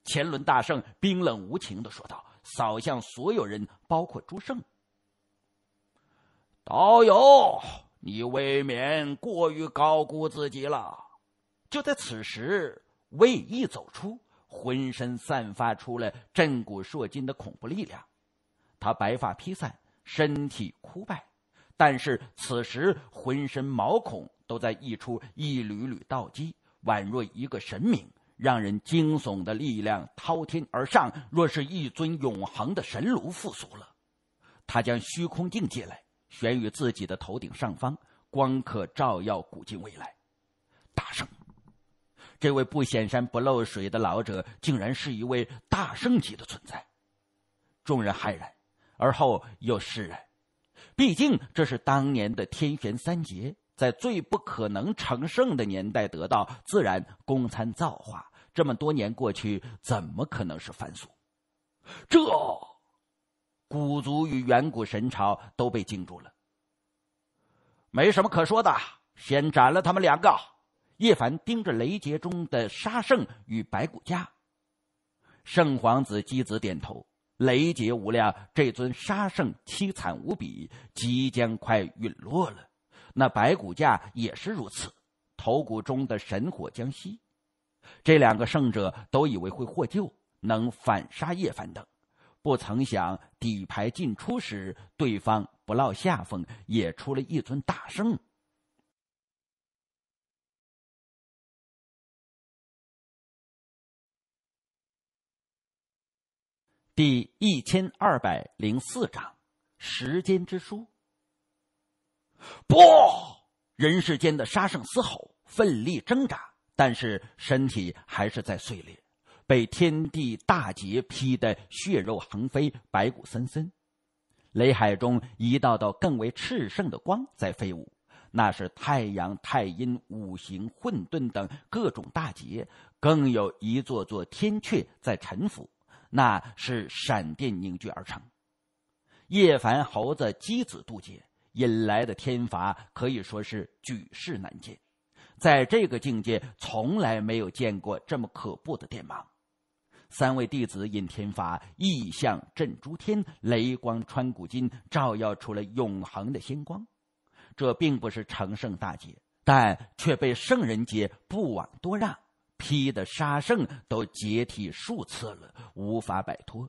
前轮大圣冰冷无情的说道。扫向所有人，包括朱胜。道友，你未免过于高估自己了。就在此时，魏毅走出，浑身散发出了震古烁今的恐怖力量。他白发披散，身体枯败，但是此时浑身毛孔都在溢出一缕缕道基，宛若一个神明。让人惊悚的力量滔天而上，若是一尊永恒的神炉复苏了，他将虚空镜借来悬于自己的头顶上方，光可照耀古今未来。大圣，这位不显山不漏水的老者，竟然是一位大圣级的存在，众人骇然，而后又释然，毕竟这是当年的天玄三杰。在最不可能成圣的年代得到，自然功参造化。这么多年过去，怎么可能是凡俗？这古族与远古神朝都被惊住了，没什么可说的，先斩了他们两个。叶凡盯着雷劫中的杀圣与白骨架，圣皇子姬子点头。雷劫无量，这尊杀圣凄惨无比，即将快陨落了。那白骨架也是如此，头骨中的神火将熄。这两个圣者都以为会获救，能反杀叶凡等，不曾想底牌进出时，对方不落下风，也出了一尊大圣。第一千二百零四章：时间之书。不，人世间的杀圣嘶吼，奋力挣扎，但是身体还是在碎裂，被天地大劫劈得血肉横飞，白骨森森。雷海中，一道道更为炽盛的光在飞舞，那是太阳、太阴、五行、混沌等各种大劫，更有一座座天阙在沉浮，那是闪电凝聚而成。叶凡猴子机子渡劫。引来的天罚可以说是举世难见，在这个境界从来没有见过这么可怖的电芒。三位弟子引天罚，异象震诸天，雷光穿古今，照耀出了永恒的星光。这并不是成圣大劫，但却被圣人劫不枉多让，劈的杀圣都解体数次了，无法摆脱。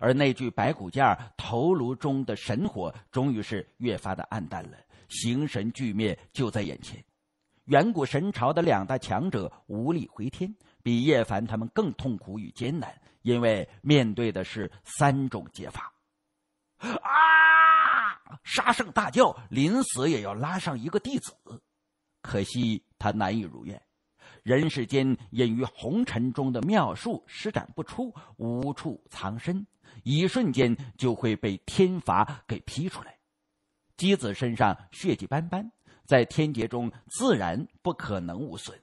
而那具白骨架头颅中的神火，终于是越发的暗淡了，形神俱灭就在眼前。远古神朝的两大强者无力回天，比叶凡他们更痛苦与艰难，因为面对的是三种解法。啊！杀圣大叫，临死也要拉上一个弟子，可惜他难以如愿。人世间隐于红尘中的妙术施展不出，无处藏身。一瞬间就会被天罚给劈出来，姬子身上血迹斑斑，在天劫中自然不可能无损，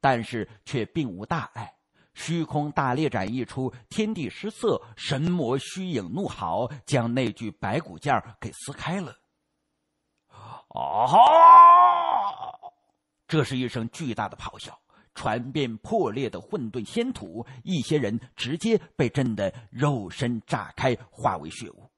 但是却并无大碍。虚空大裂斩一出，天地失色，神魔虚影怒嚎，将那具白骨架给撕开了。啊！这是一声巨大的咆哮。传遍破裂的混沌仙土，一些人直接被震得肉身炸开，化为血雾。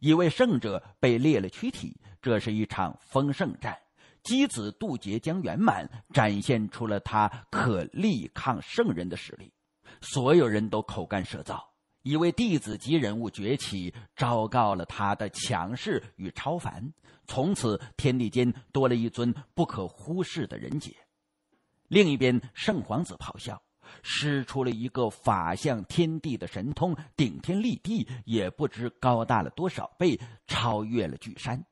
一位圣者被裂了躯体，这是一场封圣战。机子渡劫将圆满，展现出了他可力抗圣人的实力。所有人都口干舌燥，一位弟子级人物崛起，昭告了他的强势与超凡。从此，天地间多了一尊不可忽视的人杰。另一边，圣皇子咆哮，使出了一个法相天地的神通，顶天立地，也不知高大了多少倍，超越了巨山。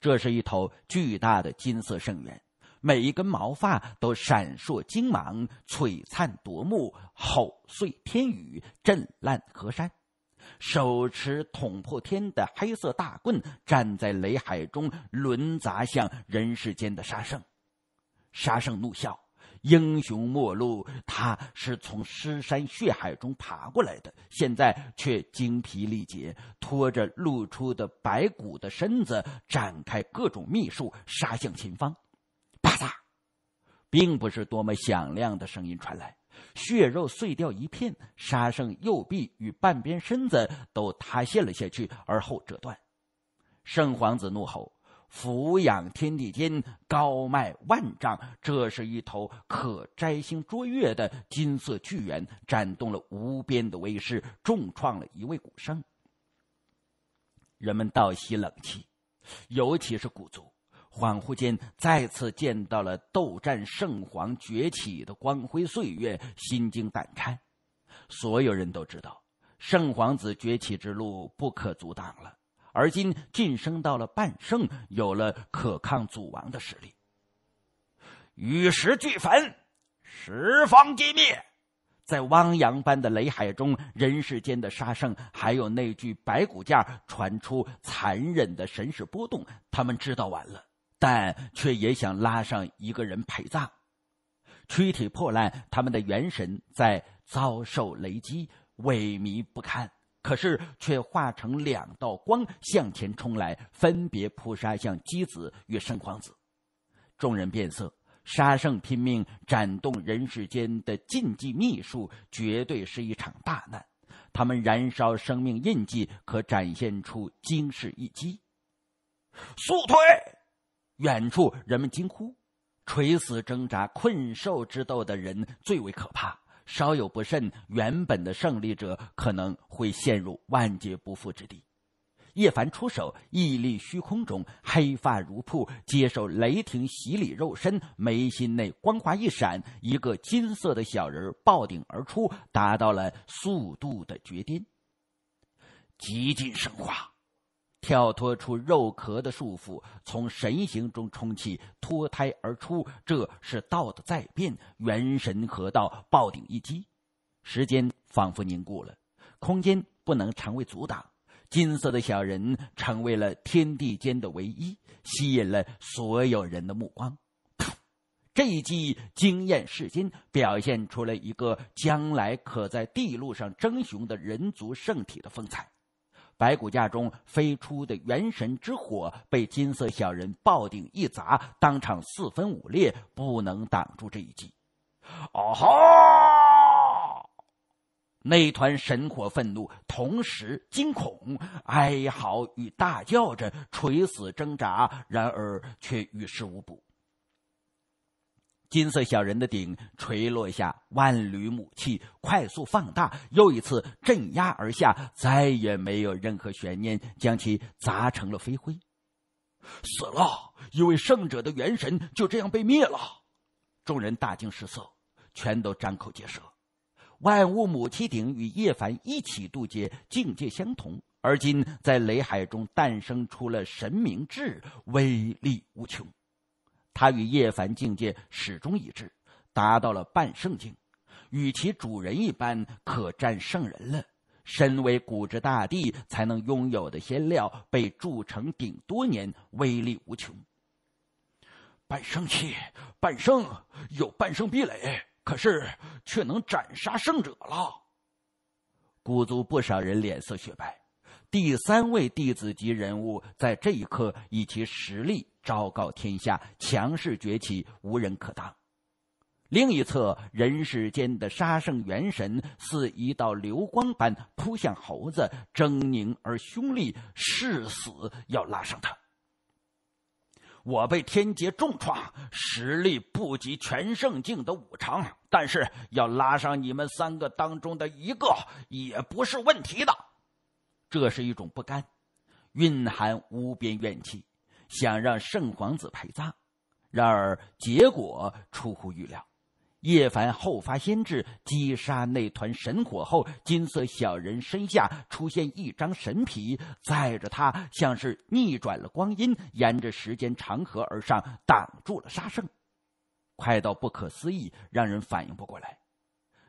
这是一头巨大的金色圣猿，每一根毛发都闪烁金芒，璀璨夺目，吼碎天宇，震烂河山。手持捅破天的黑色大棍，站在雷海中，轮砸向人世间的杀圣。沙圣怒笑，英雄末路。他是从尸山血海中爬过来的，现在却精疲力竭，拖着露出的白骨的身子，展开各种秘术，杀向秦方。啪嚓，并不是多么响亮的声音传来，血肉碎掉一片，沙圣右臂与半边身子都塌陷了下去，而后折断。圣皇子怒吼。俯仰天地间，高迈万丈。这是一头可摘星捉月的金色巨猿，展动了无边的威势，重创了一位古圣。人们倒吸冷气，尤其是古族，恍惚间再次见到了斗战圣皇崛起的光辉岁月，心惊胆颤。所有人都知道，圣皇子崛起之路不可阻挡了。而今晋升到了半圣，有了可抗祖王的实力。玉石俱焚，十方皆灭，在汪洋般的雷海中，人世间的杀圣还有那具白骨架传出残忍的神识波动。他们知道完了，但却也想拉上一个人陪葬。躯体破烂，他们的元神在遭受雷击，萎靡不堪。可是，却化成两道光向前冲来，分别扑杀向姬子与圣皇子。众人变色，杀圣拼命斩动人世间的禁忌秘术，绝对是一场大难。他们燃烧生命印记，可展现出惊世一击。速退！远处人们惊呼，垂死挣扎、困兽之斗的人最为可怕。稍有不慎，原本的胜利者可能会陷入万劫不复之地。叶凡出手，屹立虚空中，黑发如瀑，接受雷霆洗礼，肉身眉心内光华一闪，一个金色的小人儿爆顶而出，达到了速度的绝巅，极尽升华。跳脱出肉壳的束缚，从神形中充气，脱胎而出，这是道的再变，元神合道，爆顶一击。时间仿佛凝固了，空间不能成为阻挡。金色的小人成为了天地间的唯一，吸引了所有人的目光。这一击惊艳世间，表现出了一个将来可在地路上争雄的人族圣体的风采。白骨架中飞出的元神之火被金色小人抱顶一砸，当场四分五裂，不能挡住这一击。哦哈！那团神火愤怒，同时惊恐、哀嚎与大叫着，垂死挣扎，然而却于事无补。金色小人的顶垂落下万缕母气，快速放大，又一次镇压而下，再也没有任何悬念，将其砸成了飞灰。死了一位圣者的元神就这样被灭了，众人大惊失色，全都张口结舌。万物母气顶与叶凡一起渡劫，境界相同，而今在雷海中诞生出了神明志，威力无穷。他与叶凡境界始终一致，达到了半圣境，与其主人一般，可战圣人了。身为古之大帝才能拥有的仙料被铸成鼎多年，威力无穷。半圣器，半圣有半圣壁垒，可是却能斩杀圣者了。古族不少人脸色雪白，第三位弟子级人物在这一刻以其实力。昭告天下，强势崛起，无人可挡。另一侧，人世间的杀圣元神似一道流光般扑向猴子，狰狞而凶厉，誓死要拉上他。我被天劫重创，实力不及全圣境的五常，但是要拉上你们三个当中的一个，也不是问题的。这是一种不甘，蕴含无边怨气。想让圣皇子陪葬，然而结果出乎预料。叶凡后发先至，击杀那团神火后，金色小人身下出现一张神皮，载着他像是逆转了光阴，沿着时间长河而上，挡住了杀圣，快到不可思议，让人反应不过来。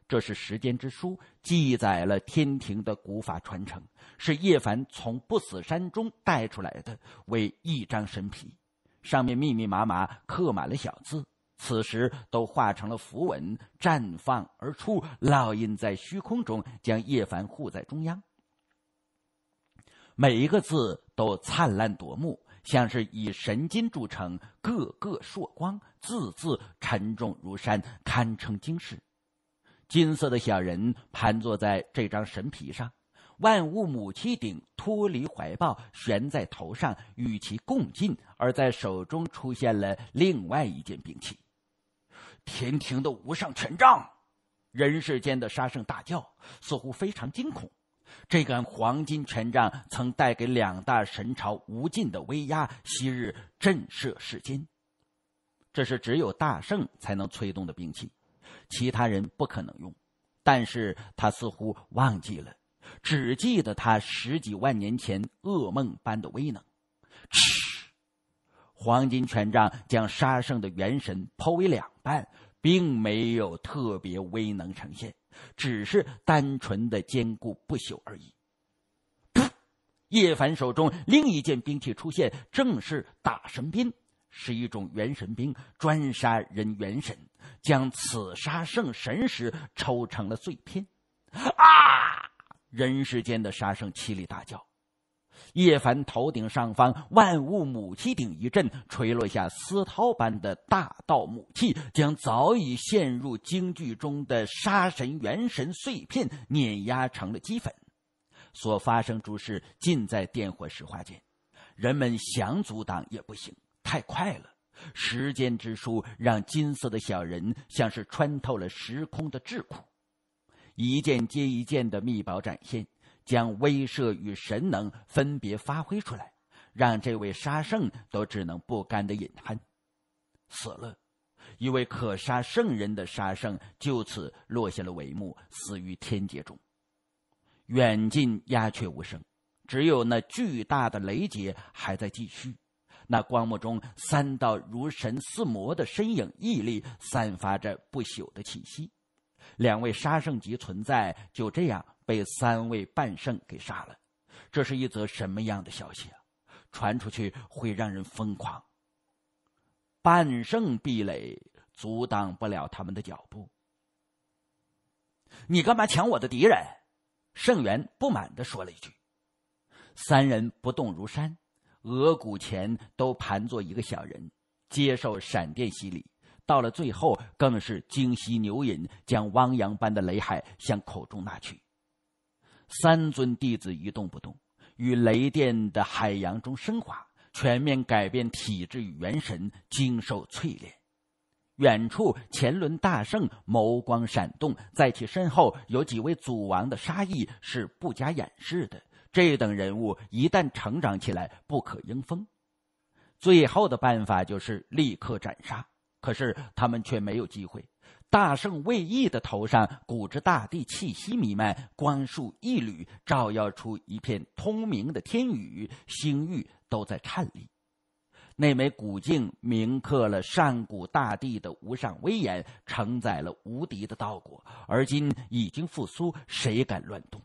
这是时间之书，记载了天庭的古法传承，是叶凡从不死山中带出来的，为一张神皮，上面密密麻麻刻满了小字，此时都化成了符文，绽放而出，烙印在虚空中，将叶凡护在中央。每一个字都灿烂夺目，像是以神金铸成，个个烁光，字字沉重如山，堪称惊世。金色的小人盘坐在这张神皮上，万物母亲顶脱离怀抱，悬在头上，与其共进；而在手中出现了另外一件兵器——天庭的无上权杖。人世间的杀圣大叫，似乎非常惊恐。这杆黄金权杖曾带给两大神朝无尽的威压，昔日震慑世间。这是只有大圣才能催动的兵器。其他人不可能用，但是他似乎忘记了，只记得他十几万年前噩梦般的威能。嗤，黄金权杖将杀生的元神剖为两半，并没有特别威能呈现，只是单纯的坚固不朽而已。噗，叶凡手中另一件兵器出现，正是打神鞭。是一种元神兵，专杀人元神，将此杀圣神时抽成了碎片。啊！人世间的杀圣凄厉大叫。叶凡头顶上方万物母气顶一震，垂落下丝绦般的大道母气，将早已陷入惊惧中的杀神元神碎片碾压成了齑粉。所发生诸事尽在电火石化间，人们想阻挡也不行。太快了，时间之书让金色的小人像是穿透了时空的桎梏，一件接一件的秘宝展现，将威慑与神能分别发挥出来，让这位杀圣都只能不甘的饮恨。死了，一位可杀圣人的杀圣就此落下了帷幕，死于天劫中。远近鸦雀无声，只有那巨大的雷劫还在继续。那光幕中，三道如神似魔的身影屹立，散发着不朽的气息。两位杀圣级存在就这样被三位半圣给杀了，这是一则什么样的消息啊？传出去会让人疯狂。半圣壁垒阻挡不了他们的脚步。你干嘛抢我的敌人？圣元不满的说了一句。三人不动如山。额骨前都盘坐一个小人，接受闪电洗礼。到了最后，更是惊吸牛饮，将汪洋般的雷海向口中纳去。三尊弟子一动不动，与雷电的海洋中升华，全面改变体质与元神，经受淬炼。远处，乾伦大圣眸光闪动，在其身后有几位祖王的杀意是不加掩饰的。这等人物一旦成长起来，不可迎风。最后的办法就是立刻斩杀。可是他们却没有机会。大圣魏毅的头上，古之大地气息弥漫，光束一缕，照耀出一片通明的天宇，星域都在颤栗。那枚古镜铭刻了上古大帝的无上威严，承载了无敌的道果，而今已经复苏，谁敢乱动？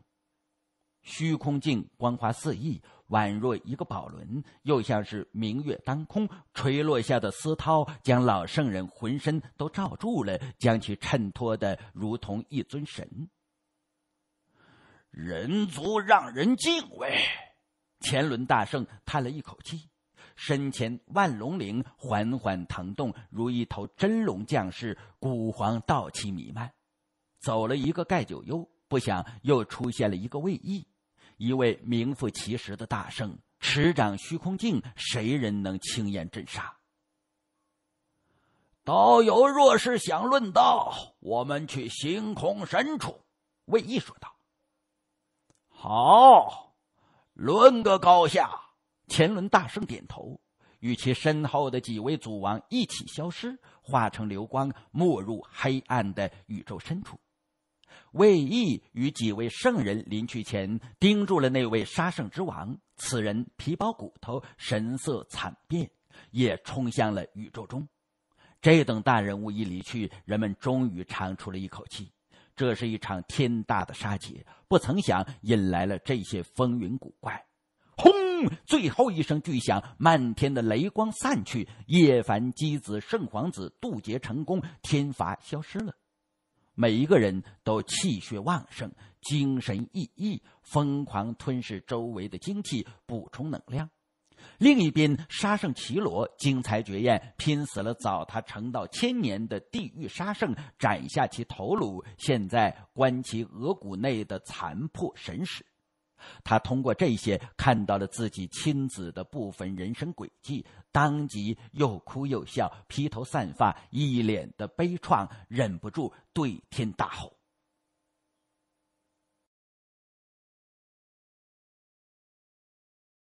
虚空镜光华四溢，宛若一个宝轮，又像是明月当空垂落下的丝绦，将老圣人浑身都罩住了，将其衬托的如同一尊神。人族让人敬畏。乾伦大圣叹了一口气，身前万龙鳞缓缓腾动，如一头真龙降世，古皇道气弥漫。走了一个盖九幽，不想又出现了一个魏毅。一位名副其实的大圣，持掌虚空镜，谁人能轻言震杀？道友若是想论道，我们去星空深处。”魏一说道。“好，论个高下。”前轮大圣点头，与其身后的几位祖王一起消失，化成流光，没入黑暗的宇宙深处。魏毅与几位圣人临去前，盯住了那位杀圣之王。此人皮包骨头，神色惨变，也冲向了宇宙中。这等大人物一离去，人们终于长出了一口气。这是一场天大的杀劫，不曾想引来了这些风云古怪。轰！最后一声巨响，漫天的雷光散去。叶凡、姬子、圣皇子渡劫成功，天罚消失了。每一个人都气血旺盛，精神奕奕，疯狂吞噬周围的精气，补充能量。另一边，杀圣奇罗惊才绝艳，拼死了早他成道千年的地狱杀圣，斩下其头颅。现在，观其额骨内的残破神识。他通过这些看到了自己亲子的部分人生轨迹，当即又哭又笑，披头散发，一脸的悲怆，忍不住对天大吼。